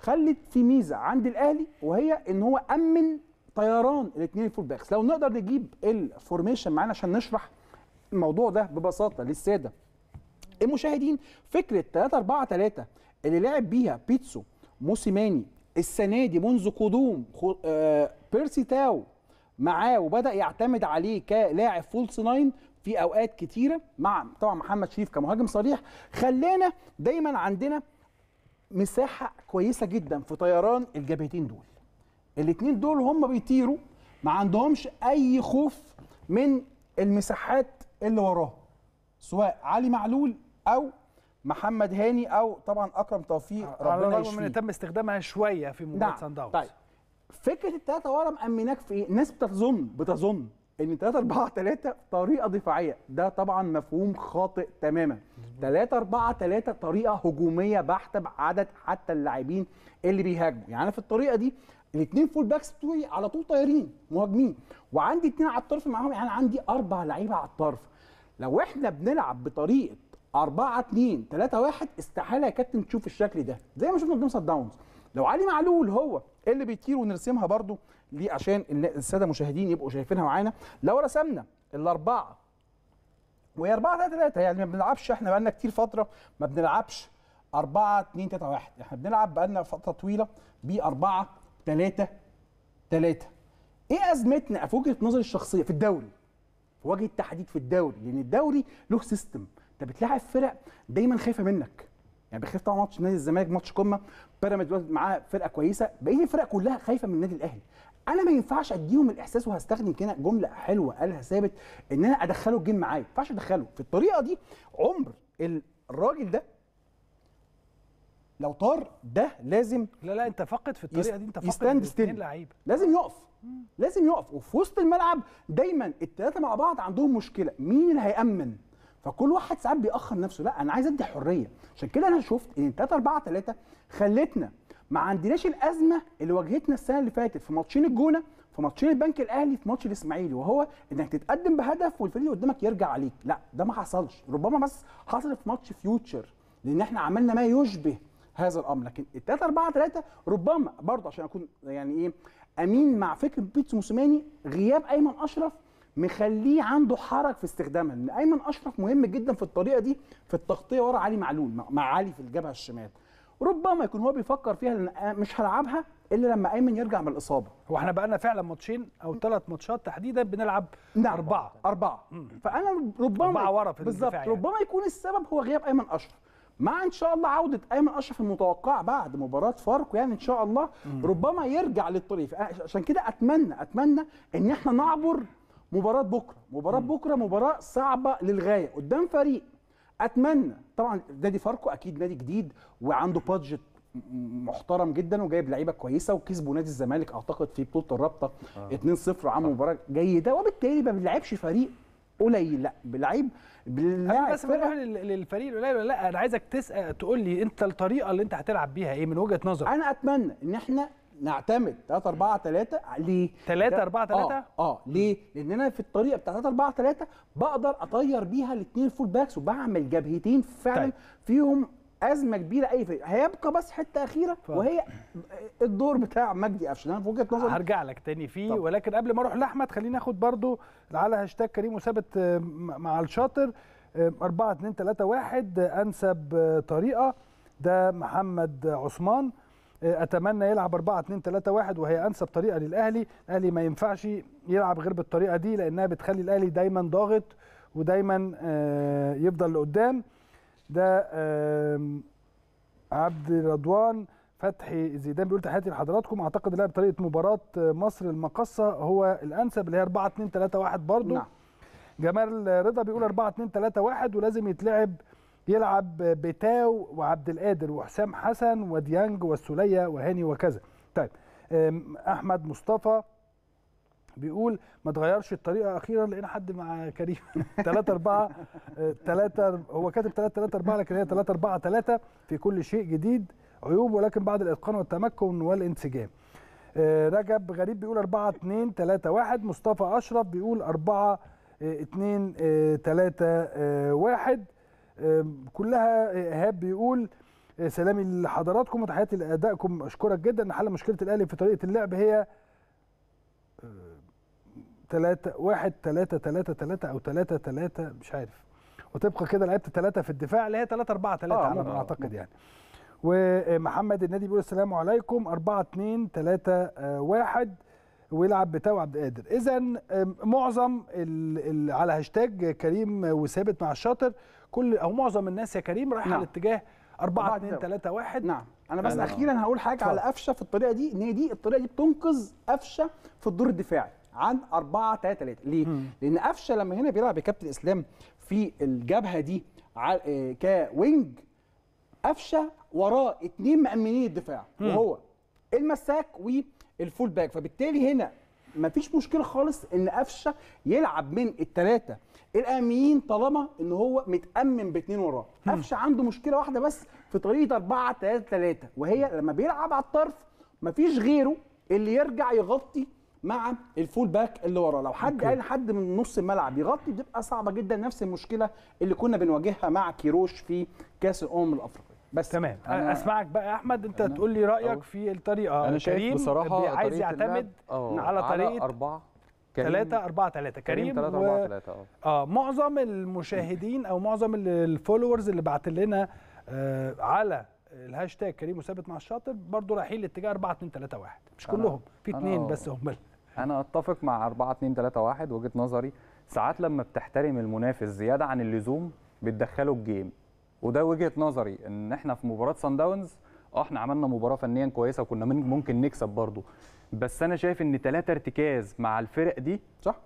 خلت في ميزه عند الاهلي وهي ان هو امن طيران الاثنين الفول باكس لو نقدر نجيب الفورميشن معانا عشان نشرح الموضوع ده ببساطه للساده المشاهدين فكره 3 4 3 اللي لعب بيها بيتسو موسيماني السنه دي منذ قدوم خو... آه... بيرسي تاو معاه وبدا يعتمد عليه كلاعب فولس ناين في اوقات كتيره مع طبعا محمد شريف كمهاجم صريح خلانا دايما عندنا مساحه كويسه جدا في طيران الجبهتين دول الاثنين دول هم بيطيروا ما عندهمش اي خوف من المساحات اللي وراهم سواء علي معلول او محمد هاني او طبعا اكرم توفيق ربنا على الرغم من تم استخدامها شويه في مباراه سان نعم. داونز طيب فكره الثلاثه ورا مامناك في ايه؟ الناس بتظن بتظن ان 3 4 3 طريقه دفاعيه ده طبعا مفهوم خاطئ تماما 3 4 3 طريقه هجوميه بحته بعدد حتى اللاعبين اللي بيهاجموا يعني في الطريقه دي الاثنين فول باكس بتوعي على طول طايرين مهاجمين وعندي اثنين على الطرف معاهم يعني عندي اربع لعيبه على الطرف لو احنا بنلعب بطريقه 4 2 3 1 استحاله يا كابتن تشوف الشكل ده زي ما شفنا قدام سان داونز لو علي معلول هو اللي بيطير ونرسمها برضو ليه عشان الساده المشاهدين يبقوا شايفينها معانا لو رسمنا الاربعه وهي 4 3 3 يعني ما بنلعبش احنا بقالنا كتير فتره ما بنلعبش 4 2 3 1 احنا بنلعب بقالنا فتره طويله ب 4 3 3 ايه ازمتنا في وجهه نظري الشخصيه في الدوري في وجه التحديد في الدوري لان الدوري له سيستم انت بتلاعب فرق دايما خايفه منك يعني بيخاف طبعا ماتش نادي الزمالك ماتش قمه بيراميدز معاه فرقه كويسه بقيه الفرق كلها خايفه من النادي الاهلي انا ما ينفعش اديهم الاحساس وهستخدم كده جمله حلوه قالها ثابت ان انا ادخله الجيم معايا ما ينفعش ادخله في الطريقه دي عمر الراجل ده لو طار ده لازم لا لا انت فقد في الطريقه دي انت فقد اثنين لعيبه لازم يقف لازم يقف وفي وسط الملعب دايما الثلاثه مع بعض عندهم مشكله مين اللي هيامن فكل واحد ساعات بيأخر نفسه لا انا عايز ادي حريه عشان كده انا شفت ان 3 4 3 خلتنا ما عندناش الازمه اللي واجهتنا السنه اللي فاتت في ماتشين الجونه في ماتشين البنك الاهلي في ماتش الاسماعيلي وهو انك تتقدم بهدف والفريق اللي قدامك يرجع عليك لا ده ما حصلش ربما بس حصل في ماتش فيوتشر لان احنا عملنا ما يشبه هذا الامر لكن ال 3 4 3 ربما برضه عشان اكون يعني ايه امين مع فكره بيتسو موسيماني غياب ايمن اشرف مخليه عنده حرج في استخدامها لان ايمن اشرف مهم جدا في الطريقه دي في التغطيه ورا علي معلول مع علي في الجبهه الشمال ربما يكون هو بيفكر فيها لان مش هلعبها الا لما ايمن يرجع من الاصابه هو احنا بقى لنا فعلا ماتشين او ثلاث ماتشات تحديدا بنلعب نعم اربعه اربعه مم. فانا ربما اربعه ورا في بالظبط يعني. ربما يكون السبب هو غياب ايمن اشرف مع ان شاء الله عوده ايمن اشرف المتوقع بعد مباراه فاركو يعني ان شاء الله ربما يرجع للطريق عشان كده اتمنى اتمنى ان احنا نعبر مباراه بكره مباراه بكره مباراه صعبه للغايه قدام فريق اتمنى طبعا نادي فاركو اكيد نادي جديد وعنده بادجت محترم جدا وجايب لعيبه كويسه وكسبوا نادي الزمالك اعتقد في بطوله الرابطه آه. 2-0 عملوا مباراه جيده وبالتالي ما بنلعبش فريق قليل لا بلعيب أنا بس بنروح للفريق القليل ولا لا انا عايزك تسال تقول لي انت الطريقه اللي انت هتلعب بيها ايه من وجهه نظرك انا اتمنى ان احنا نعتمد 3 4 3 ليه 3 4 3 اه اه ليه لان انا في الطريقه بتاعت 3 4 3 بقدر اطير بيها الاثنين فول باكس وبعمل جبهتين فعلا طيب. فيهم ازمه كبيره اي فريق هيبقى بس حته اخيره ف... وهي الدور بتاع مجدي قفشه انا في وجهه نظري هرجع لك تاني فيه طب. ولكن قبل ما اروح لاحمد خلينا ناخد برضو على هاشتاج كريم وثابت آه، مع الشاطر 4 2 3 1 انسب آه، طريقه ده محمد عثمان اتمنى يلعب 4 2 3 1 وهي انسب طريقه للاهلي الاهلي ما ينفعش يلعب غير بالطريقه دي لانها بتخلي الاهلي دايما ضاغط ودايما آه، يفضل لقدام ده عبد رضوان فتحي زيدان بيقول تحياتي لحضراتكم اعتقد لعب طريقه مباراه آه، مصر المقصه هو الانسب اللي هي 4 2 3 1 برضه نعم. جمال رضا بيقول 4 2 3 1 ولازم يتلعب يلعب بتاو وعبد القادر وحسام حسن وديانج والسوليه وهاني وكذا طيب احمد مصطفى بيقول ما تغيرش الطريقه اخيرا لقينا حد مع كريم 3 4 3 هو كاتب 3 3 4 لكن هي 3 4 3 في كل شيء جديد عيوب ولكن بعد الاتقان والتمكن والانسجام آه، رجب غريب بيقول 4 2 3 1 مصطفى اشرف بيقول 4 2 3 1 كلها آه، ايهاب بيقول آه، سلامي لحضراتكم وتحياتي لادائكم اشكرك جدا حل مشكله الاهلي في طريقه اللعب هي 3 1 3 3 3 او 3 3 مش عارف وتبقى كده لعبت 3 في الدفاع اللي هي 3 4 3 على ما آه، اعتقد يعني ومحمد النادي بيقول السلام عليكم 4 2 3 1 ويلعب بتاو عبد القادر اذا معظم على هاشتاج كريم وثابت مع الشاطر كل او معظم الناس يا كريم رايحه نعم. لاتجاه 4 2 3 1 نعم انا بس نعم. اخيرا هقول حاجه على قفشه في الطريقه دي ان هي دي الطريقه دي بتنقذ قفشه في الدور الدفاعي عن 4 3 3 ليه؟ مم. لان قفشه لما هنا بيلعب كابتن اسلام في الجبهه دي آه، كوينج قفشه وراه اثنين مأمنين الدفاع مم. وهو المساك والفول باك فبالتالي هنا مفيش مشكله خالص ان قفشه يلعب من الثلاثه الامين طالما ان هو متامن باثنين وراه قفشه عنده مشكله واحده بس في طريقه 4 3 3 وهي لما بيلعب على الطرف مفيش غيره اللي يرجع يغطي مع الفول باك اللي وراه لو حد قال حد من نص الملعب يغطي بتبقى صعبه جدا نفس المشكله اللي كنا بنواجهها مع كيروش في كاس الامم الافريقيه بس تمام أنا اسمعك بقى يا احمد انت تقول لي رايك أوه. في الطريقه انا شايف بصراحه عايز يعتمد على طريقه على أربعة 3 4 3 كريم 3 4 3 اه معظم المشاهدين او معظم الفولورز اللي بعت لنا آه على الهاشتاج كريم وثابت مع الشاطر برضه رايحين لاتجاه 4 2 3 1 مش كلهم في اثنين آه. بس هم انا اتفق مع 4 2 3 1 وجهه نظري ساعات لما بتحترم المنافس زياده عن اللزوم بتدخله الجيم وده وجهه نظري ان احنا في مباراه سان داونز اه احنا عملنا مباراه فنيا كويسه وكنا ممكن نكسب برضه بس انا شايف ان ثلاثه ارتكاز مع الفرق دي صح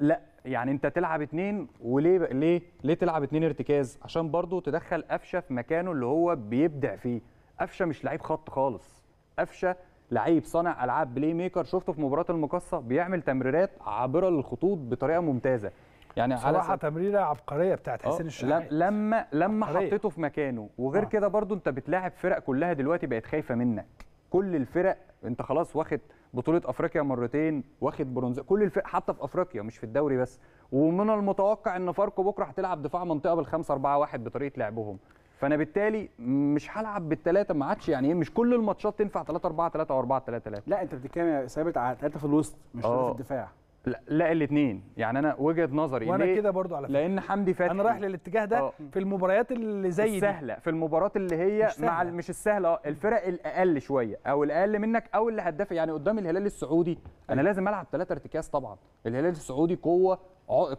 لا يعني انت تلعب اتنين وليه ليه ليه تلعب اتنين ارتكاز عشان برضه تدخل قفشه في مكانه اللي هو بيبدع فيه قفشه مش لعيب خط خالص قفشه لعيب صانع العاب بلاي ميكر شفته في مباراه المقصه بيعمل تمريرات عابره للخطوط بطريقه ممتازه يعني على صراحه تمريره عبقريه بتاعت حسين آه، الشحات لما لما عبقرية. حطيته في مكانه وغير آه. كده برضو انت بتلاعب فرق كلها دلوقتي بقت خايفه منك كل الفرق انت خلاص واخد بطوله افريقيا مرتين واخد برونز كل الفرق حتى في افريقيا مش في الدوري بس ومن المتوقع ان فاركو بكره هتلعب دفاع منطقه بالخمسة 4 1 بطريقه لعبهم فانا بالتالي مش هلعب بالثلاثه ما عادش يعني ايه مش كل الماتشات تنفع 3 4 3 او 4 3 3 لا انت بتتكلم يا ثابت على ثلاثه في الوسط مش ثلاثه في آه. الدفاع لا, الاثنين يعني انا وجهه نظري وانا كده برضو على فكره لان حمدي فتحي انا رايح للاتجاه ده أوه. في المباريات اللي زي السهله في المباريات اللي هي مش مع مش السهله اه الفرق الاقل شويه او الاقل منك او اللي هتدافع يعني قدام الهلال السعودي انا أي. أيوه. لازم العب ثلاثه ارتكاز طبعا الهلال السعودي قوه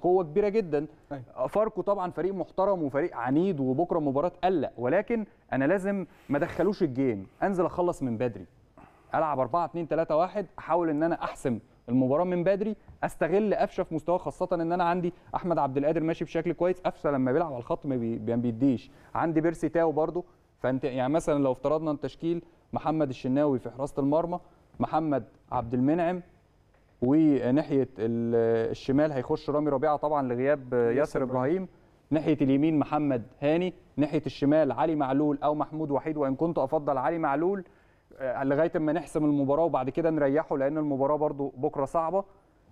قوه كبيره جدا أيوه. آه، فاركو طبعا فريق محترم وفريق عنيد وبكره مباراه قلق ولكن انا لازم ما ادخلوش الجيم انزل اخلص من بدري العب 4 2 3 1 احاول ان انا احسم المباراه من بدري استغل قفشه في مستواه خاصه ان انا عندي احمد عبد القادر ماشي بشكل كويس قفشه لما بيلعب على الخط ما بيديش عندي بيرسي تاو برده فانت يعني مثلا لو افترضنا التشكيل محمد الشناوي في حراسه المرمى محمد عبد المنعم وناحيه الشمال هيخش رامي ربيعه طبعا لغياب ياسر ابراهيم ناحيه اليمين محمد هاني ناحيه الشمال علي معلول او محمود وحيد وان كنت افضل علي معلول آه، لغايه اما نحسم المباراه وبعد كده نريحه لان المباراه برده بكره صعبه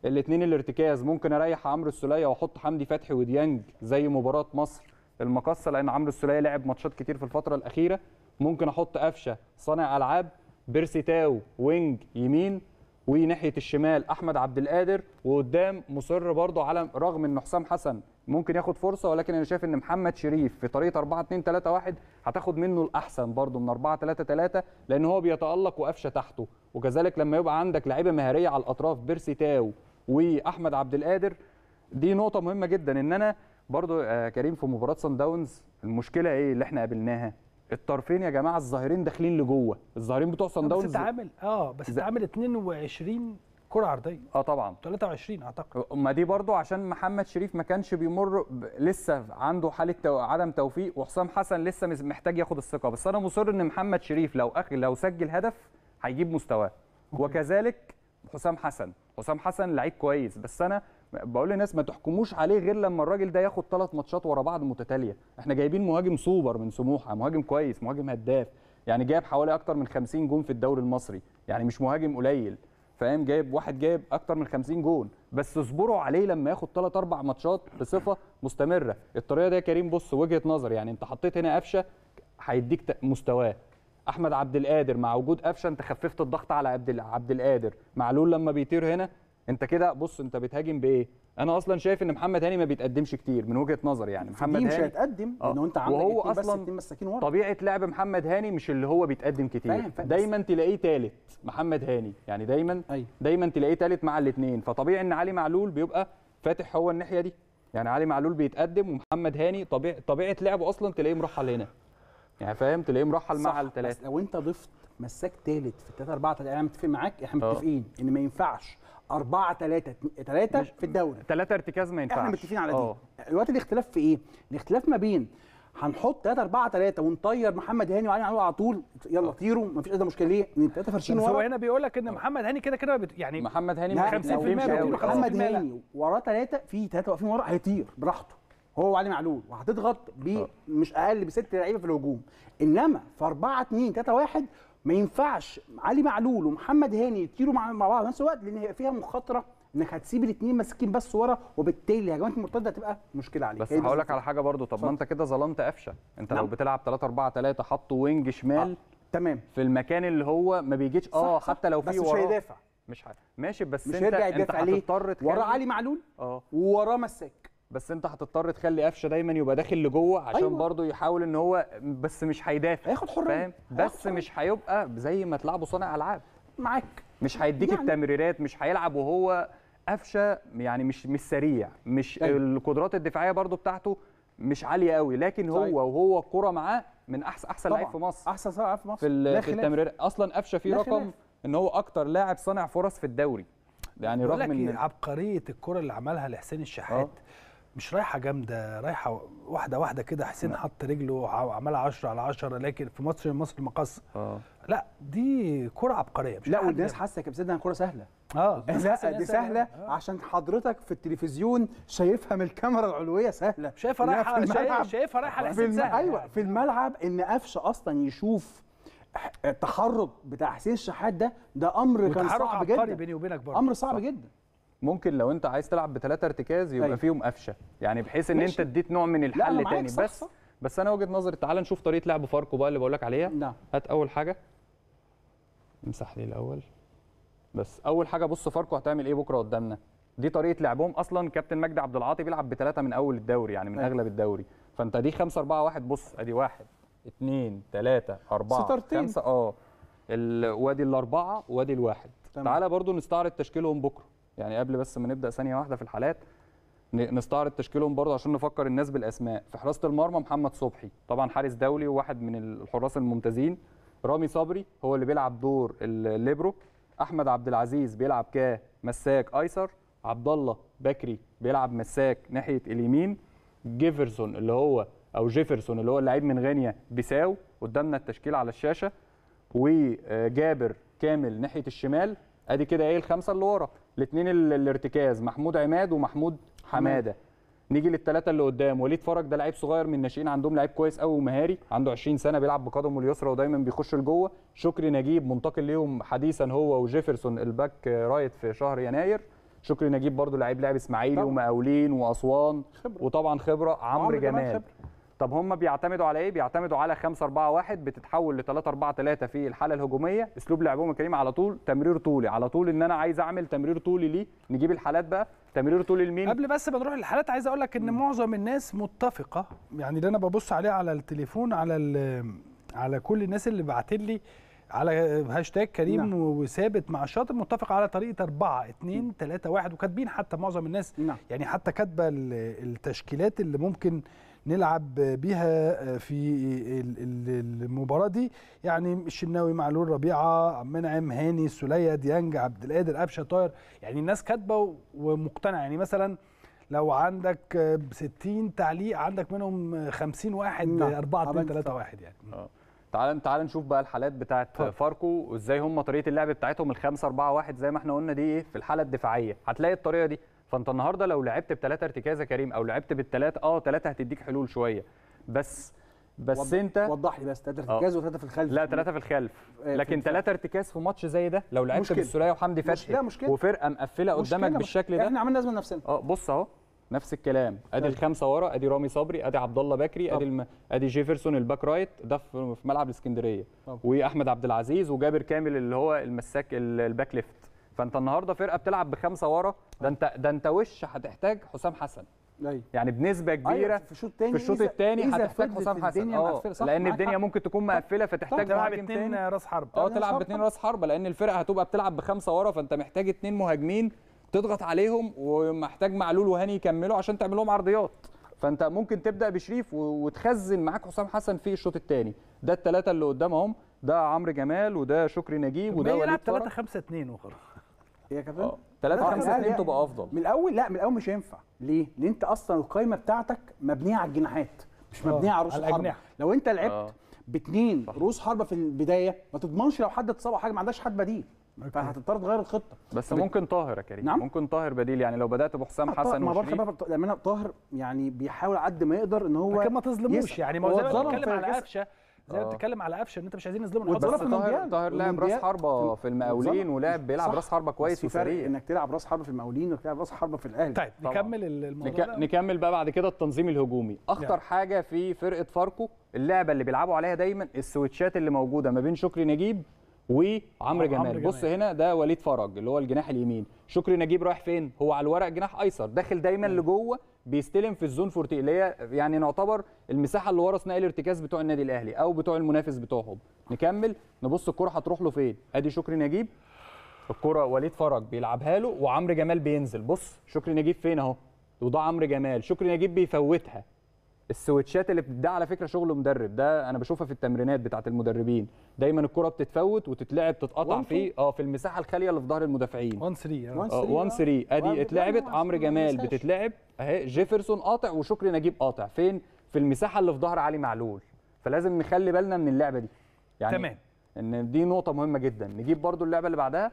الاثنين الارتكاز ممكن اريح عمرو السوليه واحط حمدي فتحي وديانج زي مباراه مصر المقصه لان عمرو السوليه لعب ماتشات كتير في الفتره الاخيره ممكن احط قفشه صانع العاب بيرسي تاو وينج يمين وناحيه الشمال احمد عبد القادر وقدام مصر برده على رغم ان حسام حسن ممكن ياخد فرصه ولكن انا شايف ان محمد شريف في طريقه 4 2 3 1 هتاخد منه الاحسن برده من 4 3 3 لان هو بيتالق وقفشه تحته وكذلك لما يبقى عندك لعيبه مهاريه على الاطراف بيرسي تاو واحمد عبد القادر دي نقطه مهمه جدا ان انا برده آه كريم في مباراه سان داونز المشكله ايه اللي احنا قابلناها الطرفين يا جماعه الظاهرين داخلين لجوه الظاهرين بتوع سان داونز بس اتعامل اه بس اتعامل 22 كره عرضيه اه طبعا 23 اعتقد ما دي برضو عشان محمد شريف ما كانش بيمر ب... لسه عنده حاله تو... عدم توفيق وحسام حسن لسه محتاج ياخد الثقه بس انا مصر ان محمد شريف لو أخ... لو سجل هدف هيجيب مستواه وكذلك حسام حسن حسام حسن لعيب كويس بس انا بقول للناس ما تحكموش عليه غير لما الراجل ده ياخد ثلاث ماتشات ورا بعض متتاليه احنا جايبين مهاجم سوبر من سموحه مهاجم كويس مهاجم هداف يعني جاب حوالي اكتر من 50 جون في الدوري المصري يعني مش مهاجم قليل فاهم جايب واحد جايب اكتر من 50 جون بس اصبروا عليه لما ياخد 3 4 ماتشات بصفه مستمره الطريقه دي يا كريم بص وجهه نظر يعني انت حطيت هنا قفشه هيديك مستواه احمد عبد القادر مع وجود قفشه انت خففت الضغط على عبد عبد القادر معلول لما بيطير هنا انت كده بص انت بتهاجم بايه انا اصلا شايف ان محمد هاني ما بيتقدمش كتير من وجهه نظري يعني محمد هاني مش هيتقدم آه. لان انت عندك وهو اصلا بس مساكين ورا طبيعه لعب محمد هاني مش اللي هو بيتقدم كتير فاهم دايما تلاقيه ثالث محمد هاني يعني دايما أي. أيوه. دايما تلاقيه ثالث مع الاثنين فطبيعي ان علي معلول بيبقى فاتح هو الناحيه دي يعني علي معلول بيتقدم ومحمد هاني طبيعه طبيعه لعبه اصلا تلاقيه مرحل هنا يعني فاهم تلاقيه مرحل مع الثلاثه لو انت ضفت مساك تالت في 3 4 3 انا متفق معاك احنا أه. متفقين ان ما ينفعش 4 3 3 في الدوري 3 ارتكاز ما ينفعش احنا متفقين على دي دلوقتي أه. الاختلاف في ايه؟ الاختلاف ما بين هنحط 3 4 3 ونطير محمد هاني وعلي علوي على طول يلا أه. طيروا مفيش اي مشكله ليه؟ ان الثلاثه فارشين ورا هو هنا بيقول لك ان محمد هاني كده كده بت... يعني محمد هاني 50% محمد هاني وراه ثلاثه في ثلاثه واقفين ورا هيطير براحته هو وعلي معلول وهتضغط مش اقل بست لعيبه في الهجوم انما في 4 2 3 1 ما ينفعش علي معلول ومحمد هاني يطيروا مع بعض في نفس الوقت لان هيبقى فيها مخاطره انك هتسيب الاثنين ماسكين بس ورا وبالتالي الهجمات المرتده هتبقى مشكله عليك بس هقول لك على حاجه برضو طب ما انت كده ظلمت قفشه انت لو نعم. بتلعب 3 4 3 حط وينج شمال آه. تمام في المكان اللي هو ما بيجيش اه حتى لو في وراه مش هيدافع مش ح... ماشي بس مش انت انت هتضطر وراه علي معلول اه ووراه مساك بس انت هتضطر تخلي قفشه دايما يبقى داخل لجوه عشان أيوة. برضه يحاول ان هو بس مش هيدافع هياخد حريه فاهم بس حرين. مش هيبقى زي ما تلعبه صانع العاب معاك مش هيديك يعني. التمريرات مش هيلعب وهو قفشه يعني مش مش سريع مش أيوة. القدرات الدفاعيه برضه بتاعته مش عاليه قوي لكن هو وهو الكره معاه من احسن احسن لعيب في مصر احسن صانع في مصر في, في التمرير اصلا قفشه فيه رقم خلاف. ان هو اكتر لاعب صانع فرص في الدوري يعني رغم ان عبقريه الكره اللي عملها لحسين الشحات أوه. مش رايحه جامده رايحه واحده واحده كده حسين حط رجله وعملها 10 على 10 لكن في ماتش مصر المقص اه لا دي كره عبقريه مش لا والناس حاسه يا انها كره سهله اه لا دي سهله آه. عشان حضرتك في التلفزيون شايفها من الكاميرا العلويه سهله شايفها رايحه شايفها, شايفها رايحه لحسين سهله ايوه في الملعب ان قفشه اصلا يشوف التحرك بتاع حسين الشحات ده ده امر كان صعب جدا بيني وبينك برضه امر صعب صح. جدا ممكن لو انت عايز تلعب بثلاثه ارتكاز يبقى أيوة. فيهم قفشه يعني بحيث ان ماشي. انت اديت نوع من الحل تاني صح بس صح. بس انا وجهه نظري تعال نشوف طريقه لعب فاركو بقى اللي بقول لك عليها نعم هات اول حاجه امسح لي الاول بس اول حاجه بص فاركو هتعمل ايه بكره قدامنا دي طريقه لعبهم اصلا كابتن مجدي عبد العاطي بيلعب بثلاثه من اول الدوري يعني من أيوة. اغلب الدوري فانت دي 5 4 1 بص ادي 1 2 3 4 5 اه وادي الاربعه وادي الواحد تمام. تعالى برضو نستعرض تشكيلهم بكره يعني قبل بس ما نبدا ثانيه واحده في الحالات نستعرض تشكيلهم برضه عشان نفكر الناس بالاسماء في حراسه المرمى محمد صبحي طبعا حارس دولي وواحد من الحراس الممتازين رامي صبري هو اللي بيلعب دور الليبرو احمد عبد العزيز بيلعب كمساك ايسر عبد الله بكري بيلعب مساك ناحيه اليمين جيفرسون اللي هو او جيفرسون اللي هو اللعيب من غينيا بيساو قدامنا التشكيل على الشاشه وجابر كامل ناحيه الشمال ادي كده ايه الخمسه اللي ورا الاثنين الارتكاز محمود عماد ومحمود حماده نيجي للثلاثه اللي قدام وليد فرج ده لعيب صغير من الناشئين عندهم لعيب كويس قوي ومهاري عنده 20 سنه بيلعب بقدمه اليسرى ودايما بيخش لجوه شكري نجيب منتقل ليهم حديثا هو وجيفرسون الباك رايت في شهر يناير شكري نجيب برده لعيب لاعب اسماعيلي ومقاولين واسوان خبرة. وطبعا خبره عمرو جمال خبرة. طب هم بيعتمدوا على ايه بيعتمدوا على 5 4 1 بتتحول ل 3 4 3 في الحاله الهجوميه اسلوب لعبهم كريم على طول تمرير طولي على طول ان انا عايز اعمل تمرير طولي ليه نجيب الحالات بقى تمرير طولي لمين قبل بس ما نروح للحالات عايز اقول لك ان م. معظم الناس متفقه يعني اللي انا ببص عليه على التليفون على على كل الناس اللي بعت لي على هاشتاج كريم نعم. وثابت مع الشاطر متفق على طريقه 4 2 3 1 وكاتبين حتى معظم الناس نعم. يعني حتى كاتبه التشكيلات اللي ممكن نلعب بيها آه، في المباراه دي يعني الشناوي معلول ربيعه منعم هاني سلية ديانج عبد القادر قفشه طاير يعني الناس كاتبه ومقتنعه يعني مثلا لو عندك 60 آه، تعليق عندك منهم 50 آه، واحد نعم. 4 2 3 1 يعني اه تعال تعال نشوف بقى الحالات بتاعه فاركو وازاي هم طريقه اللعب بتاعتهم ال 5 4 1 زي ما احنا قلنا دي ايه في الحاله الدفاعيه هتلاقي الطريقه دي فانت النهارده لو لعبت بثلاثه ارتكاز يا كريم او لعبت بالثلاثه اه ثلاثه هتديك حلول شويه بس بس وضح انت وضح لي بس ثلاثه آه. ارتكاز وثلاثه في الخلف لا ثلاثه في الخلف آه، لكن ثلاثه ارتكاز في ماتش زي ده لو لعبت بالسوليه وحمدي فتحي مشكله وفرقه مقفله قدامك بالشكل ده احنا عملنا ازمه لنفسنا اه بص اهو نفس الكلام ادي الخمسه ورا ادي رامي صبري ادي عبد الله بكري ادي الم... ادي جيفرسون الباك رايت ده في ملعب الاسكندريه واحمد عبد العزيز وجابر كامل اللي هو المساك الباك ليفت فانت النهارده فرقه بتلعب بخمسه ورا ده انت ده انت وش هتحتاج حسام حسن أيوة. يعني بنسبه أيوه، كبيره أيوة في الشوط الثاني في الشوط الثاني هتحتاج حسام حسن اه لان الدنيا ممكن تكون مقفله فتحتاج تلعب اثنين راس حرب اه تلعب باثنين راس حرب لان الفرقه هتبقى بتلعب بخمسه ورا فانت محتاج اثنين مهاجمين تضغط عليهم ومحتاج معلول وهاني يكملوا عشان تعمل لهم عرضيات فانت ممكن تبدا بشريف وتخزن معاك حسام حسن في الشوط الثاني ده الثلاثه اللي قدامهم ده عمرو جمال وده شكري نجيب وده وليد 3 5 2 وخلاص إيه يا كابتن؟ 3 5 2 تبقى افضل من الاول لا من الاول مش هينفع ليه؟ لان انت اصلا القايمه بتاعتك مبنيه على الجناحات مش آه، مبنيه على رؤوس الحربه لو انت لعبت آه. باتنين رؤوس حربه في البدايه ما تضمنش لو حد اتصاب حاجه ما عندهاش حد بديل فهتضطر تغير الخطه بس ممكن طاهر يا كريم نعم؟ ممكن طاهر بديل يعني لو بدات بحسام حسن ما بقى لما طاهر يعني بيحاول قد ما يقدر ان هو لكن ما تظلموش يعني ما هو بيتكلم على قفشه زي ما آه. بتتكلم على قفشه ان انت مش عايزين نظلمه نحط في المونديال طاهر لاعب راس حربه في المقاولين ولعب بيلعب راس حربه كويس وفريق انك تلعب راس حربه في المقاولين وتلعب راس حربه في الاهلي طيب طبعا. نكمل الموضوع نك... نكمل بقى بعد كده التنظيم الهجومي اخطر يعني. حاجه في فرقه فاركو اللعبه اللي بيلعبوا عليها دايما السويتشات اللي موجوده ما بين شكري نجيب وعمرو آه، جمال بص هنا ده وليد فرج اللي هو الجناح اليمين شكري نجيب رايح فين هو على الورق جناح ايسر داخل دايما لجوه بيستلم في الزون 14 اللي هي يعني نعتبر المساحه اللي ورا ثنائي الارتكاز بتوع النادي الاهلي او بتوع المنافس بتوعهم نكمل نبص الكره هتروح له فين ادي شكري نجيب الكره وليد فرج بيلعبها له وعمرو جمال بينزل بص شكري نجيب فين اهو وده عمرو جمال شكري نجيب بيفوتها السويتشات اللي ده على فكره شغل مدرب ده انا بشوفها في التمرينات بتاعه المدربين دايما الكره بتتفوت وتتلعب تتقطع في اه في المساحه الخاليه اللي في ظهر المدافعين 1 3 1 3 ادي اتلعبت عمرو جمال بتتلعب اهي جيفرسون قاطع وشكري نجيب قاطع فين في المساحه اللي في ظهر علي معلول فلازم نخلي بالنا من اللعبه دي يعني تمام ان دي نقطه مهمه جدا نجيب برده اللعبه اللي بعدها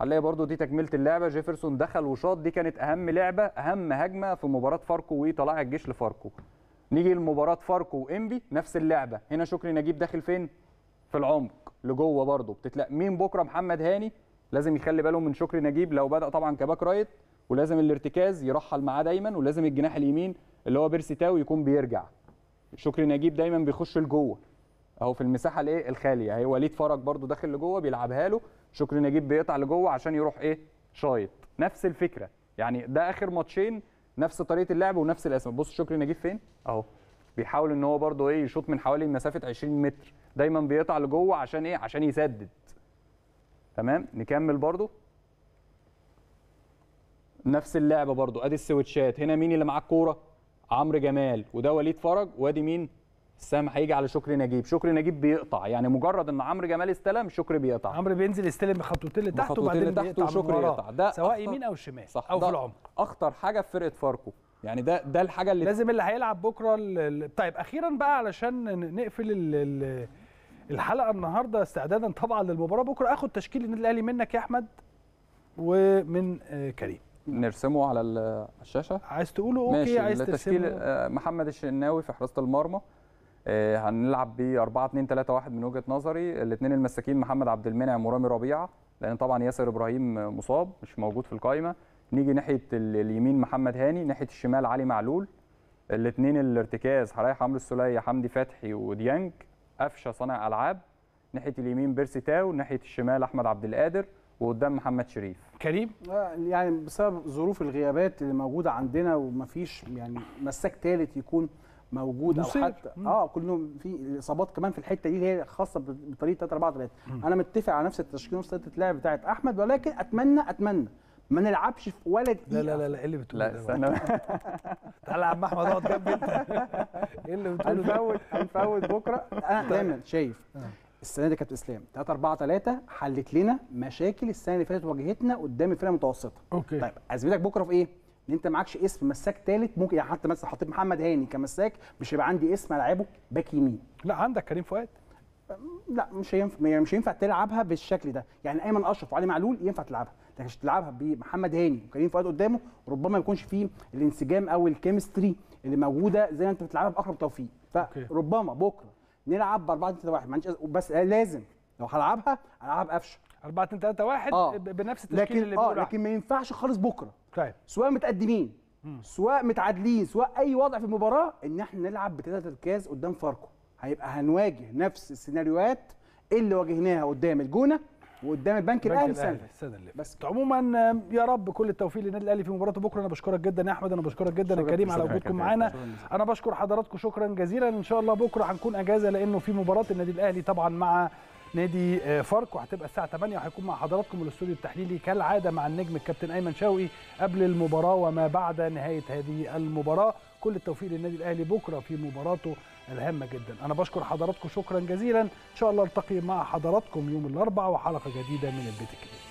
هنلاقي برده دي تكمله اللعبه جيفرسون دخل وشاط دي كانت اهم لعبه اهم هجمه في مباراه فاركو وطلائع الجيش لفاركو نيجي لمباراه فاركو وانبي نفس اللعبه هنا شكري نجيب داخل فين في العمق لجوه برضه بتتلاقى مين بكره محمد هاني لازم يخلي باله من شكري نجيب لو بدا طبعا كباك رايت ولازم الارتكاز يرحل معاه دايما ولازم الجناح اليمين اللي هو بيرسي تاو يكون بيرجع شكري نجيب دايما بيخش لجوه اهو في المساحه الايه الخاليه اهي وليد فرج برضه داخل لجوه بيلعبها له شكري نجيب بيقطع لجوه عشان يروح ايه شايط نفس الفكره يعني ده اخر ماتشين نفس طريقه اللعب ونفس الاسم بص شكري نجيب فين اهو بيحاول ان هو برده ايه يشوط من حوالي مسافه 20 متر دايما بيقطع لجوه عشان ايه عشان يسدد تمام نكمل برده نفس اللعبه برده ادي السويتشات هنا مين اللي معاه الكوره عمرو جمال وده وليد فرج وادي مين سام هيجي على شكري نجيب شكري نجيب بيقطع يعني مجرد ان عمرو جمال استلم شكري بيقطع عمرو بينزل يستلم بخطوتين لتحت وبعدين تحت وشكري يقطع ده سواء يمين او شمال صح او في العمق اخطر حاجه في فرقه فاركو يعني ده ده الحاجه اللي لازم اللي هيلعب بكره اللي... طيب اخيرا بقى علشان نقفل ال... الحلقه النهارده استعدادا طبعا للمباراه بكره اخد تشكيل النادي الاهلي منك يا احمد ومن آه، كريم نرسمه على الشاشه عايز تقوله اوكي ماشي عايز تشكيل آه، محمد الشناوي في حراسه المرمى آه، هنلعب ب 4 2 3 1 من وجهه نظري الاثنين المساكين محمد عبد المنعم ورامي ربيعه لان طبعا ياسر ابراهيم مصاب مش موجود في القائمه نيجي ناحيه اليمين محمد هاني ناحيه الشمال علي معلول الاثنين الارتكاز حرايح عمرو السلية حمدي فتحي وديانج قفشه صانع العاب ناحيه اليمين بيرسي تاو ناحيه الشمال احمد عبد القادر وقدام محمد شريف كريم آه، يعني بسبب ظروف الغيابات اللي موجوده عندنا ومفيش يعني مساك ثالث يكون موجود او حتى اه كلهم في اصابات كمان في الحته دي اللي هي خاصه بطريقه 3 4 3 انا متفق على نفس التشكيل نفس طريقه اللعب بتاعت احمد ولكن اتمنى اتمنى ما نلعبش في ولا دقيقه لا لا لا ايه اللي بتقوله ده؟ استنى تعالى يا عم احمد اقعد جنبي انت ايه اللي بتقوله ده؟ هنفوت هنفوت بكره انا طيب. دايما شايف آه. السنه دي كانت اسلام 3 4 3 حلت لنا مشاكل السنه اللي فاتت واجهتنا قدام الفرقه المتوسطه اوكي طيب ازمتك بكره في ايه؟ ان انت معكش اسم مساك ثالث ممكن يعني حتى مثلا حطيت محمد هاني كمساك مش هيبقى عندي اسم العبه باك يمين لا عندك كريم فؤاد لا مش هينفع يعني مش هينفع تلعبها بالشكل ده يعني ايمن اشرف وعلي معلول ينفع تلعبها لكن تلعبها بمحمد هاني وكريم فؤاد قدامه ربما ما يكونش فيه الانسجام او الكيمستري اللي موجوده زي ما انت بتلعبها باكرم توفيق فربما بكره نلعب ب 4 3 1 بس لازم لو هلعبها العب قفشه 4 2 3 1 آه. بنفس التشكيل لكن اللي اه لكن ما ينفعش خالص بكره طيب سواء متقدمين مم. سواء متعادلين سواء اي وضع في المباراه ان احنا نلعب بثلاثه اركاز قدام فاركو هيبقى هنواجه نفس السيناريوهات اللي واجهناها قدام الجونه وقدام البنك الاهلي السنه السنه اللي بس عموما يا رب كل التوفيق للنادي الاهلي في مباراته بكره انا بشكرك جدا يا احمد انا بشكرك جدا يا كريم على وجودكم معانا انا بشكر حضراتكم شكرا جزيلا ان شاء الله بكره هنكون اجازه لانه في مباراه النادي الاهلي طبعا مع نادي آه، فاركو هتبقى الساعه 8 وهيكون مع حضراتكم الاستوديو التحليلي كالعاده مع النجم الكابتن ايمن شوقي قبل المباراه وما بعد نهايه هذه المباراه كل التوفيق للنادي الاهلي بكره في مباراته الهامه جدا انا بشكر حضراتكم شكرا جزيلا ان شاء الله التقي مع حضراتكم يوم الاربعاء وحلقه جديده من البيت الكبير